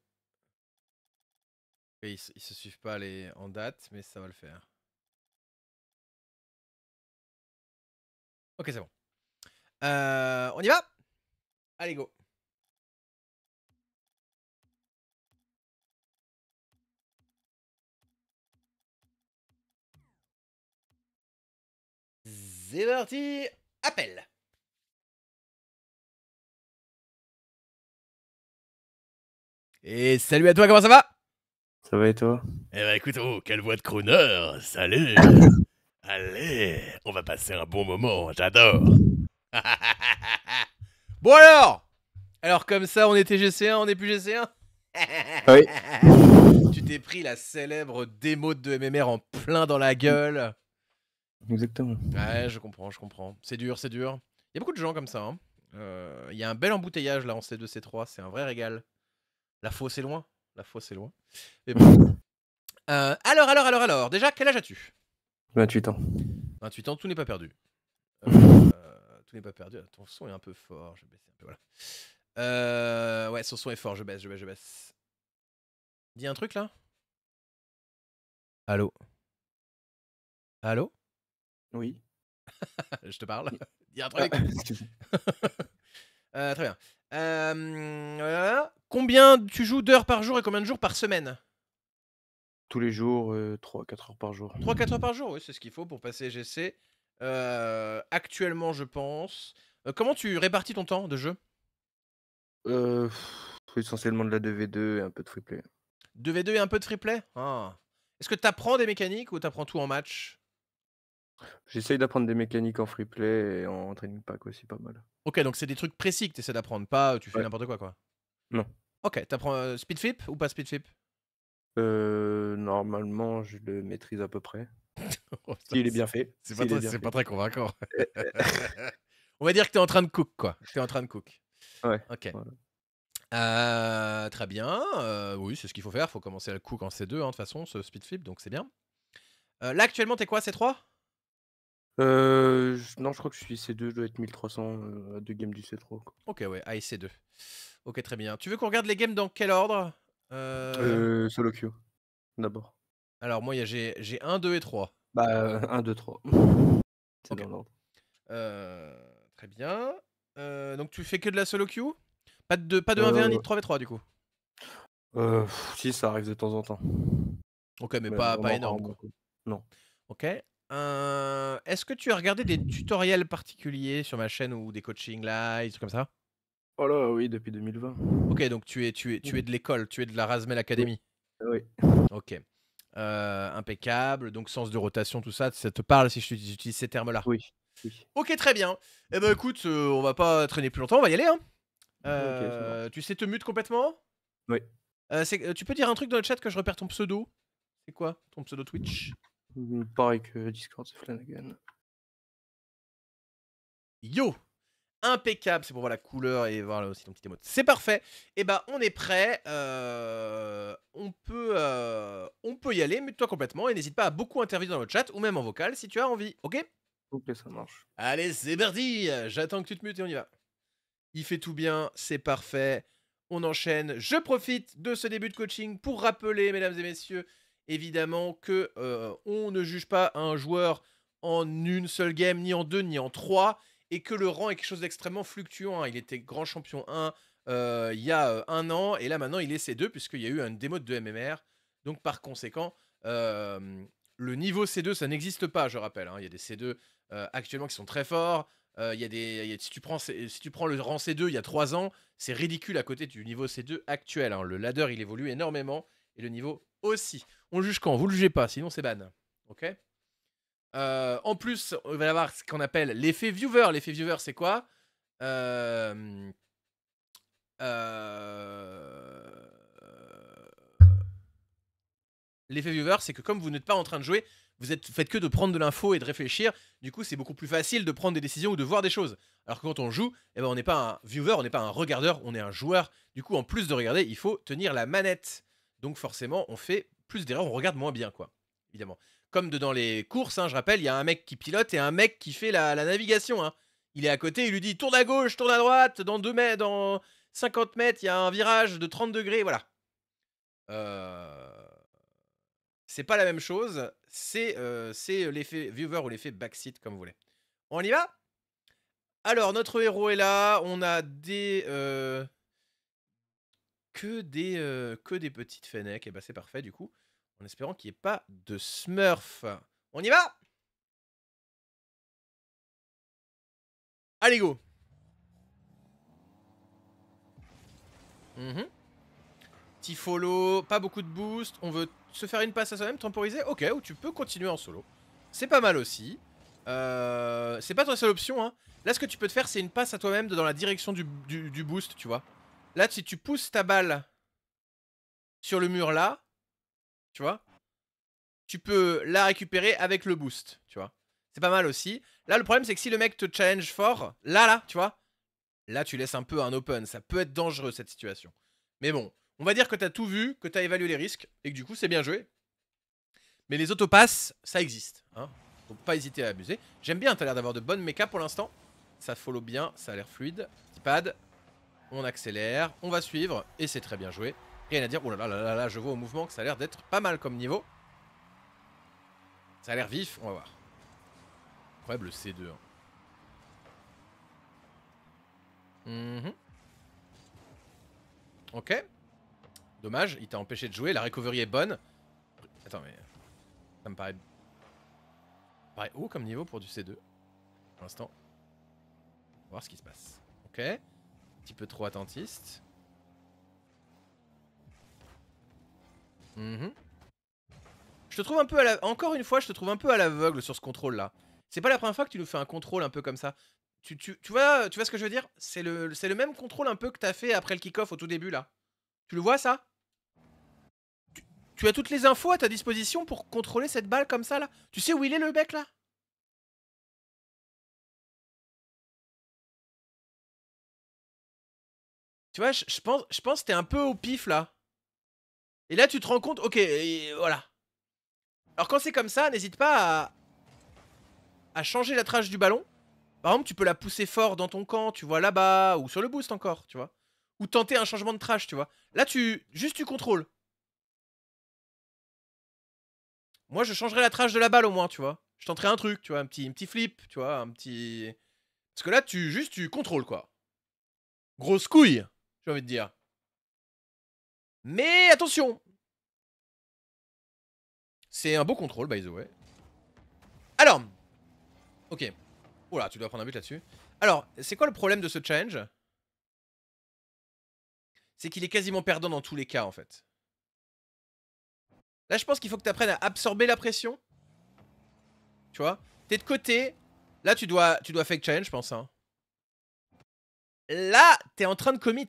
Et ils, ils se suivent pas les, en date, mais ça va le faire. Ok, c'est bon. Euh, on y va Allez, go. C'est parti Appel Et salut à toi, comment ça va Ça va et toi Eh bah écoute, oh, quelle voix de crooner Salut Allez, on va passer un bon moment, j'adore. bon alors Alors comme ça, on était GC1, on n'est plus GC1 Oui. Tu t'es pris la célèbre démo de MMR en plein dans la gueule. Exactement. Ouais, je comprends, je comprends. C'est dur, c'est dur. Il y a beaucoup de gens comme ça. Hein. Euh, il y a un bel embouteillage là en C2, C3, c'est un vrai régal. La fosse est loin. La fosse est loin. Euh, alors, alors, alors, alors. Déjà, quel âge as-tu 28 ans. 28 ans, tout n'est pas perdu. Euh, tout n'est pas perdu. Ton son est un peu fort. Je baisse un peu. Voilà. Euh, ouais, son son est fort. Je baisse, je baisse, je baisse. Dis un truc là Allô Allô Oui. je te parle. Dis un truc. Ah, euh, très bien. Combien tu joues d'heures par jour et combien de jours par semaine tous les jours, 3-4 euh, heures par jour. 3-4 heures par jour, oui, c'est ce qu'il faut pour passer GC. Euh, actuellement, je pense. Euh, comment tu répartis ton temps de jeu Essentiellement de la 2v2 et un peu de freeplay. 2v2 et un peu de freeplay ah. Est-ce que tu apprends des mécaniques ou tu apprends tout en match J'essaye d'apprendre des mécaniques en freeplay et en training pack aussi pas mal. Ok, donc c'est des trucs précis que tu essaies d'apprendre, pas tu fais n'importe quoi quoi. Non. Ok, t'apprends speed flip ou pas speed euh, normalement, je le maîtrise à peu près. Oh, il est bien fait. C'est pas, très, convaincant. Eh, eh. On va dire que tu es en train de cook, quoi. Je suis en train de cook. Ouais. Ok. Euh, très bien. Euh, oui, c'est ce qu'il faut faire. Il faut commencer à cook en C2, hein, de toute façon, ce speed donc c'est bien. là, actuellement, t'es quoi, C3 non, je crois que je suis C2, je dois être 1300 à deux games du C3. Ok, ouais, ah, C2. Ok, très bien. Tu veux qu'on regarde les games dans quel ordre euh... solo queue, d'abord. Alors, moi, j'ai 1, 2 et 3. Bah, 1, 2, 3. C'est euh, très bien. Euh, donc, tu fais que de la solo queue Pas de, pas de 1v1 ni de 3v3, euh, du coup si, ça arrive de temps en temps. Ok, mais, pas, énorme. Non. Ok. Euh, Est-ce que tu as regardé des tutoriels particuliers sur ma chaîne ou des coachings live, des trucs comme ça Oh là, oui, depuis 2020. Ok, donc tu es, tu es, tu es de l'école, tu es de la Rasmel Academy. Oui. Ok. Euh, impeccable, donc sens de rotation, tout ça, ça te parle si je utilise ces termes-là Oui. Ok, très bien. Eh ben écoute, euh, on va pas traîner plus longtemps, on va y aller. Hein euh, tu sais te mute complètement Oui. tu peux dire un truc dans le chat que je repère ton pseudo C'est quoi ton pseudo Twitch Pareil que Discord, c'est Flanagan. Yo impeccable. C'est pour voir la couleur et voir aussi ton petit émote. C'est parfait. Et eh bah, ben, on est prêt. Euh, on, peut, euh, on peut y aller. Mute-toi complètement et n'hésite pas à beaucoup intervenir dans le chat ou même en vocal si tu as envie. Ok Ok, ça marche. Allez, c'est parti. J'attends que tu te mutes et on y va. Il fait tout bien. C'est parfait. On enchaîne. Je profite de ce début de coaching pour rappeler, mesdames et messieurs, évidemment que euh, on ne juge pas un joueur en une seule game, ni en deux, ni en trois et que le rang est quelque chose d'extrêmement fluctuant. Hein. Il était grand champion 1 euh, il y a euh, un an, et là maintenant il est C2, puisqu'il y a eu un démo de MMR. Donc par conséquent, euh, le niveau C2, ça n'existe pas, je rappelle. Hein. Il y a des C2 actuellement qui sont très forts. il y a des, si, tu prends, si tu prends le rang C2 il y a 3 ans, c'est ridicule à côté du niveau C2 actuel. Hein. Le ladder, il évolue énormément, et le niveau aussi. On juge quand Vous le jugez pas, sinon c'est ban. Ok euh, en plus, on va y avoir ce qu'on appelle l'effet viewer. L'effet viewer, c'est quoi euh, euh, L'effet viewer, c'est que comme vous n'êtes pas en train de jouer, vous êtes, faites que de prendre de l'info et de réfléchir. Du coup, c'est beaucoup plus facile de prendre des décisions ou de voir des choses. Alors que quand on joue, eh ben, on n'est pas un viewer, on n'est pas un regardeur, on est un joueur. Du coup, en plus de regarder, il faut tenir la manette. Donc forcément, on fait plus d'erreurs, on regarde moins bien, quoi. Évidemment comme de, dans les courses, hein, je rappelle, il y a un mec qui pilote et un mec qui fait la, navigation. Hein. Il est à côté, il lui dit tourne à gauche, tourne à droite, dans 2 mètres, dans 50 mètres, il y a un virage de 30 degrés, voilà. Euh, c'est pas la même chose, euh, c'est l'effet viewer ou l'effet backseat, comme vous voulez. On y va Alors, notre héros est là, on a des... Euh, que des, que des petites fenêtres, et eh bah ben, c'est parfait du coup. En espérant qu'il n'y ait pas de smurf. On y va Allez, go Petit mmh follow, pas beaucoup de boost. On veut se faire une passe à soi-même, temporiser. Ok, ou tu peux continuer en solo. C'est pas mal aussi. Euh, c'est pas ta seule option. Hein. Là, ce que tu peux te faire, c'est une passe à toi-même dans la direction du, du, boost, tu vois. Là, si tu pousses ta balle sur le mur là, tu vois, tu peux la récupérer avec le boost, tu vois. C'est pas mal aussi. Là, le problème, c'est que si le mec te challenge fort, là, là, tu vois, là, tu laisses un peu un open. Ça peut être dangereux, cette situation. Mais bon, on va dire que t'as tout vu, que t'as évalué les risques, et que du coup, c'est bien joué. Mais les autopasses, ça existe. Hein Donc, pas hésiter à abuser. J'aime bien, t'as l'air d'avoir de bonnes mechas pour l'instant. Ça follow bien, ça a l'air fluide. Petit pad. On accélère, on va suivre, et c'est très bien joué rien à dire. Oh là là je vois au mouvement que ça a l'air d'être pas mal comme niveau. Ça a l'air vif, on va voir. Incroyable le C2. Hein. Mhm. Ok. Dommage, il t'a empêché de jouer. La recovery est bonne. Attends, mais. Ça me paraît. Ça me paraît haut comme niveau pour du C2. Pour l'instant. On va voir ce qui se passe. Ok. Un petit peu trop attentiste. Mhm. Je te trouve un peu à Encore une fois, je te trouve un peu à l'aveugle sur ce contrôle-là. C'est pas la première fois que tu nous fais un contrôle un peu comme ça. Tu, vois, tu vois ce que je veux dire C'est le, même contrôle un peu que t'as fait après le kick-off au tout début, là. Tu le vois, ça tu, as toutes les infos à ta disposition pour contrôler cette balle comme ça, là Tu sais où il est, le mec, là Tu vois, pense, je pense que t'es un peu au pif, là. Et là, tu te rends compte, ok, voilà. Alors quand c'est comme ça, n'hésite pas à... changer la trash du ballon. Par exemple, tu peux la pousser fort dans ton camp, tu vois, là-bas, ou sur le boost encore, tu vois. Ou tenter un changement de trash, tu vois. Là, tu juste tu contrôles. Moi, je changerais la trash de la balle au moins, tu vois. Je tenterai un truc, tu vois, un petit, un petit flip, tu vois, un petit... Parce que là, tu juste, tu contrôles, quoi. Grosse couille, j'ai envie de dire. Mais attention C'est un beau contrôle, by the way. Alors Ok. là, tu dois prendre un but là-dessus. Alors, c'est quoi le problème de ce challenge C'est qu'il est quasiment perdant dans tous les cas, en fait. Là, je pense qu'il faut que tu apprennes à absorber la pression. Tu vois T'es de côté. Là, tu dois, tu dois fake challenge, je pense. Hein. Là, t'es en train de commit.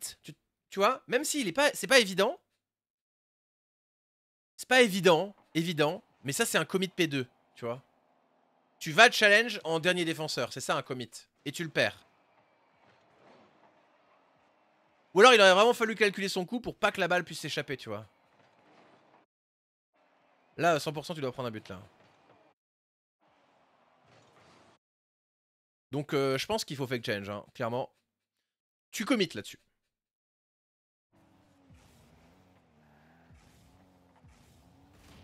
Tu vois, même s'il pas, c'est pas évident. C'est pas évident, évident. Mais ça, c'est un commit P2, tu vois. Tu vas le challenge en dernier défenseur, c'est ça un commit. Et tu le perds. Ou alors il aurait vraiment fallu calculer son coup pour pas que la balle puisse s'échapper, tu vois. Là, 100%, tu dois prendre un but, là. Donc, euh, je pense qu'il faut fake change, hein, clairement. Tu commites là-dessus.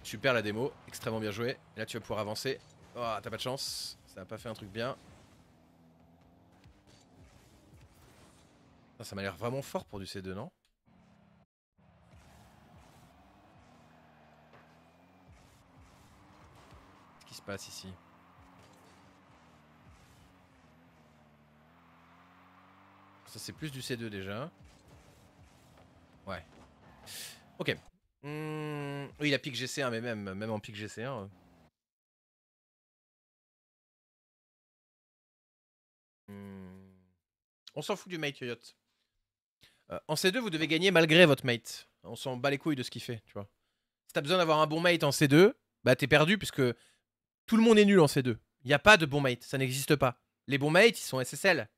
Super la démo, extrêmement bien joué. Là tu vas pouvoir avancer. Oh, t'as pas de chance, ça a pas fait un truc bien. Ça m'a l'air vraiment fort pour du C2, non Qu'est-ce qui se passe ici Ça c'est plus du C2 déjà. Ouais. Ok. Oui mmh, oui, la pique GC1, mais même, même en pique GC1. Euh. Mmh. On s'en fout du mate, Yoyot. Euh, en C2, vous devez gagner malgré votre mate. On s'en bat les couilles de ce qu'il fait, tu vois. Si t'as besoin d'avoir un bon mate en C2, bah t'es perdu puisque tout le monde est nul en C2. Il n'y a pas de bon mate, ça n'existe pas. Les bons mates, ils sont SSL.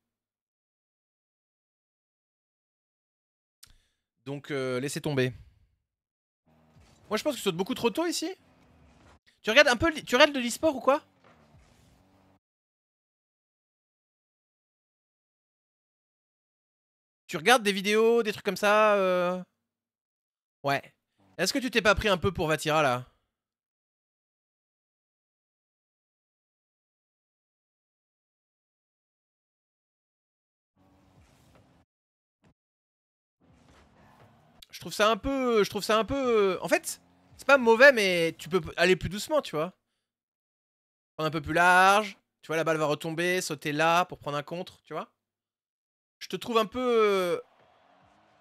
Donc euh, laissez tomber. Moi, je pense que tu sautes beaucoup trop tôt ici. Tu regardes un peu, tu regardes de l'e-sport ou quoi Tu regardes des vidéos, des trucs comme ça euh... Ouais. Est-ce que tu t'es pas pris un peu pour Vatira là Je trouve ça un peu. Je trouve ça un peu. Euh, en fait, c'est pas mauvais, mais tu peux aller plus doucement, tu vois. Prendre un peu plus large. Tu vois, la balle va retomber, sauter là pour prendre un contre, tu vois. Je te trouve un peu. Euh,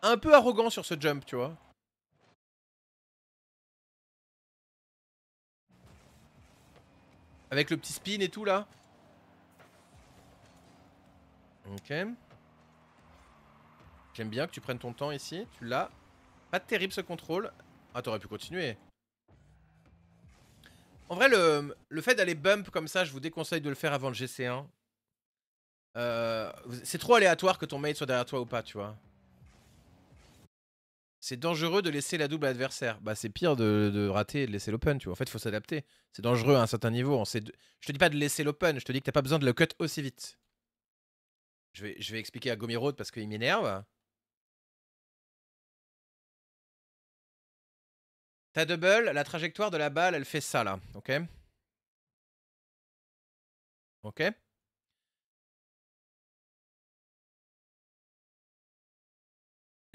un peu arrogant sur ce jump, tu vois. Avec le petit spin et tout là. Ok. J'aime bien que tu prennes ton temps ici. Tu l'as. Pas terrible ce contrôle. Ah, t'aurais pu continuer. En vrai, le, le fait d'aller bump comme ça, je vous déconseille de le faire avant le GC1. Euh, c'est trop aléatoire que ton mate soit derrière toi ou pas, tu vois. C'est dangereux de laisser la double adversaire. Bah, c'est pire de, rater et de laisser l'open, tu vois. En fait, il faut s'adapter. C'est dangereux à un certain niveau. On sait Je te dis pas de laisser l'open, je te dis que t'as pas besoin de le cut aussi vite. Je vais, je vais expliquer à Gomirode parce qu'il m'énerve. double, la trajectoire de la balle, elle fait ça là. Ok Ok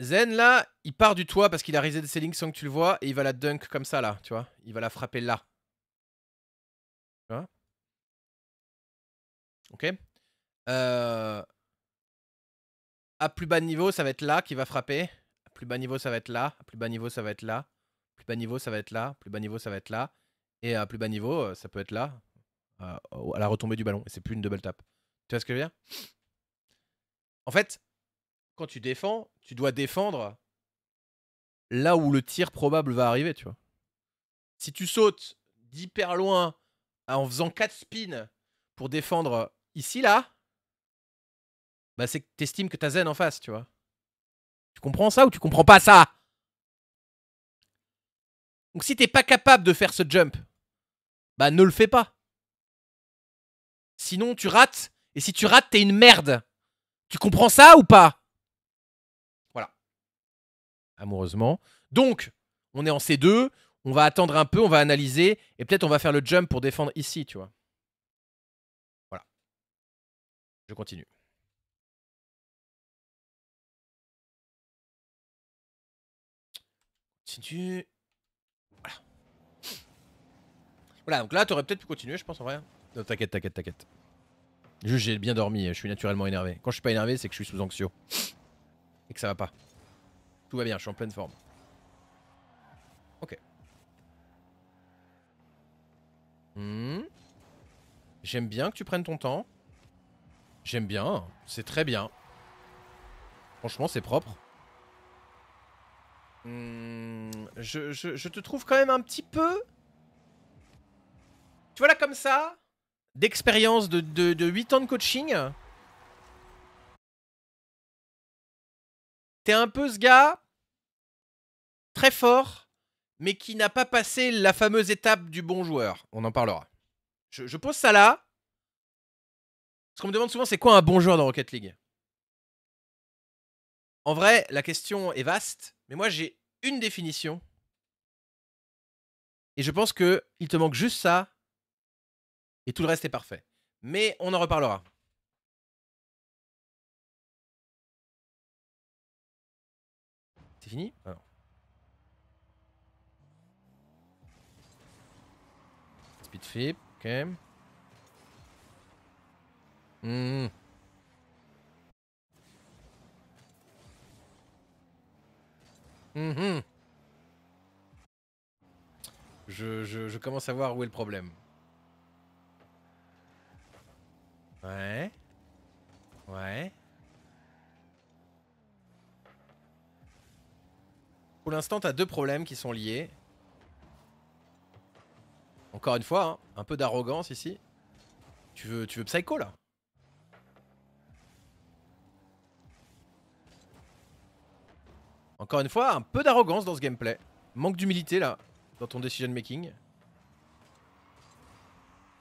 Zen là, il part du toit parce qu'il a risé de links sans que tu le vois et il va la dunk comme ça là, tu vois. Il va la frapper là. Tu vois Ok euh... À plus bas niveau, ça va être là qu'il va frapper. À plus bas niveau, ça va être là. À plus bas niveau, ça va être là. Plus bas niveau, ça va être là. Plus bas niveau, ça va être là. Et à plus bas niveau, euh, ça peut être là, euh, à la retombée du ballon. Et c'est plus une double tap. Tu vois ce que je veux dire En fait, quand tu défends, tu dois défendre là où le tir probable va arriver, tu vois. Si tu sautes d'hyper loin en faisant 4 spins pour défendre ici, là, bah c'est que tu estimes que t'as zen en face, tu vois. Tu comprends ça ou tu comprends pas ça donc si t'es pas capable de faire ce jump, bah ne le fais pas. Sinon tu rates, et si tu rates, t'es une merde. Tu comprends ça ou pas Voilà. Amoureusement. Donc, on est en C2, on va attendre un peu, on va analyser, et peut-être on va faire le jump pour défendre ici, tu vois. Voilà. Je continue. Continue. Voilà, donc là, t'aurais peut-être pu continuer, je pense, en vrai. Non, t'inquiète, t'inquiète, t'inquiète. Juste, j'ai bien dormi, je suis naturellement énervé. Quand je suis pas énervé, c'est que je suis sous anxio. Et que ça va pas. Tout va bien, je suis en pleine forme. Ok. Hmm. J'aime bien que tu prennes ton temps. J'aime bien, c'est très bien. Franchement, c'est propre. Hmm, je, je te trouve quand même un petit peu tu vois là comme ça, d'expérience de, 8 ans de coaching, t'es un peu ce gars très fort, mais qui n'a pas passé la fameuse étape du bon joueur. On en parlera. Je, pose ça là. Ce qu'on me demande souvent, c'est quoi un bon joueur dans Rocket League En vrai, la question est vaste, mais moi j'ai une définition. Et je pense que il te manque juste ça et tout le reste est parfait. Mais on en reparlera. C'est fini Speed flip, ok. Mmh. Mmh je, je commence à voir où est le problème. Ouais. Ouais. Pour l'instant, t'as deux problèmes qui sont liés. Encore une fois, hein, un peu d'arrogance ici. Tu veux, tu veux psycho là Encore une fois, un peu d'arrogance dans ce gameplay. Manque d'humilité là, dans ton decision making.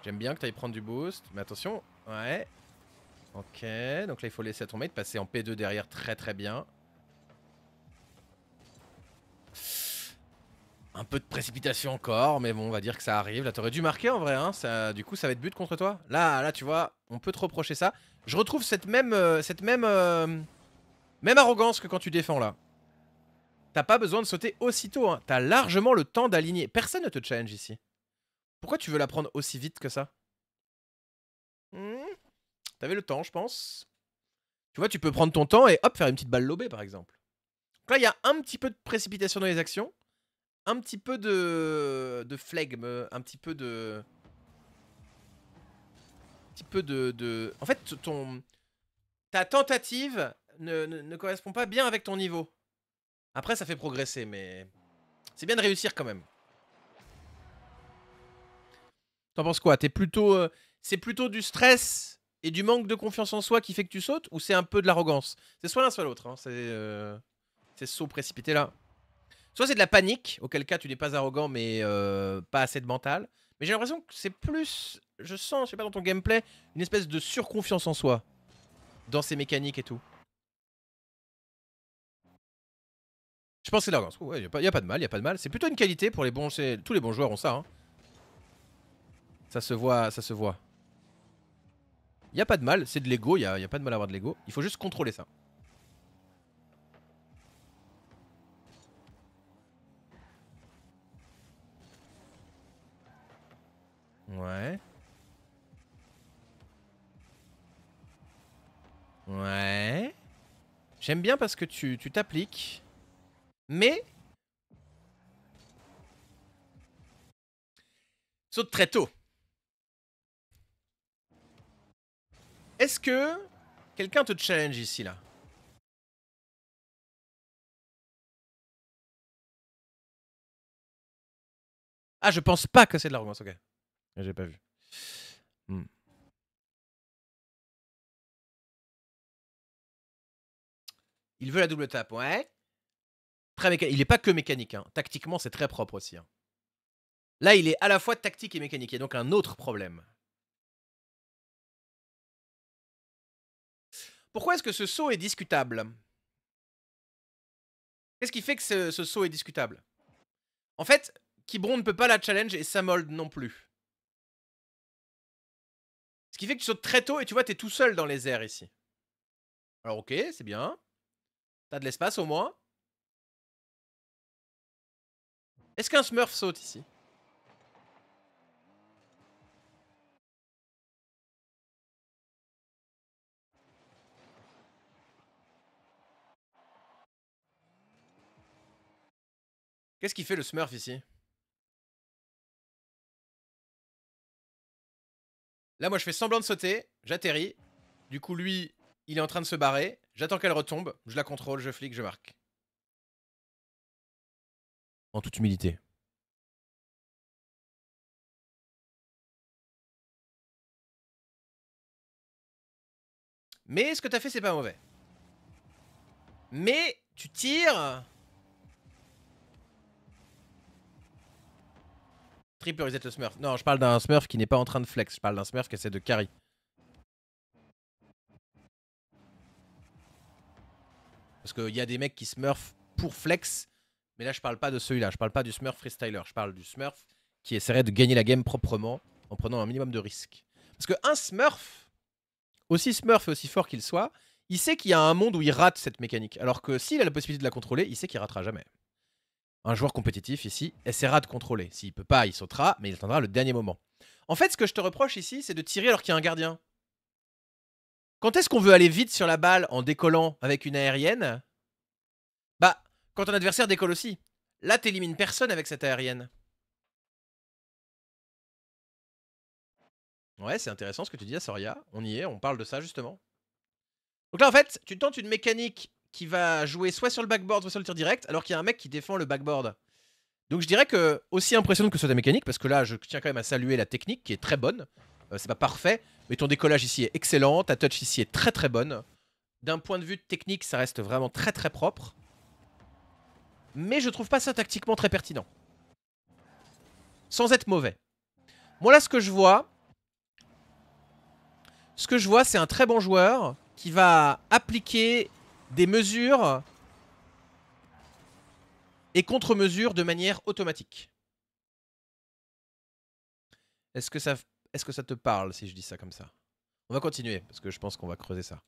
J'aime bien que t'ailles prendre du boost, mais attention, Ouais. Ok, donc là il faut laisser ton mate passer en P2 derrière très très bien. Un peu de précipitation encore, mais bon, on va dire que ça arrive. Là, t'aurais dû marquer en vrai, hein. Ça, du coup, ça va être but contre toi. Là, là, tu vois, on peut te reprocher ça. Je retrouve cette même, euh, cette même, euh, même arrogance que quand tu défends là. T'as pas besoin de sauter aussitôt. Hein. T'as largement le temps d'aligner. Personne ne te challenge ici. Pourquoi tu veux la prendre aussi vite que ça T'avais le temps, je pense. Tu vois, tu peux prendre ton temps et hop, faire une petite balle lobée, par exemple. Donc là, il y a un petit peu de précipitation dans les actions, un petit peu de, de flegme, un petit peu de... Un petit peu de... En fait, ton... ta tentative ne, correspond pas bien avec ton niveau. Après, ça fait progresser, mais... C'est bien de réussir quand même. T'en penses quoi T'es plutôt... Euh, c'est plutôt du stress et du manque de confiance en soi qui fait que tu sautes ou c'est un peu de l'arrogance C'est soit l'un, soit l'autre. Hein. C'est euh, saut précipité là. Soit c'est de la panique, auquel cas tu n'es pas arrogant mais euh, pas assez de mental. Mais j'ai l'impression que c'est plus, je sens, je sais pas, dans ton gameplay, une espèce de surconfiance en soi. Dans ses mécaniques et tout. Je pense que c'est l'arrogance. Il y a, pas, de mal, il y a pas de mal. C'est plutôt une qualité pour les bons... Tous les bons joueurs ont ça. Hein. Ça se voit, ça se voit. Il a pas de mal, c'est de l'ego, il n'y a, pas de mal à avoir de l'ego. Il faut juste contrôler ça. Ouais. Ouais. J'aime bien parce que tu t'appliques. mais... Saute très tôt. Est-ce que quelqu'un te challenge ici, là Ah, je pense pas que c'est de l'arrogance, ok. J'ai pas vu. Hmm. Il veut la double tape, ouais. Très mécanique. Il est pas que mécanique, hein. tactiquement c'est très propre aussi. Hein. Là, il est à la fois tactique et mécanique, il y a donc un autre problème. Pourquoi est-ce que ce saut est discutable Qu'est-ce qui fait que ce, saut est discutable En fait, Kibron ne peut pas la challenge et Samold non plus. Ce qui fait que tu sautes très tôt et tu vois, t'es tout seul dans les airs ici. Alors ok, c'est bien. T'as de l'espace au moins. Est-ce qu'un Smurf saute ici Qu'est-ce qui fait le Smurf ici Là, moi, je fais semblant de sauter, j'atterris. Du coup, lui, il est en train de se barrer. J'attends qu'elle retombe, je la contrôle, je flic, je marque. En toute humilité. Mais ce que t'as fait, c'est pas mauvais. Mais tu tires Triple reset le Smurf. Non, je parle d'un Smurf qui n'est pas en train de flex. Je parle d'un Smurf qui essaie de carry. Parce qu'il y a des mecs qui Smurf pour flex. Mais là, je parle pas de celui-là. Je parle pas du Smurf freestyler. Je parle du Smurf qui essaierait de gagner la game proprement en prenant un minimum de risques. Parce qu'un Smurf, aussi Smurf et aussi fort qu'il soit, il sait qu'il y a un monde où il rate cette mécanique. Alors que s'il a la possibilité de la contrôler, il sait qu'il ratera jamais. Un joueur compétitif ici essaiera de contrôler. S'il peut pas, il sautera, mais il attendra le dernier moment. En fait, ce que je te reproche ici, c'est de tirer alors qu'il y a un gardien. Quand est-ce qu'on veut aller vite sur la balle en décollant avec une aérienne Bah, quand ton adversaire décolle aussi. Là, t'élimines personne avec cette aérienne. Ouais, c'est intéressant ce que tu dis à Soria. On y est, on parle de ça justement. Donc là, en fait, tu tentes une mécanique qui va jouer soit sur le backboard, soit sur le tir direct, alors qu'il y a un mec qui défend le backboard. Donc je dirais que, aussi impressionnant que soit la mécanique, parce que là, je tiens quand même à saluer la technique qui est très bonne. Euh, c'est pas parfait, mais ton décollage ici est excellent, ta touch ici est très très bonne. D'un point de vue technique, ça reste vraiment très très propre. Mais je trouve pas ça tactiquement très pertinent. Sans être mauvais. Moi là, ce que je vois, ce que je vois, c'est un très bon joueur qui va appliquer des mesures et contre-mesures de manière automatique. Est-ce que, ça, est que ça te parle si je dis ça comme ça On va continuer parce que je pense qu'on va creuser ça.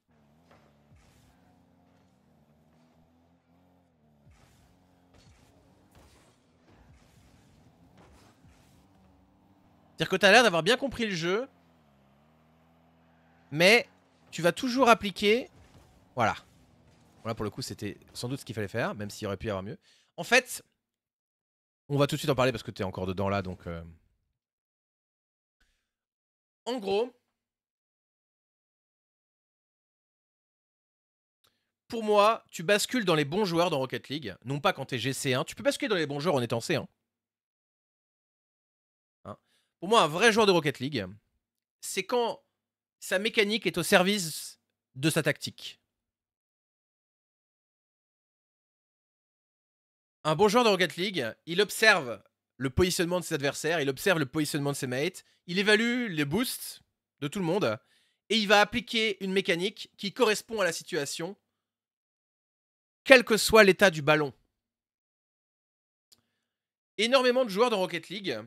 C'est-à-dire que tu as l'air d'avoir bien compris le jeu, mais tu vas toujours appliquer... Voilà là, pour le coup, c'était sans doute ce qu'il fallait faire, même s'il aurait pu y avoir mieux. En fait, on va tout de suite en parler parce que tu es encore dedans là, donc. Euh. En gros, pour moi, tu bascules dans les bons joueurs dans Rocket League, non pas quand t'es GC1. Tu peux basculer dans les bons joueurs en étant C1. Hein. pour moi, un vrai joueur de Rocket League, c'est quand sa mécanique est au service de sa tactique. Un bon joueur de Rocket League, il observe le positionnement de ses adversaires, il observe le positionnement de ses mates, il évalue les boosts de tout le monde, et il va appliquer une mécanique qui correspond à la situation, quel que soit l'état du ballon. Énormément de joueurs de Rocket League,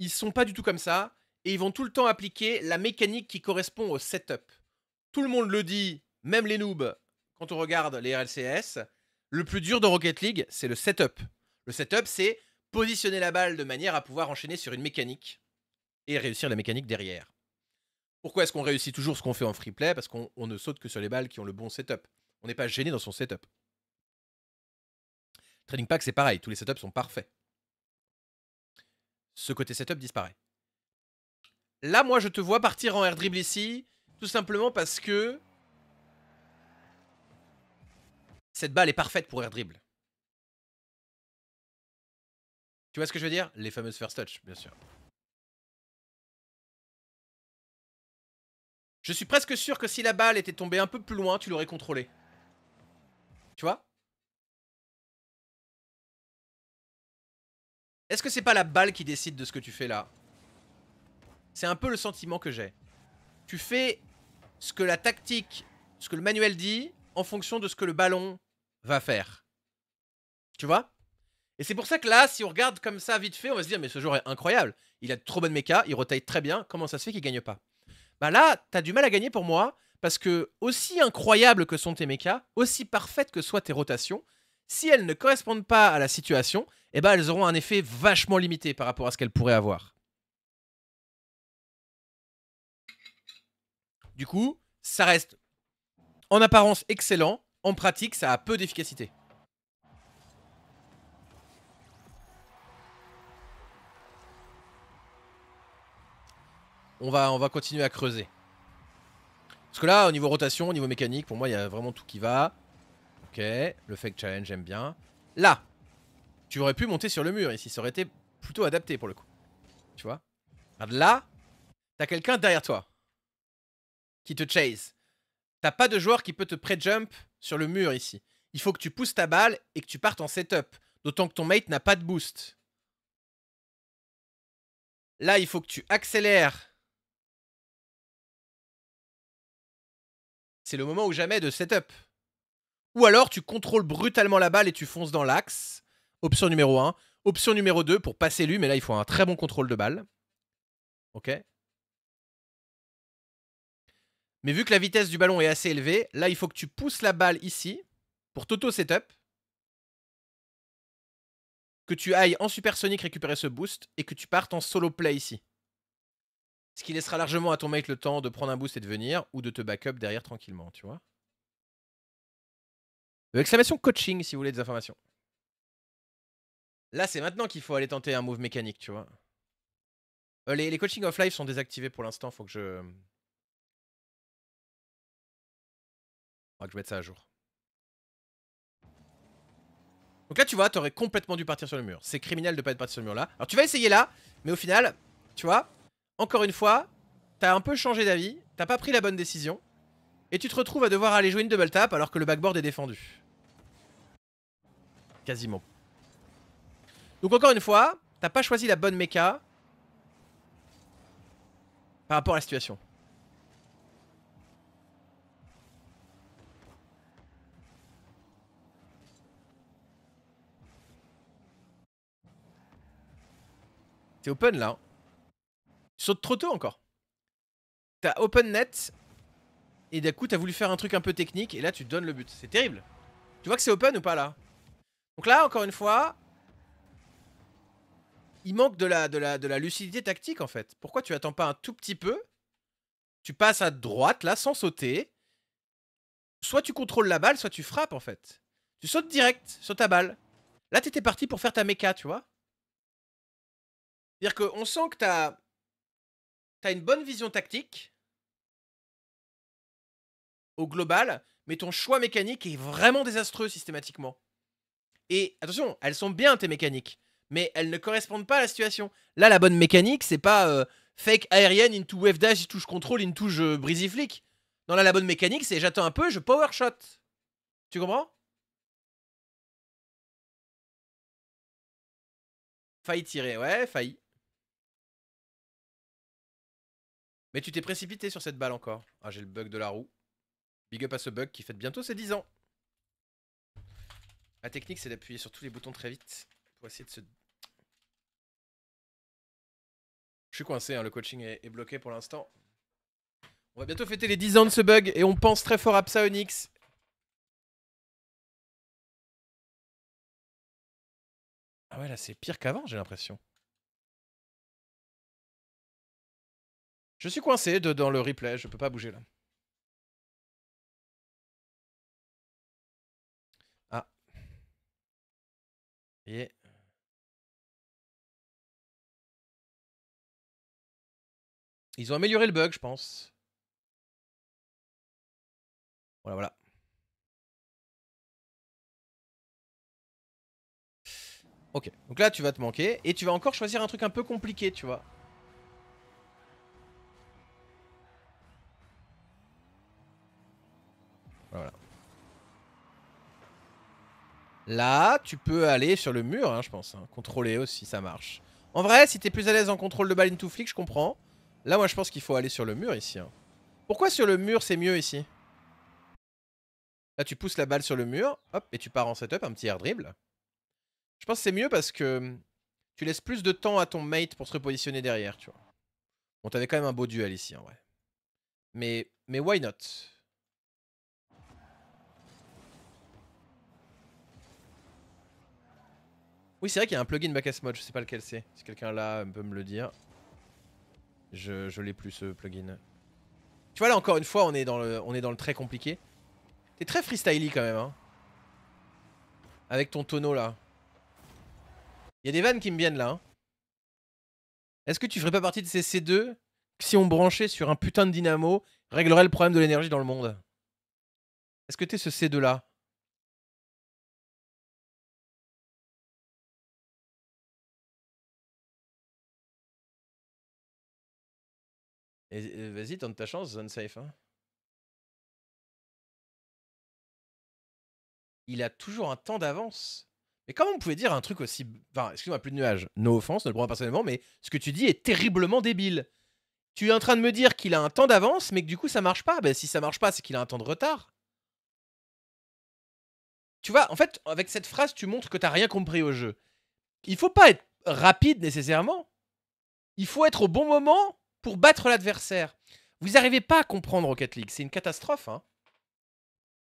ils sont pas du tout comme ça, et ils vont tout le temps appliquer la mécanique qui correspond au setup. Tout le monde le dit, même les noobs, quand on regarde les RLCS, le plus dur de Rocket League, c'est le setup. Le setup, c'est positionner la balle de manière à pouvoir enchaîner sur une mécanique et réussir la mécanique derrière. Pourquoi est-ce qu'on réussit toujours ce qu'on fait en free play Parce qu'on ne saute que sur les balles qui ont le bon setup. On n'est pas gêné dans son setup. Trading Pack, c'est pareil, tous les setups sont parfaits. Ce côté setup disparaît. Là, moi, je te vois partir en air dribble ici, tout simplement parce que cette balle est parfaite pour air dribble. Tu vois ce que je veux dire Les fameuses first touch, bien sûr. Je suis presque sûr que si la balle était tombée un peu plus loin, tu l'aurais contrôlée. Tu vois Est-ce que c'est pas la balle qui décide de ce que tu fais là C'est un peu le sentiment que j'ai. Tu fais ce que la tactique, ce que le manuel dit, en fonction de ce que le ballon va faire. Tu vois Et c'est pour ça que là, si on regarde comme ça vite fait, on va se dire mais ce joueur est incroyable. Il a de trop bonnes méca il rotaille très bien. Comment ça se fait qu'il gagne pas Bah là, t'as du mal à gagner pour moi parce que aussi incroyable que sont tes mécas, aussi parfaites que soient tes rotations, si elles ne correspondent pas à la situation, eh ben elles auront un effet vachement limité par rapport à ce qu'elles pourraient avoir. Du coup, ça reste en apparence excellent, en pratique, ça a peu d'efficacité. On va, on va continuer à creuser. Parce que là, au niveau rotation, au niveau mécanique, pour moi, il y a vraiment tout qui va. Ok, le fake challenge, j'aime bien. Là, tu aurais pu monter sur le mur ici, ça aurait été plutôt adapté pour le coup. Tu vois là, t'as quelqu'un derrière toi qui te chase. T'as pas de joueur qui peut te pré-jump sur le mur ici. Il faut que tu pousses ta balle et que tu partes en setup. D'autant que ton mate n'a pas de boost. Là, il faut que tu accélères. C'est le moment ou jamais de setup. Ou alors, tu contrôles brutalement la balle et tu fonces dans l'axe. Option numéro 1. Option numéro 2 pour passer lui, mais là, il faut un très bon contrôle de balle. Ok mais vu que la vitesse du ballon est assez élevée, là, il faut que tu pousses la balle ici pour t'auto-setup. Que tu ailles en supersonique récupérer ce boost et que tu partes en solo play ici. Ce qui laissera largement à ton mate le temps de prendre un boost et de venir ou de te backup derrière tranquillement, tu vois. Euh, exclamation coaching si vous voulez des informations. Là, c'est maintenant qu'il faut aller tenter un move mécanique, tu vois. Euh, les, les coachings off life sont désactivés pour l'instant, faut que je... Faudra que je mette ça à jour. Donc là, tu vois, t'aurais complètement dû partir sur le mur. C'est criminel de pas être parti sur le mur là. Alors tu vas essayer là, mais au final, tu vois, encore une fois, t'as un peu changé d'avis, t'as pas pris la bonne décision, et tu te retrouves à devoir aller jouer une double tap alors que le backboard est défendu. Quasiment. Donc encore une fois, t'as pas choisi la bonne méca... par rapport à la situation. T'es open là. Hein. Tu sautes trop tôt encore. T'as open net. Et d'un coup, t'as voulu faire un truc un peu technique. Et là, tu donnes le but. C'est terrible. Tu vois que c'est open ou pas là Donc là, encore une fois. Il manque de la, de la lucidité tactique en fait. Pourquoi tu attends pas un tout petit peu Tu passes à droite là sans sauter. Soit tu contrôles la balle, soit tu frappes en fait. Tu sautes direct sur ta balle. Là, t'étais parti pour faire ta méca, tu vois. C'est-à-dire qu'on sent que tu as, une bonne vision tactique au global, mais ton choix mécanique est vraiment désastreux systématiquement. Et attention, elles sont bien tes mécaniques, mais elles ne correspondent pas à la situation. Là, la bonne mécanique, c'est pas euh, fake aérienne into wave dash touche touche contrôle into je breezy flick. Non, là, la bonne mécanique, c'est j'attends un peu, je power shot. Tu comprends Faille tirer, ouais, faille. Mais tu t'es précipité sur cette balle encore. Ah, j'ai le bug de la roue. Big up à ce bug qui fête bientôt ses 10 ans. La technique, c'est d'appuyer sur tous les boutons très vite pour essayer de se... Je suis coincé, hein, le coaching est, bloqué pour l'instant. On va bientôt fêter les 10 ans de ce bug et on pense très fort à Psaonix. Ah ouais, là c'est pire qu'avant, j'ai l'impression. Je suis coincé de, dans le replay, je peux pas bouger là. Ah. Ils ont amélioré le bug, je pense. Voilà, voilà. Ok, donc là tu vas te manquer et tu vas encore choisir un truc un peu compliqué, tu vois. Là, tu peux aller sur le mur, hein, je pense. Hein. Contrôler aussi, ça marche. En vrai, si t'es plus à l'aise en contrôle de balle to flick je comprends. Là, moi, je pense qu'il faut aller sur le mur ici. Hein. Pourquoi sur le mur, c'est mieux ici Là, tu pousses la balle sur le mur, hop, et tu pars en setup, un petit air dribble. Je pense que c'est mieux parce que hum, tu laisses plus de temps à ton mate pour se repositionner derrière, tu vois. Bon, t'avais quand même un beau duel ici, en vrai. Mais, mais why not Oui, c'est vrai qu'il y a un plugin Bacchus Mode, je sais pas lequel c'est. Si quelqu'un là euh, peut me le dire. Je, l'ai plus ce plugin. Tu vois là encore une fois on est dans le, on est dans le très compliqué. T'es très freestyly quand même hein. Avec ton tonneau là. Il y a des vannes qui me viennent là. Hein. Est-ce que tu ferais pas partie de ces C2 si on branchait sur un putain de dynamo réglerait le problème de l'énergie dans le monde Est-ce que t'es ce C2 là vas-y, tente ta chance, zone safe. Hein. Il a toujours un temps d'avance. Mais comment on pouvait dire un truc aussi. Enfin, excuse-moi, plus de nuages. No offense, ne le prends pas personnellement, mais ce que tu dis est terriblement débile. Tu es en train de me dire qu'il a un temps d'avance, mais que du coup ça marche pas. Ben, si ça marche pas, c'est qu'il a un temps de retard. Tu vois, en fait, avec cette phrase, tu montres que tu t'as rien compris au jeu. Il faut pas être rapide nécessairement. Il faut être au bon moment pour battre l'adversaire. Vous n'arrivez pas à comprendre Rocket League, c'est une catastrophe. Hein.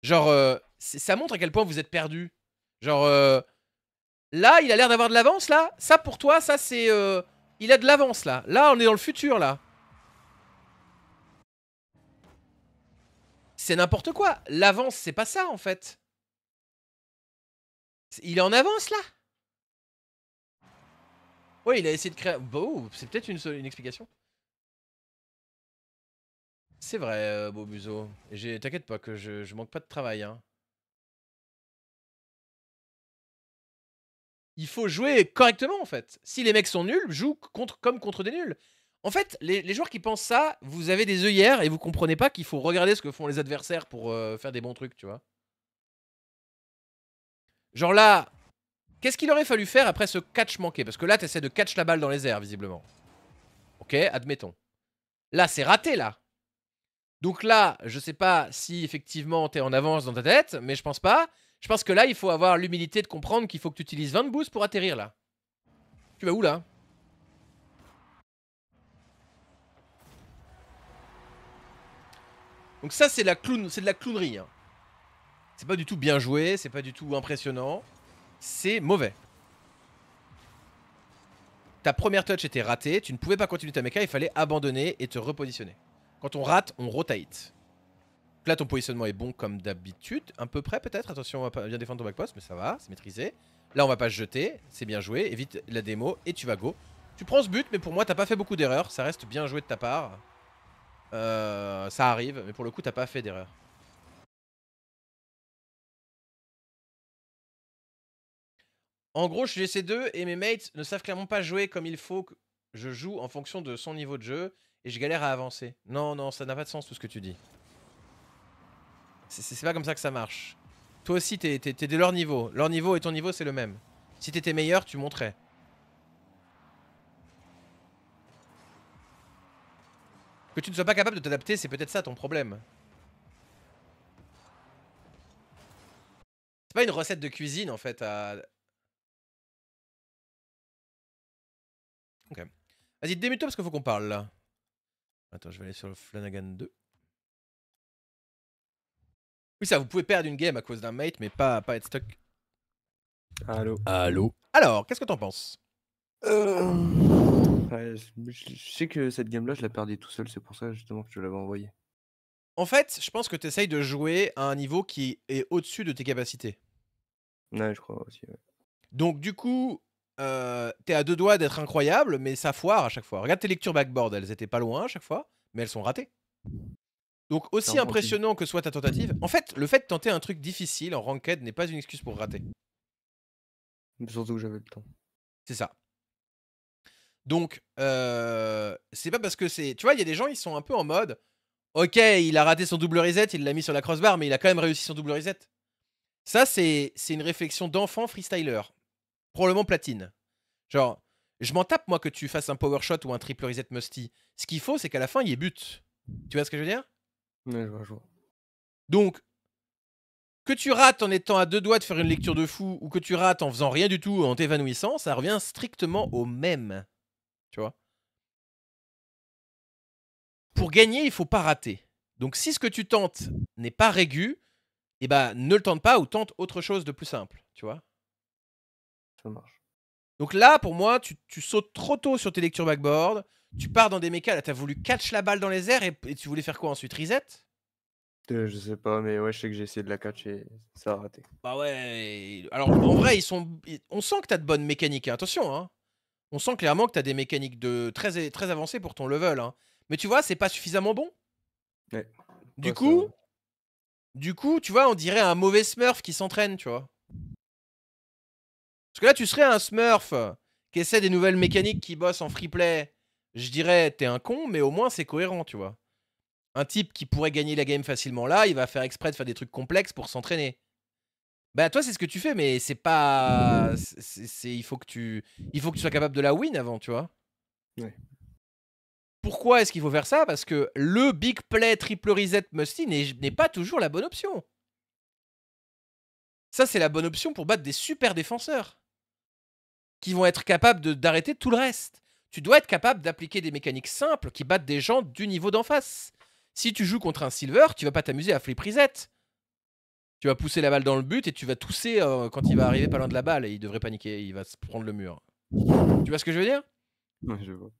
Genre, euh, ça montre à quel point vous êtes perdu. Genre, euh, là, il a l'air d'avoir de l'avance, là. Ça, pour toi, ça, c'est... Euh, il a de l'avance, là. Là, on est dans le futur, là. C'est n'importe quoi. L'avance, c'est pas ça, en fait. Il est en avance, là Oui, il a essayé de créer... Bah, oh, c'est peut-être une, une explication. C'est vrai, euh, Bobuzo. T'inquiète pas que je, manque pas de travail. Hein. Il faut jouer correctement en fait. Si les mecs sont nuls, joue contre, comme contre des nuls. En fait, les, joueurs qui pensent ça, vous avez des œillères et vous comprenez pas qu'il faut regarder ce que font les adversaires pour euh, faire des bons trucs, tu vois. Genre là, qu'est-ce qu'il aurait fallu faire après ce catch manqué Parce que là, t'essaies de catch la balle dans les airs, visiblement. Ok, admettons. Là, c'est raté, là. Donc là, je sais pas si effectivement tu es en avance dans ta tête, mais je pense pas. Je pense que là, il faut avoir l'humilité de comprendre qu'il faut que tu utilises 20 boosts pour atterrir là. Tu vas où là Donc ça, c'est de la clownerie. Hein. C'est pas du tout bien joué, c'est pas du tout impressionnant. C'est mauvais. Ta première touch était ratée, tu ne pouvais pas continuer ta mecha, il fallait abandonner et te repositionner. Quand on rate, on rotate. là, ton positionnement est bon comme d'habitude, un peu près peut-être. Attention, on va pas bien défendre ton backpost, mais ça va, c'est maîtrisé. Là, on va pas se jeter, c'est bien joué. Évite la démo et tu vas go. Tu prends ce but, mais pour moi, t'as pas fait beaucoup d'erreurs. Ça reste bien joué de ta part. Euh, ça arrive, mais pour le coup, t'as pas fait d'erreur. En gros, je suis GC2 et mes mates ne savent clairement pas jouer comme il faut que je joue en fonction de son niveau de jeu et je galère à avancer. Non, non, ça n'a pas de sens tout ce que tu dis. C'est pas comme ça que ça marche. Toi aussi, t'es de leur niveau. Leur niveau et ton niveau, c'est le même. Si t'étais meilleur, tu montrais. Que tu ne sois pas capable de t'adapter, c'est peut-être ça ton problème. C'est pas une recette de cuisine, en fait, à... Ok. Vas-y, démute-toi parce qu'il faut qu'on parle, là. Attends, je vais aller sur le Flanagan 2. Oui, ça, vous pouvez perdre une game à cause d'un mate, mais pas, pas être stuck. Allô. Allô. Alors, qu'est-ce que t'en penses euh, je, sais que cette game-là, je la perdais tout seul, c'est pour ça justement que je l'avais envoyée. En fait, je pense que tu de jouer à un niveau qui est au-dessus de tes capacités. Ouais, je crois aussi. Ouais. Donc, du coup, euh, t'es à deux doigts d'être incroyable, mais ça foire à chaque fois. Regarde tes lectures backboard, elles étaient pas loin à chaque fois, mais elles sont ratées. Donc aussi impressionnant que soit ta tentative, en fait, le fait de tenter un truc difficile en ranked n'est pas une excuse pour rater. Surtout que j'avais le temps. C'est ça. Donc, euh, c'est pas parce que c'est... Tu vois, il y a des gens, ils sont un peu en mode, ok, il a raté son double reset, il l'a mis sur la crossbar, mais il a quand même réussi son double reset. Ça, c'est une réflexion d'enfant freestyler probablement platine. Genre, je m'en tape, moi, que tu fasses un power shot ou un triple reset musty. Ce qu'il faut, c'est qu'à la fin, il y ait but. Tu vois ce que je veux dire je vois, Donc, que tu rates en étant à deux doigts de faire une lecture de fou ou que tu rates en faisant rien du tout, en t'évanouissant, ça revient strictement au même. Tu vois Pour gagner, il faut pas rater. Donc, si ce que tu tentes n'est pas régu, eh ben, ne le tente pas ou tente autre chose de plus simple. Tu vois ça marche. Donc là, pour moi, tu, sautes trop tôt sur tes lectures backboard. Tu pars dans des mécas. Là, t'as voulu catch la balle dans les airs et, tu voulais faire quoi ensuite Reset euh, Je sais pas, mais ouais, je sais que j'ai essayé de la catch et ça a raté. Bah ouais. Alors en vrai, ils sont. On sent que t'as de bonnes mécaniques. Attention, hein. On sent clairement que t'as des mécaniques de très, très avancées pour ton level. Hein. Mais tu vois, c'est pas suffisamment bon. Du coup, du coup, tu vois, on dirait un mauvais Smurf qui s'entraîne, tu vois. Parce que là, tu serais un smurf qui essaie des nouvelles mécaniques qui bossent en free play. Je dirais, t'es un con, mais au moins c'est cohérent, tu vois. Un type qui pourrait gagner la game facilement là, il va faire exprès de faire des trucs complexes pour s'entraîner. Bah toi c'est ce que tu fais mais c'est pas il faut que tu il faut que tu sois capable de la win avant, tu vois. Pourquoi est-ce qu'il faut faire ça Parce que le big play triple reset musty n'est pas toujours la bonne option. Ça c'est la bonne option pour battre des super défenseurs qui vont être capables d'arrêter tout le reste. Tu dois être capable d'appliquer des mécaniques simples qui battent des gens du niveau d'en face. Si tu joues contre un silver, tu vas pas t'amuser à flip reset. Tu vas pousser la balle dans le but et tu vas tousser euh, quand il va arriver pas loin de la balle et il devrait paniquer, il va se prendre le mur. Tu vois ce que je veux dire je vois.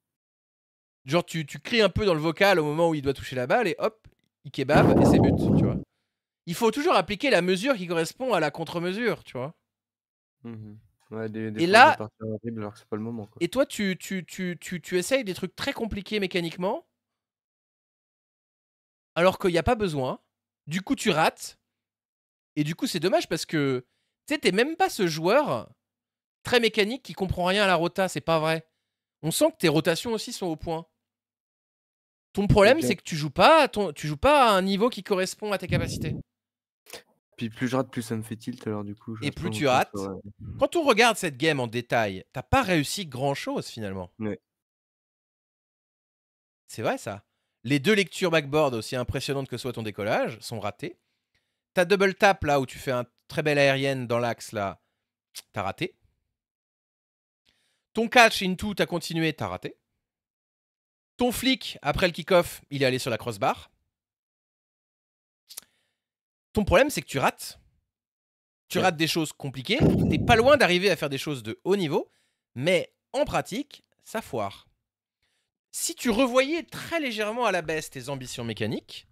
Genre tu, tu cries un peu dans le vocal au moment où il doit toucher la balle et hop, il kebab et c'est but, tu vois. Il faut toujours appliquer la mesure qui correspond à la contre-mesure, tu vois. Mhm et là, Et toi, tu, tu, essayes des trucs très compliqués mécaniquement, alors qu'il n'y a pas besoin. Du coup, tu rates. Et du coup, c'est dommage parce que tu n'es même pas ce joueur très mécanique qui comprend rien à la rota. C'est pas vrai. On sent que tes rotations aussi sont au point. Ton problème, c'est que tu joues pas, tu joues pas à un niveau qui correspond à tes capacités. Puis plus je rate, plus ça me fait tilt, alors du coup. et plus tu rates. Quand on regarde cette game en détail, t'as pas réussi grand chose finalement. C'est vrai ça. Les deux lectures backboard, aussi impressionnantes que soit ton décollage, sont ratées. Ta double tap là où tu fais un très belle aérienne dans l'axe là, t'as raté. Ton catch in into, t'as continué, t'as raté. Ton flic, après le kick-off, il est allé sur la crossbar. Ton problème, c'est que tu rates. Tu rates des choses compliquées. T'es pas loin d'arriver à faire des choses de haut niveau, mais en pratique, ça foire. Si tu revoyais très légèrement à la baisse tes ambitions mécaniques,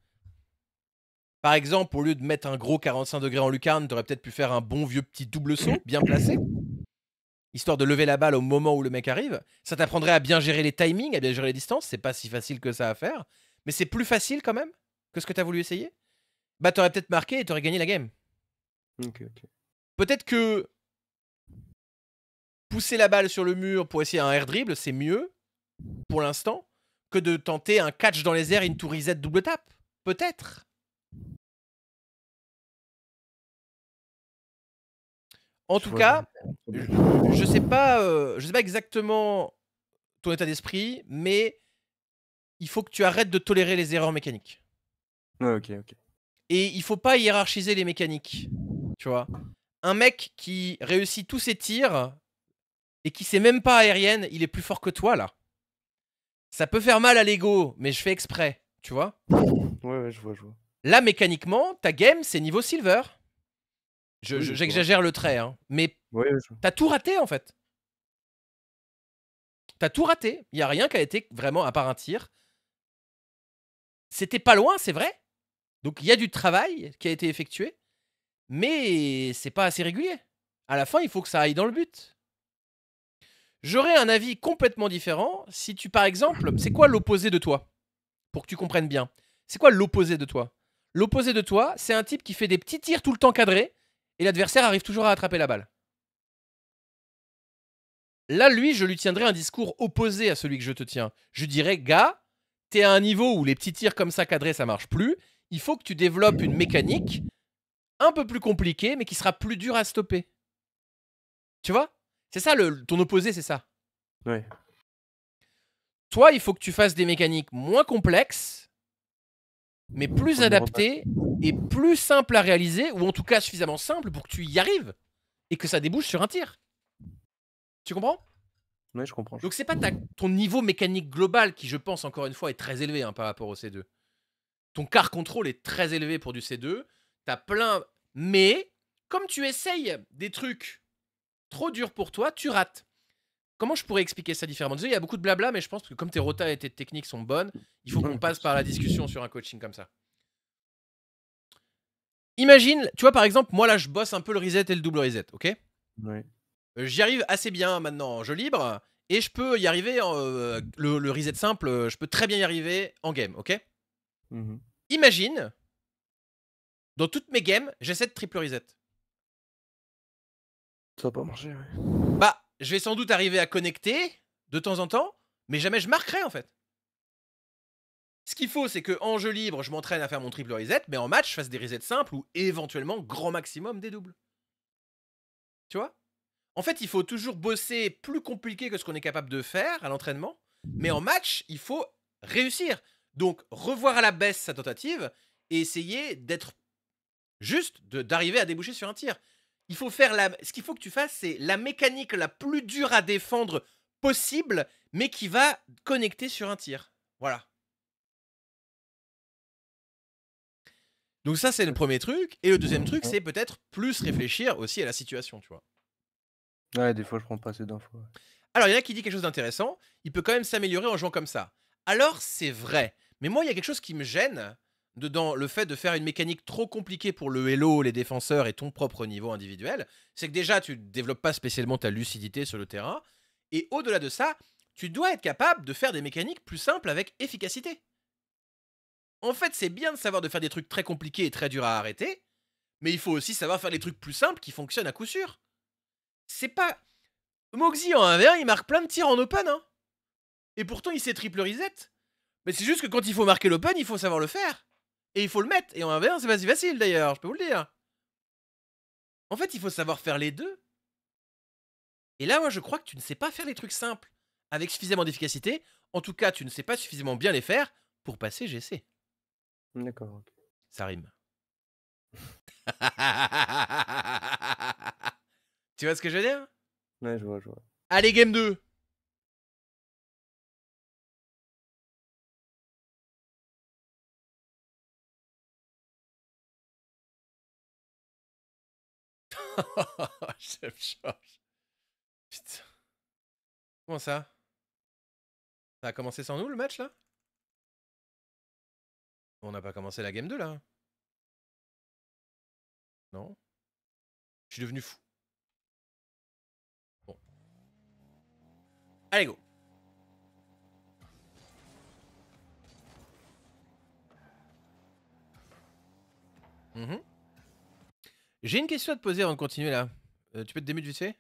par exemple, au lieu de mettre un gros 45 degrés en lucarne, tu aurais peut-être pu faire un bon vieux petit double saut, bien placé, histoire de lever la balle au moment où le mec arrive. Ça t'apprendrait à bien gérer les timings, à bien gérer les distances. C'est pas si facile que ça à faire, mais c'est plus facile quand même que ce que tu as voulu essayer bah t'aurais peut-être marqué et t'aurais gagné la game. Peut-être que pousser la balle sur le mur pour essayer un air dribble, c'est mieux pour l'instant que de tenter un catch dans les airs et une tourisette double tape. Peut-être. En tout cas, je ne sais, pas, euh, je sais pas exactement ton état d'esprit, mais il faut que tu arrêtes de tolérer les erreurs mécaniques. ok, ok. Et il faut pas hiérarchiser les mécaniques. Tu vois Un mec qui réussit tous ses tirs et qui sait même pas aérienne, il est plus fort que toi là. Ça peut faire mal à l'ego, mais je fais exprès. Tu vois Ouais, ouais, je vois, je vois. Là, mécaniquement, ta game, c'est niveau silver. J'exagère le trait, hein. mais t'as tout raté en fait. T'as tout raté. Il n'y a rien qui a été vraiment à part un tir. C'était pas loin, c'est vrai, donc il y a du travail qui a été effectué, mais c'est pas assez régulier. À la fin, il faut que ça aille dans le but. J'aurais un avis complètement différent si tu, par exemple, c'est quoi l'opposé de toi Pour que tu comprennes bien. C'est quoi l'opposé de toi L'opposé de toi, c'est un type qui fait des petits tirs tout le temps cadrés et l'adversaire arrive toujours à attraper la balle. Là, lui, je lui tiendrais un discours opposé à celui que je te tiens. Je dirais, gars, t'es à un niveau où les petits tirs comme ça cadrés, ça marche plus il faut que tu développes une mécanique un peu plus compliquée, mais qui sera plus dure à stopper. Tu vois C'est ça, le, ton opposé, c'est ça. Toi, il faut que tu fasses des mécaniques moins complexes, mais plus adaptées et plus simples à réaliser, ou en tout cas suffisamment simples pour que tu y arrives et que ça débouche sur un tir. Tu comprends Oui, je comprends. Donc c'est pas ton niveau mécanique global qui, je pense encore une fois, est très élevé hein, par rapport au C2 ton car control est très élevé pour du C2. T'as plein. Mais comme tu essayes des trucs trop durs pour toi, tu rates. Comment je pourrais expliquer ça différemment il y a beaucoup de blabla, mais je pense que comme tes rotas et tes techniques sont bonnes, il faut qu'on passe par la discussion sur un coaching comme ça. Imagine, tu vois, par exemple, moi là, je bosse un peu le reset et le double reset, ok oui. Euh, j'y arrive assez bien maintenant en jeu libre, et je peux y arriver, euh, le reset simple, je peux très bien y arriver en game, ok Mmh Imagine, dans toutes mes games, j'essaie de triple reset. Ça va pas marcher, Bah, je vais sans doute arriver à connecter de temps en temps, mais jamais je marquerai en fait. Ce qu'il faut, c'est que en jeu libre, je m'entraîne à faire mon triple reset, mais en match, je fasse des resets simples ou éventuellement grand maximum des doubles. Tu vois En fait, il faut toujours bosser plus compliqué que ce qu'on est capable de faire à l'entraînement, mais en match, il faut réussir. Donc, revoir à la baisse sa tentative et essayer d'être juste, d'arriver à déboucher sur un tir. Il faut faire la, ce qu'il faut que tu fasses, c'est la mécanique la plus dure à défendre possible, mais qui va connecter sur un tir. Voilà. Donc ça, c'est le premier truc. Et le deuxième truc, c'est peut-être plus réfléchir aussi à la situation, tu vois. Ouais, des fois, je prends pas assez d'infos. Alors, il y en a qui dit quelque chose d'intéressant. Il peut quand même s'améliorer en jouant comme ça. Alors, c'est vrai. Mais moi, il y a quelque chose qui me gêne dedans le fait de faire une mécanique trop compliquée pour le hello, les défenseurs et ton propre niveau individuel. C'est que déjà, tu ne développes pas spécialement ta lucidité sur le terrain. Et au-delà de ça, tu dois être capable de faire des mécaniques plus simples avec efficacité. En fait, c'est bien de savoir de faire des trucs très compliqués et très durs à arrêter, mais il faut aussi savoir faire des trucs plus simples qui fonctionnent à coup sûr. C'est pas. Moxie en 1v1, il marque plein de tirs en open, hein. Et pourtant, il sait triple reset. Mais c'est juste que quand il faut marquer l'open, il faut savoir le faire. Et il faut le mettre. Et en 1 v c'est pas si facile d'ailleurs, je peux vous le dire. En fait, il faut savoir faire les deux. Et là, moi, je crois que tu ne sais pas faire les trucs simples avec suffisamment d'efficacité. En tout cas, tu ne sais pas suffisamment bien les faire pour passer GC. D'accord. Ça rime. tu vois ce que je veux dire Ouais, je vois, je vois. Allez, game 2 Putain. Comment ça Ça a commencé sans nous le match là On n'a pas commencé la game 2 là Non Je suis devenu fou. Bon. Allez go hum. J'ai une question à te poser avant de continuer là. Euh, tu peux te démuter du fait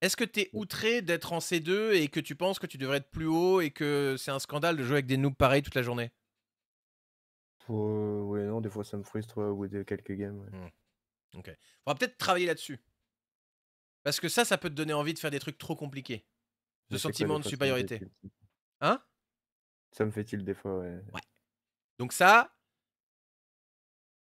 Est-ce que tu es outré d'être en C2 et que tu penses que tu devrais être plus haut et que c'est un scandale de jouer avec des noobs pareils toute la journée euh, non, des fois ça me frustre ou au quelques games. Mmh. Ok. Faudra peut-être travailler là-dessus. Parce que ça, ça peut te donner envie de faire des trucs trop compliqués. Ce sentiment de supériorité. Hein Ça me fait-il hein des fois, ouais. Donc ça,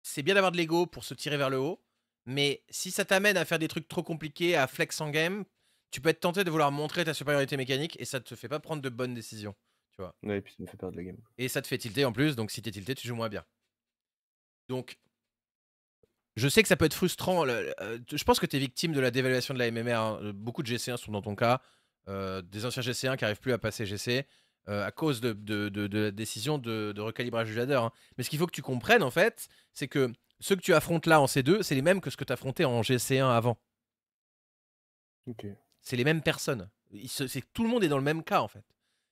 c'est bien d'avoir de l'ego pour se tirer vers le haut, mais si ça t'amène à faire des trucs trop compliqués, à flex en game, tu peux être tenté de vouloir montrer ta supériorité mécanique et ça te fait pas prendre de bonnes décisions, tu vois. Ouais, et puis ça me fait perdre la game. Et ça te fait tilter en plus, donc si t'es tilté, tu joues moins bien. Donc, je sais que ça peut être frustrant. Euh, je pense que tu es victime de la dévaluation de la MMR. Hein. Beaucoup de GC1 sont dans ton cas. Euh, des anciens GC1 qui n'arrivent plus à passer GC euh, à cause de, la décision de, recalibrage du jadeur hein. Mais ce qu'il faut que tu comprennes, en fait, c'est que ce que tu affrontes là en C2, c'est les mêmes que ce que tu affrontais en GC1 avant. Okay. C'est les mêmes personnes. C'est tout le monde est dans le même cas, en fait.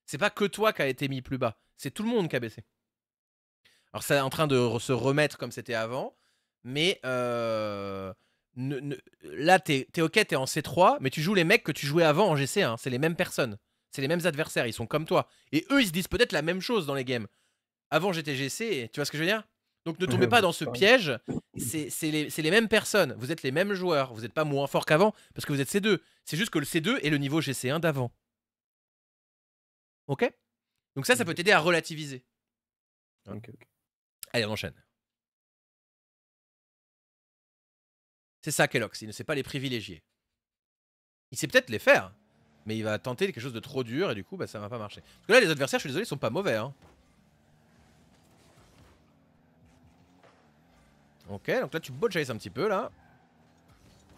C'est pas que toi qui a été mis plus bas, c'est tout le monde qui a baissé. Alors, c'est en train de se remettre comme c'était avant, mais. Euh, là, t'es es ok, t'es en C3, mais tu joues les mecs que tu jouais avant en GC1. Hein. C'est les mêmes personnes. C'est les mêmes adversaires. Ils sont comme toi. Et eux, ils se disent peut-être la même chose dans les games. Avant, j'étais GC. Tu vois ce que je veux dire donc ne tombez pas bah, dans ce piège. C'est les, mêmes personnes. Vous êtes les mêmes joueurs. Vous n'êtes pas moins fort qu'avant parce que vous êtes C2. C'est juste que le C2 est le niveau GC1 d'avant. Ok Donc ça, ça peut t'aider à relativiser. Allez, on enchaîne. C'est ça Kellogg, il ne sait pas les privilégier. Il sait peut-être les faire, mais il va tenter quelque chose de trop dur et du coup bah, ça va pas marcher. que là les adversaires, je suis désolé, ils sont pas mauvais. Hein. Ok, donc là tu bolchaises un petit peu là.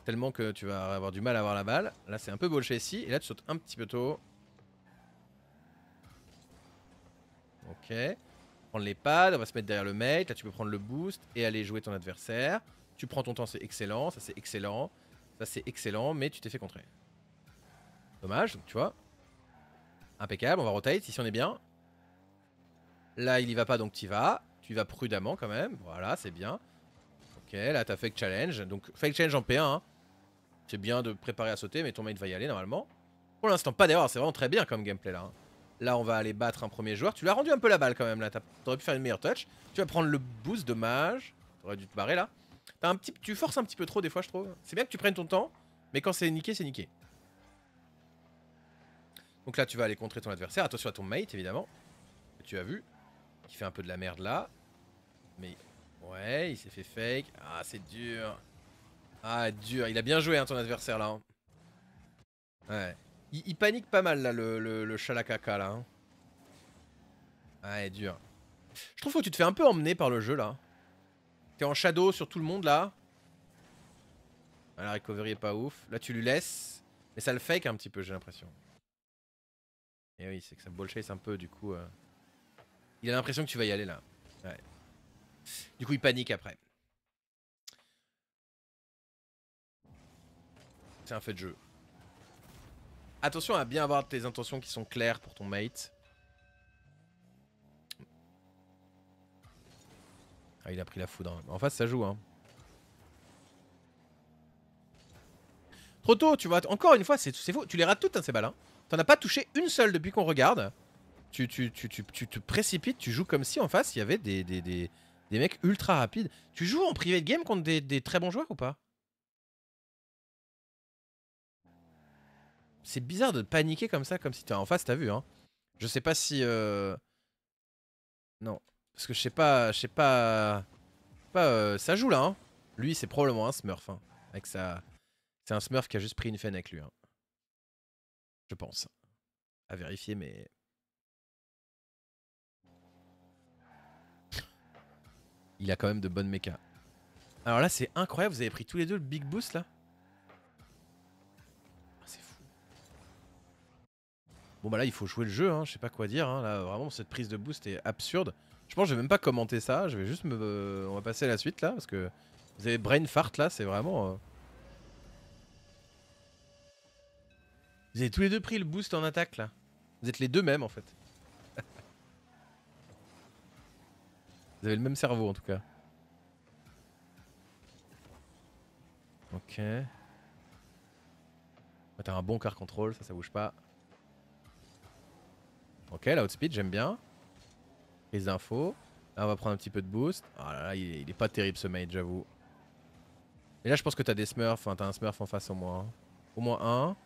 Tellement que tu vas avoir du mal à avoir la balle. Là c'est un peu bolché ici et là tu sautes un petit peu tôt. Ok. Prendre les pads, on va se mettre derrière le mate. Là tu peux prendre le boost et aller jouer ton adversaire. Tu prends ton temps, c'est excellent, ça c'est excellent, ça c'est excellent, mais tu t'es fait contrer. Dommage, donc tu vois. Impeccable, on va rotate, ici on est bien. Là il y va pas donc y vas, tu vas prudemment quand même, voilà c'est bien. Ok, là t'as fake challenge, donc fake challenge en P1. Hein. C'est bien de préparer à sauter, mais ton mate va y aller normalement. Pour l'instant pas d'erreur, c'est vraiment très bien comme gameplay là. Hein. Là, on va aller battre un premier joueur. Tu l'as rendu un peu la balle quand même là. T'aurais pu faire une meilleure touch. Tu vas prendre le boost, dommage. T'aurais dû te barrer là un petit, tu forces un petit peu trop des fois, je trouve. C'est bien que tu prennes ton temps, mais quand c'est niqué, c'est niqué. Donc là, tu vas aller contrer ton adversaire. Attention à ton mate, évidemment. tu as vu. il fait un peu de la merde là. Mais... Ouais, il s'est fait fake. Ah, c'est dur. Ah, dur. Il a bien joué, hein, ton adversaire, là. Hein. Ouais. Il, panique pas mal, là, le, le, chalakaka, là. Ah Ouais, dur. Je trouve que tu te fais un peu emmener par le jeu, là en shadow sur tout le monde là. Ah, la recovery est pas ouf. Là, tu lui laisses. Mais ça le fake un petit peu, j'ai l'impression. Et eh oui, c'est que ça ball chase un peu, du coup. Euh. Il a l'impression que tu vas y aller là. Du coup, il panique après. C'est un fait de jeu. Attention à bien avoir tes intentions qui sont claires pour ton mate. Ah, il a pris la foudre. En face, ça joue. Hein. Trop tôt, tu vois. Encore une fois, c'est faux. Tu les rates toutes, hein, ces balles. Hein. T'en as pas touché une seule depuis qu'on regarde. Tu, tu, tu, tu, te précipites, tu joues comme si en face, il y avait des, des, des, des, mecs ultra rapides. Tu joues en privé de game contre des très bons joueurs ou pas c'est bizarre de paniquer comme ça, comme si tu en face, t'as vu. Hein. Je sais pas si. Euh... Non, parce que je sais pas, je sais pas... pas euh, ça joue là, hein. Lui, c'est probablement un smurf, hein. Avec sa... C'est un smurf qui a juste pris une fenêtre, lui. Hein. Je pense. À vérifier, mais... Il a quand même de bonnes mechas. Alors là, c'est incroyable, vous avez pris tous les deux le big boost, là ah, C'est fou. Bon bah là il faut jouer le jeu, hein. je sais pas quoi dire, hein. là vraiment cette prise de boost est absurde. Je pense que je vais même pas commenter ça. Je vais juste me. Euh, on va passer à la suite là parce que vous avez brain fart là, c'est vraiment. Euh. Vous avez tous les deux pris le boost en attaque là. Vous êtes les deux mêmes en fait. vous avez le même cerveau en tout cas. Ok. Bah, t'as un bon car control, ça ça bouge pas. Ok, la outspeed j'aime bien les infos. Là, on va prendre un petit peu de boost. Oh là là, il est, pas terrible ce mage, j'avoue. Et là, je pense que t'as des smurfs. Enfin, t'as un smurf en face au moins. Hein. Au moins un.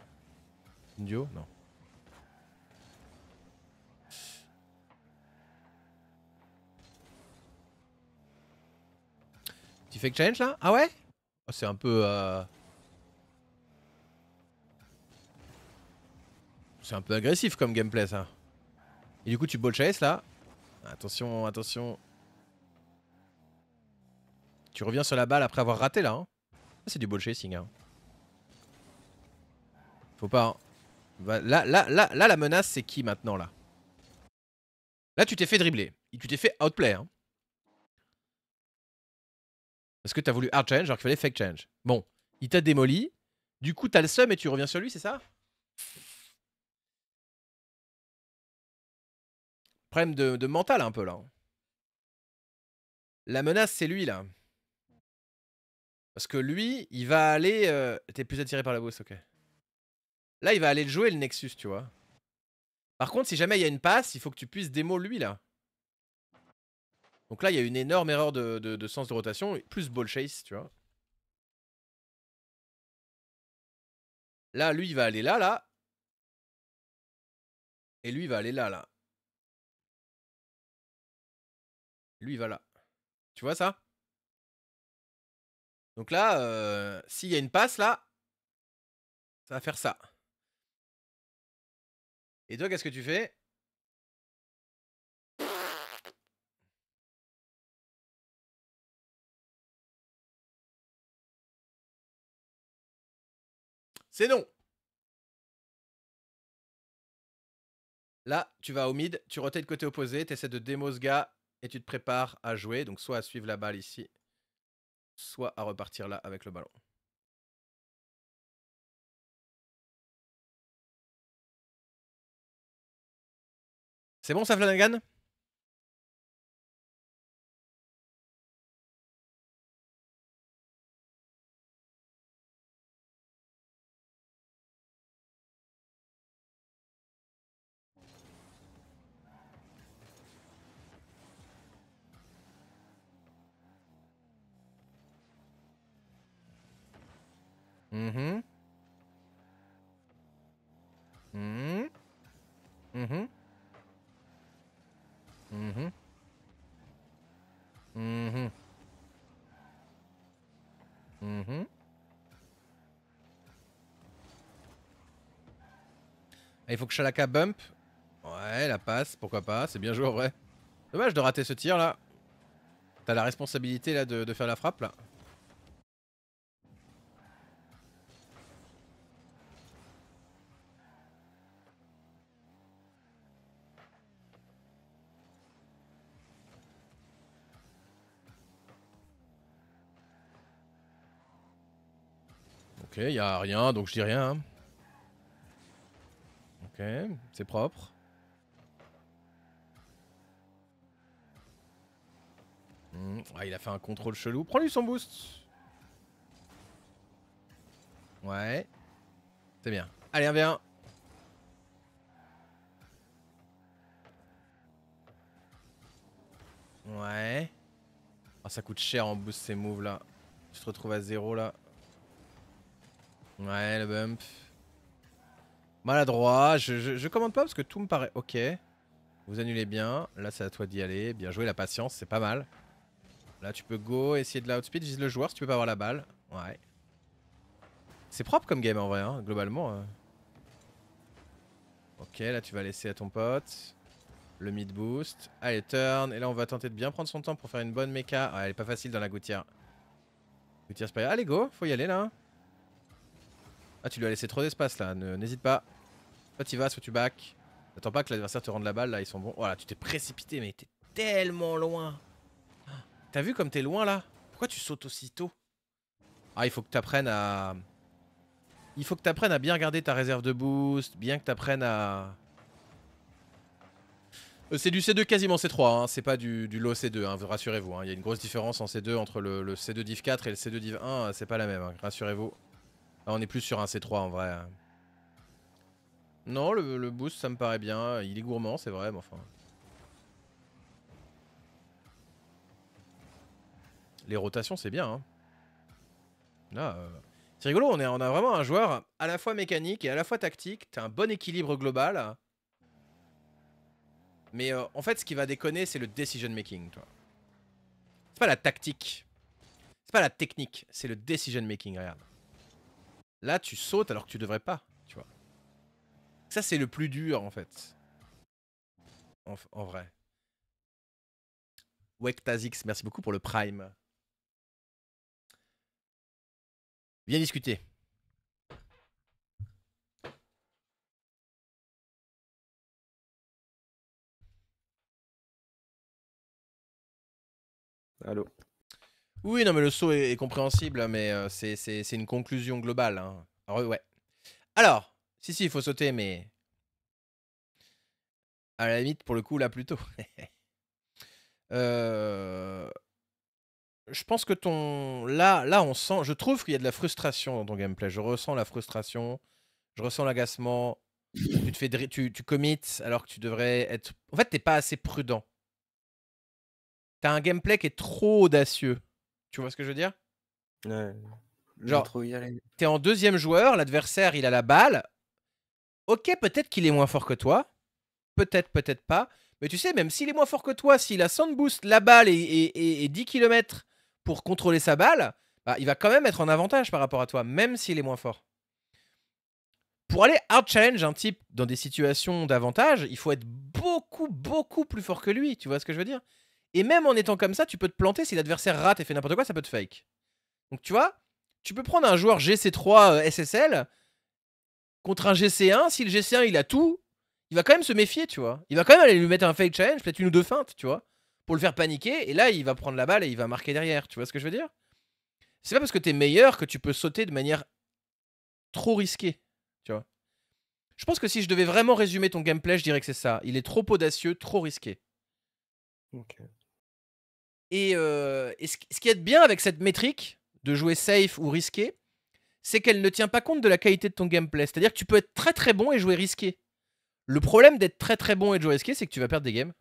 Indio Non. Tu fake challenge là Ah ouais oh, C'est un peu. Euh... C'est un peu agressif comme gameplay ça. Et du coup, tu ball chase là. Attention, attention. Tu reviens sur la balle après avoir raté là. Hein. c'est du ball chasing. Hein. Faut pas. Hein. là, là, là, là, la menace, c'est qui maintenant là Là, tu t'es fait dribbler. tu t'es fait outplay. Parce que t'as voulu hard change alors qu'il fallait fake change. Bon, il t'a démoli. Du coup, t'as le seum et tu reviens sur lui, c'est ça Problème de, mental un peu là. La menace, c'est lui là. Parce que lui, il va aller. Euh, t'es plus attiré par la bosse, ok. Là, il va aller jouer le Nexus, tu vois. Par contre, si jamais il y a une passe, il faut que tu puisses démo lui là. Donc là, il y a une énorme erreur de, de sens de rotation, plus ball chase, tu vois. Là, lui, il va aller là, là. Et lui, il va aller là, là. Lui, va là. Tu vois ça Donc là, euh, s'il y a une passe là, ça va faire ça. Et toi, qu'est-ce que tu fais C'est non. Là, tu vas au mid, tu retais le côté opposé, tu essaies de démo gars, et tu te prépares à jouer, donc soit à suivre la balle ici, soit à repartir là avec le ballon. C'est bon ça Flanagan il faut que Shalaka bump. Ouais, la passe, pourquoi pas, c'est bien joué en vrai. Dommage de rater ce tir là. T'as la responsabilité là de, faire la frappe là. Ok, il a rien, donc je dis rien. Hein. Ok, c'est propre. Hmm, ah, il a fait un contrôle chelou. Prends-lui son boost. Ouais. C'est bien. Allez, un v Ouais. Oh, ça coûte cher en boost ces moves là. Tu te retrouves à zéro là. Ouais, le bump. Maladroit, je, commande pas parce que tout me paraît ok. Vous annulez bien, là c'est à toi d'y aller. Bien joué, la patience, c'est pas mal. Là tu peux go, essayer de l'outspeed, vise le joueur si tu peux pas avoir la balle. Ouais. C'est propre comme game en vrai, hein, globalement. Hein. Ok, là tu vas laisser à ton pote. Le mid boost. Allez, turn. Et là on va tenter de bien prendre son temps pour faire une bonne méca. Ouais, ah, elle est pas facile dans la gouttière. Gouttière, spire, Allez go, faut y aller là. Ah tu lui as laissé trop d'espace là, n'hésite pas. Soit tu vas, soit tu back. N'attends pas que l'adversaire te rende la balle, là, ils sont bons. Voilà, tu t'es précipité, mais t'es tellement loin. Ah, t'as vu comme t'es loin, là Pourquoi tu sautes aussitôt Ah, il faut que t'apprennes à... Il faut que t'apprennes à bien garder ta réserve de boost, bien que t'apprennes à... Euh, c'est du C2 quasiment C3, hein. c'est pas du, du, low C2, hein. rassurez-vous. Hein. Il y a une grosse différence en C2 entre le, le C2 div 4 et le C2 div 1, euh, c'est pas la même, rassurez-vous. on est plus sur un C3 en vrai. Non, le, boost, ça me paraît bien. Il est gourmand, c'est vrai, mais enfin... Les rotations, c'est bien. Hein. Là, euh, c'est rigolo, on, est, a vraiment un joueur à la fois mécanique et à la fois tactique. T'as un bon équilibre global. Mais euh, en fait, ce qui va déconner, c'est le decision making, toi. C'est pas la tactique. C'est pas la technique, c'est le decision making, regarde. Là, tu sautes alors que tu devrais pas. Ça, c'est le plus dur, en fait. En, vrai. Wektazix, merci beaucoup pour le prime. Viens discuter. Allô Oui, non, mais le saut est, compréhensible, hein, mais euh, c'est c'est une conclusion globale. Hein. ouais. Alors, si, si, il faut sauter, mais. À la limite, pour le coup, là, plutôt. Euh, je pense que ton. Là, là, on sent. Je trouve qu'il y a de la frustration dans ton gameplay. Je ressens la frustration. Je ressens l'agacement. Tu te Tu, alors que tu devrais être. En fait, t'es pas assez prudent. T'as un gameplay qui est trop audacieux. Tu vois ce que je veux dire Ouais. Genre, t'es en deuxième joueur, l'adversaire il a la balle, ok, peut-être qu'il est moins fort que toi, peut-être, peut-être pas, mais tu sais, même s'il est moins fort que toi, s'il a 100 boost la balle et, 10 km pour contrôler sa balle, bah, il va quand même être en avantage par rapport à toi, même s'il est moins fort. Pour aller hard challenge un type dans des situations d'avantage, il faut être beaucoup, beaucoup plus fort que lui, tu vois ce que je veux dire Et même en étant comme ça, tu peux te planter, si l'adversaire rate et fait n'importe quoi, ça peut te fake. Donc tu vois, tu peux prendre un joueur GC3 euh, SSL contre un GC1, si le GC1 il a tout, il va quand même se méfier, tu vois. Il va quand même aller lui mettre un fake challenge, peut-être une ou deux feintes, tu vois, pour le faire paniquer. Et là, il va prendre la balle et il va marquer derrière. Tu vois ce que je veux dire C'est pas parce que t'es meilleur que tu peux sauter de manière trop risquée, tu vois. Je pense que si je devais vraiment résumer ton gameplay, je dirais que c'est ça. Il est trop audacieux, trop risqué. Et, euh, ce qui est bien avec cette métrique de jouer safe ou risqué, c'est qu'elle ne tient pas compte de la qualité de ton gameplay. C'est-à-dire que tu peux être très très bon et jouer risqué. Le problème d'être très très bon et de jouer risqué, c'est que tu vas perdre des games.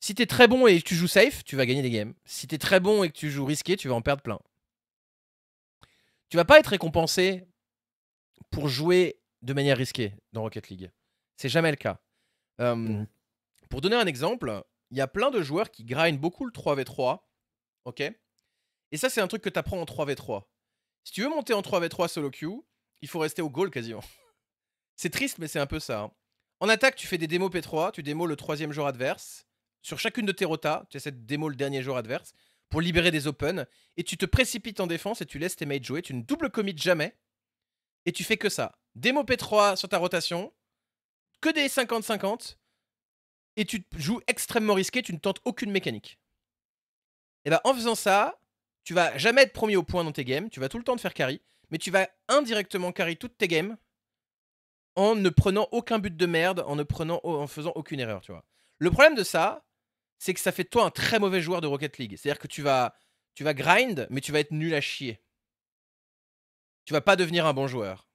Si t'es très bon et que tu joues safe, tu vas gagner des games. Si t'es très bon et que tu joues risqué, tu vas en perdre plein. Tu vas pas être récompensé pour jouer de manière risquée dans Rocket League. C'est jamais le cas. Euh, mhm. Pour donner un exemple, il y a plein de joueurs qui grindent beaucoup le 3v3, ok et ça, c'est un truc que tu apprends en 3v3. Si tu veux monter en 3v3 solo queue, il faut rester au goal quasiment. c'est triste, mais c'est un peu ça. Hein. En attaque, tu fais des démos P3, tu démos le troisième joueur adverse. Sur chacune de tes rotas, tu essaies de démo le dernier joueur adverse pour libérer des open. Et tu te précipites en défense et tu laisses tes mates jouer. Tu ne double commit jamais. Et tu fais que ça. Démo P3 sur ta rotation. Que des 50-50. Et tu joues extrêmement risqué. Tu ne tentes aucune mécanique. Et bah en faisant ça, tu vas jamais être premier au point dans tes games, tu vas tout le temps te faire carry, mais tu vas indirectement carry toutes tes games en ne prenant aucun but de merde, en ne prenant, en faisant aucune erreur, tu vois. Le problème de ça, c'est que ça fait toi un très mauvais joueur de Rocket League. C'est-à-dire que tu vas, tu vas grind, mais tu vas être nul à chier. Tu vas pas devenir un bon joueur.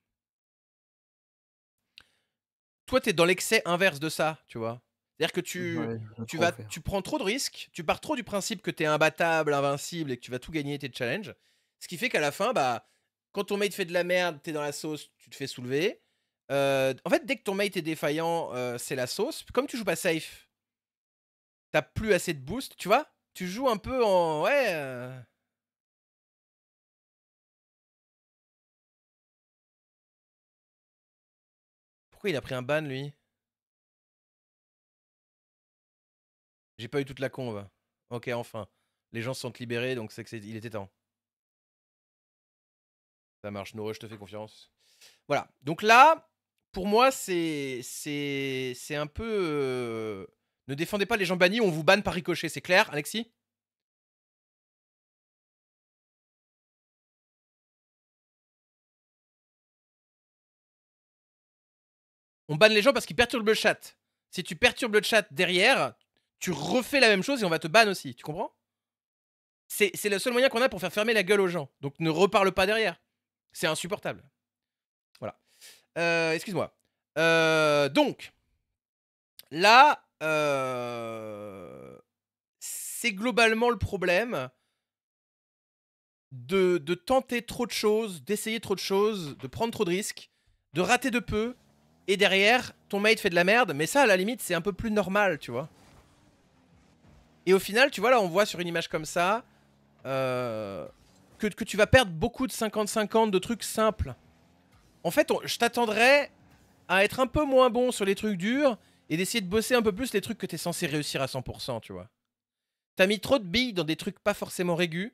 Toi, tu es dans l'excès inverse de ça, tu vois. C'est-à-dire que tu, tu, vas, tu prends trop de risques, tu pars trop du principe que tu es imbattable, invincible et que tu vas tout gagner tes challenges. Ce qui fait qu'à la fin, bah, quand ton mate fait de la merde, t'es dans la sauce, tu te fais soulever. Euh, en fait, dès que ton mate est défaillant, euh, c'est la sauce. Comme tu joues pas safe, t'as plus assez de boost, tu vois Tu joues un peu en. Ouais. Euh. Pourquoi il a pris un ban lui J'ai pas eu toute la conve. Ok, enfin. Les gens se sont libérés, donc c'est que il était temps. Ça marche, Noro, je te fais confiance. Voilà. Donc là, pour moi, c'est c'est un peu. Euh, ne défendez pas les gens bannis, on vous banne par ricochet, c'est clair, Alexis On banne les gens parce qu'ils perturbent le chat. Si tu perturbes le chat derrière, tu refais la même chose et on va te ban aussi, tu comprends C'est le seul moyen qu'on a pour faire fermer la gueule aux gens. Donc ne reparle pas derrière. C'est insupportable. Voilà. Euh, excuse-moi. Euh, donc, là, euh, c'est globalement le problème de, de tenter trop de choses, d'essayer trop de choses, de prendre trop de risques, de rater de peu, et derrière, ton mate fait de la merde, mais ça, à la limite, c'est un peu plus normal, tu vois. Et au final, tu vois, là, on voit sur une image comme ça euh, que, tu vas perdre beaucoup de 50-50 de trucs simples. En fait, je t'attendrais à être un peu moins bon sur les trucs durs et d'essayer de bosser un peu plus les trucs que tu es censé réussir à 100%, tu vois. T'as mis trop de billes dans des trucs pas forcément régus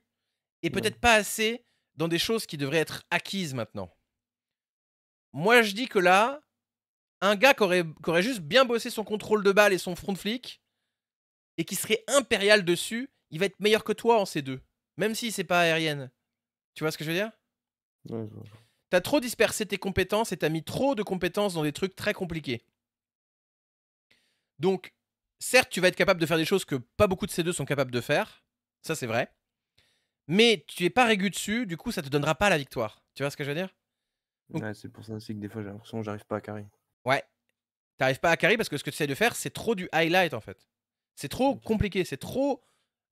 et peut-être pas assez dans des choses qui devraient être acquises maintenant. Moi, je dis que là, un gars qui aurait, aurait, juste bien bossé son contrôle de balle et son front flic, et qui serait impérial dessus, il va être meilleur que toi en C2. Même si c'est pas aérienne. Tu vois ce que je veux dire ouais, T'as trop dispersé tes compétences et t'as mis trop de compétences dans des trucs très compliqués. Donc, certes, tu vas être capable de faire des choses que pas beaucoup de C2 sont capables de faire. Ça, c'est vrai. Mais tu es pas régu dessus, du coup, ça te donnera pas la victoire. Tu vois ce que je veux dire ouais, C'est pour ça aussi que des fois, j'ai l'impression que j'arrive pas à carry. Ouais. T'arrives pas à carry parce que ce que tu essaies de faire, c'est trop du highlight en fait. C'est trop compliqué, c'est trop,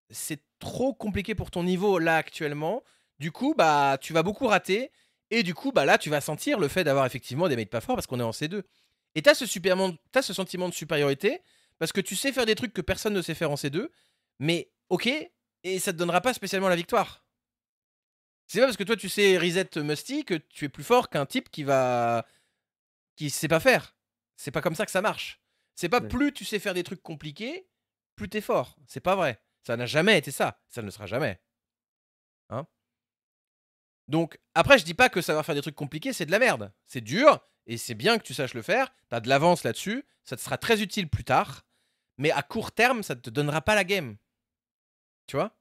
c'est trop compliqué pour ton niveau là actuellement. Du coup, bah, tu vas beaucoup rater. Et du coup, bah là, tu vas sentir le fait d'avoir effectivement des mates pas forts parce qu'on est en C2. Et t'as ce, as ce sentiment de supériorité parce que tu sais faire des trucs que personne ne sait faire en C2. Mais ok, et ça te donnera pas spécialement la victoire. C'est pas parce que toi tu sais reset musty que tu es plus fort qu'un type qui va qui sait pas faire. C'est pas comme ça que ça marche. C'est pas plus tu sais faire des trucs compliqués plus t'es fort. C'est pas vrai. Ça n'a jamais été ça. Ça ne sera jamais. Hein Donc, après, je dis pas que savoir faire des trucs compliqués, c'est de la merde. C'est dur, et c'est bien que tu saches le faire. T'as de l'avance là-dessus. Ça te sera très utile plus tard. Mais à court terme, ça ne te donnera pas la game. Tu vois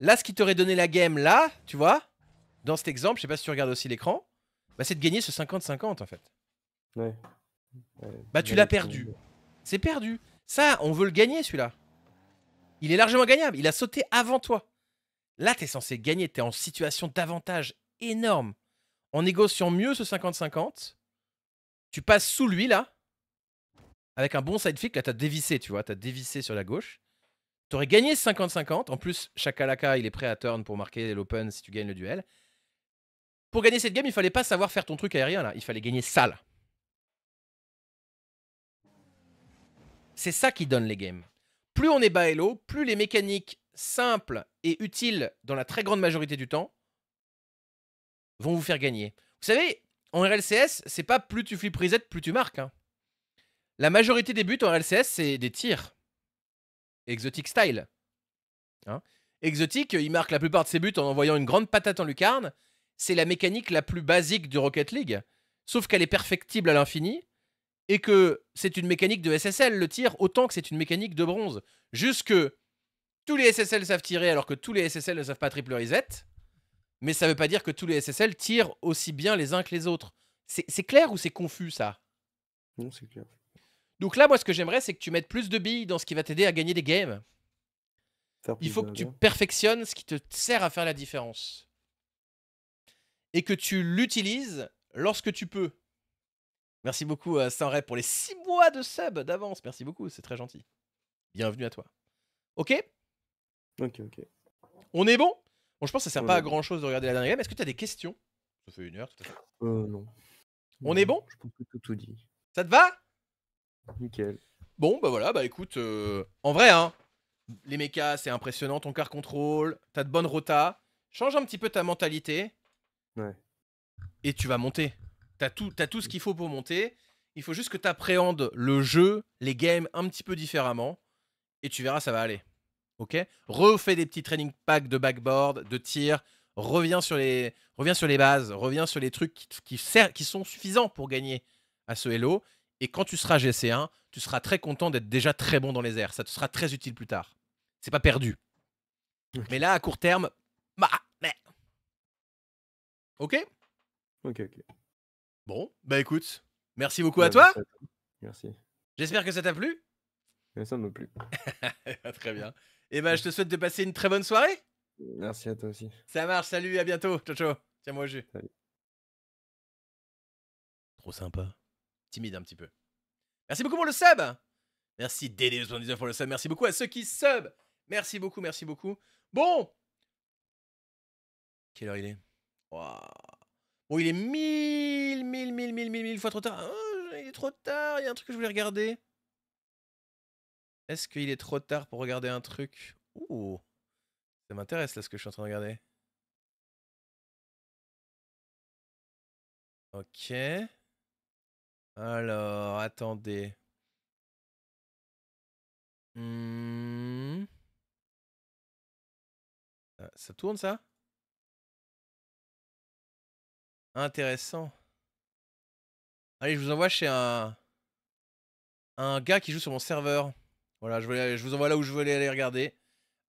Là, ce qui t'aurait donné la game, là, tu vois, dans cet exemple, je sais pas si tu regardes aussi l'écran, bah, c'est de gagner ce 50-50 en fait. bah, tu l'as perdu. C'est perdu. Ça, on veut le gagner, celui-là. Il est largement gagnable. Il a sauté avant toi. Là, tu es censé gagner. Tu es en situation d'avantage énorme. En négociant mieux ce 50-50, tu passes sous lui, là. Avec un bon side flick, là, tu as dévissé, tu vois. Tu as dévissé sur la gauche. Tu aurais gagné 50-50. En plus, Chakalaka, il est prêt à turn pour marquer l'open si tu gagnes le duel. Pour gagner cette game, il fallait pas savoir faire ton truc aérien, là. Il fallait gagner ça, là. C'est ça qui donne les games. Plus on est bas et plus les mécaniques simples et utiles dans la très grande majorité du temps vont vous faire gagner. Vous savez, en RLCS, c'est pas plus tu flippes reset, plus tu marques. Hein. La majorité des buts en RLCS, c'est des tirs. Exotic style. Hein. Exotic, il marque la plupart de ses buts en envoyant une grande patate en lucarne. C'est la mécanique la plus basique du Rocket League. Sauf qu'elle est perfectible à l'infini et que c'est une mécanique de SSL, le tir, autant que c'est une mécanique de bronze. Juste que tous les SSL savent tirer alors que tous les SSL ne savent pas triple reset, mais ça veut pas dire que tous les SSL tirent aussi bien les uns que les autres. C'est clair ou c'est confus ça Non, c'est clair. Donc là, moi, ce que j'aimerais, c'est que tu mettes plus de billes dans ce qui va t'aider à gagner des games. Il faut que tu perfectionnes ce qui te sert à faire la différence. Et que tu l'utilises lorsque tu peux. Merci beaucoup euh, saint pour les 6 mois de sub d'avance. Merci beaucoup, c'est très gentil. Bienvenue à toi. Ok Ok, ok. On est bon Bon, je pense que ça sert pas à grand chose de regarder la dernière game. Est-ce que tu as des questions Ça fait une heure, tout à fait. Euh, non. On est bon Je pense que tout, tout dit. Ça te va Nickel. Bon, bah voilà, bah écoute, euh, en vrai, hein, les mechas, c'est impressionnant, ton car contrôle, t'as de bonnes rotas. Change un petit peu ta mentalité. Ouais. Et tu vas monter. T'as tout, tout ce qu'il faut pour monter. Il faut juste que tu appréhendes le jeu, les games un petit peu différemment. Et tu verras, ça va aller. Ok Refais des petits training packs de backboard, de tir. Reviens sur les, reviens sur les bases. Reviens sur les trucs qui, sont suffisants pour gagner à ce Hello. Et quand tu seras GC1, tu seras très content d'être déjà très bon dans les airs. Ça te sera très utile plus tard. C'est pas perdu. Mais là, à court terme, bah, mais... Ok Ok, ok. Bon, bah écoute, merci beaucoup bah, à toi. Merci. J'espère que ça t'a plu. Ça me plu. très bien. Et eh bah, ben, je te souhaite de passer une très bonne soirée. Merci à toi aussi. Ça marche, salut, à bientôt. Ciao, ciao. Tiens-moi au Salut. Trop sympa. Timide un petit peu. Merci beaucoup pour le sub. Merci DD79 pour le sub. Merci beaucoup à ceux qui sub. Merci beaucoup, merci beaucoup. Bon. Quelle heure il est Waouh. Oh il est mille, mille, mille, mille, mille, mille fois trop tard. Oh, il est trop tard, il y a un truc que je voulais regarder. Est-ce qu'il est trop tard pour regarder un truc Ouh, ça m'intéresse là ce que je suis en train de regarder. Ok. Alors, attendez. Hmm. Ah, ça tourne ça Intéressant. Allez, je vous envoie chez un... un gars qui joue sur mon serveur. Voilà, je, vous envoie là où je voulais aller regarder.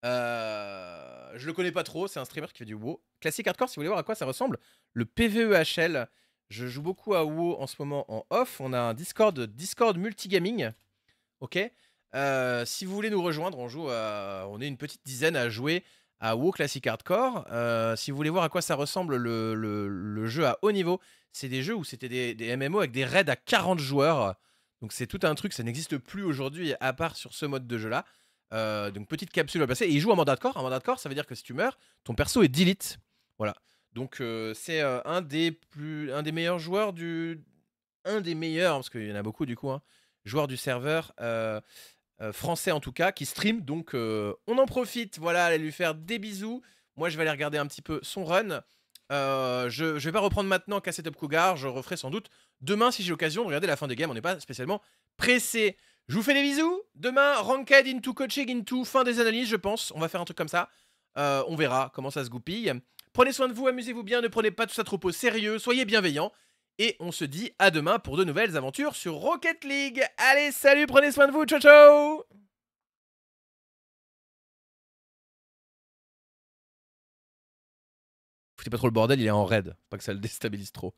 je euh, je le connais pas trop, c'est un streamer qui fait du WoW. Classique hardcore, si vous voulez voir à quoi ça ressemble, le PVEHL. Je joue beaucoup à WoW en ce moment en off. On a un Discord, Discord multigaming. Ok. Euh, si vous voulez nous rejoindre, on joue, on est une petite dizaine à jouer à WoW Classic Hardcore. Euh, si vous voulez voir à quoi ça ressemble le, jeu à haut niveau, c'est des jeux où c'était des, MMO avec des raids à 40 joueurs. Donc c'est tout un truc, ça n'existe plus aujourd'hui à part sur ce mode de jeu-là. Euh, donc petite capsule à passer. Et il joue en mandat de corps. En mandat de corps, ça veut dire que si tu meurs, ton perso est delete. Voilà. Donc euh, c'est un des un des meilleurs joueurs du, un des meilleurs parce qu'il y en a beaucoup du coup, hein, joueurs du serveur euh, français en tout cas, qui stream. Donc euh, on en profite, voilà, allez lui faire des bisous. Moi, je vais aller regarder un petit peu son run. Euh, je vais pas reprendre maintenant qu'à Setup Cougar, je referai sans doute demain si j'ai l'occasion de regarder la fin des games, on n'est pas spécialement pressé. Je vous fais des bisous, demain Ranked into Coaching into fin des analyses je pense, on va faire un truc comme ça, on verra comment ça se goupille. Prenez soin de vous, amusez-vous bien, ne prenez pas tout ça trop au sérieux, soyez bienveillants, et on se dit à demain pour de nouvelles aventures sur Rocket League. Allez, salut, prenez soin de vous, ciao ciao Foutez pas trop le bordel, il est en raid, pas que ça le déstabilise trop.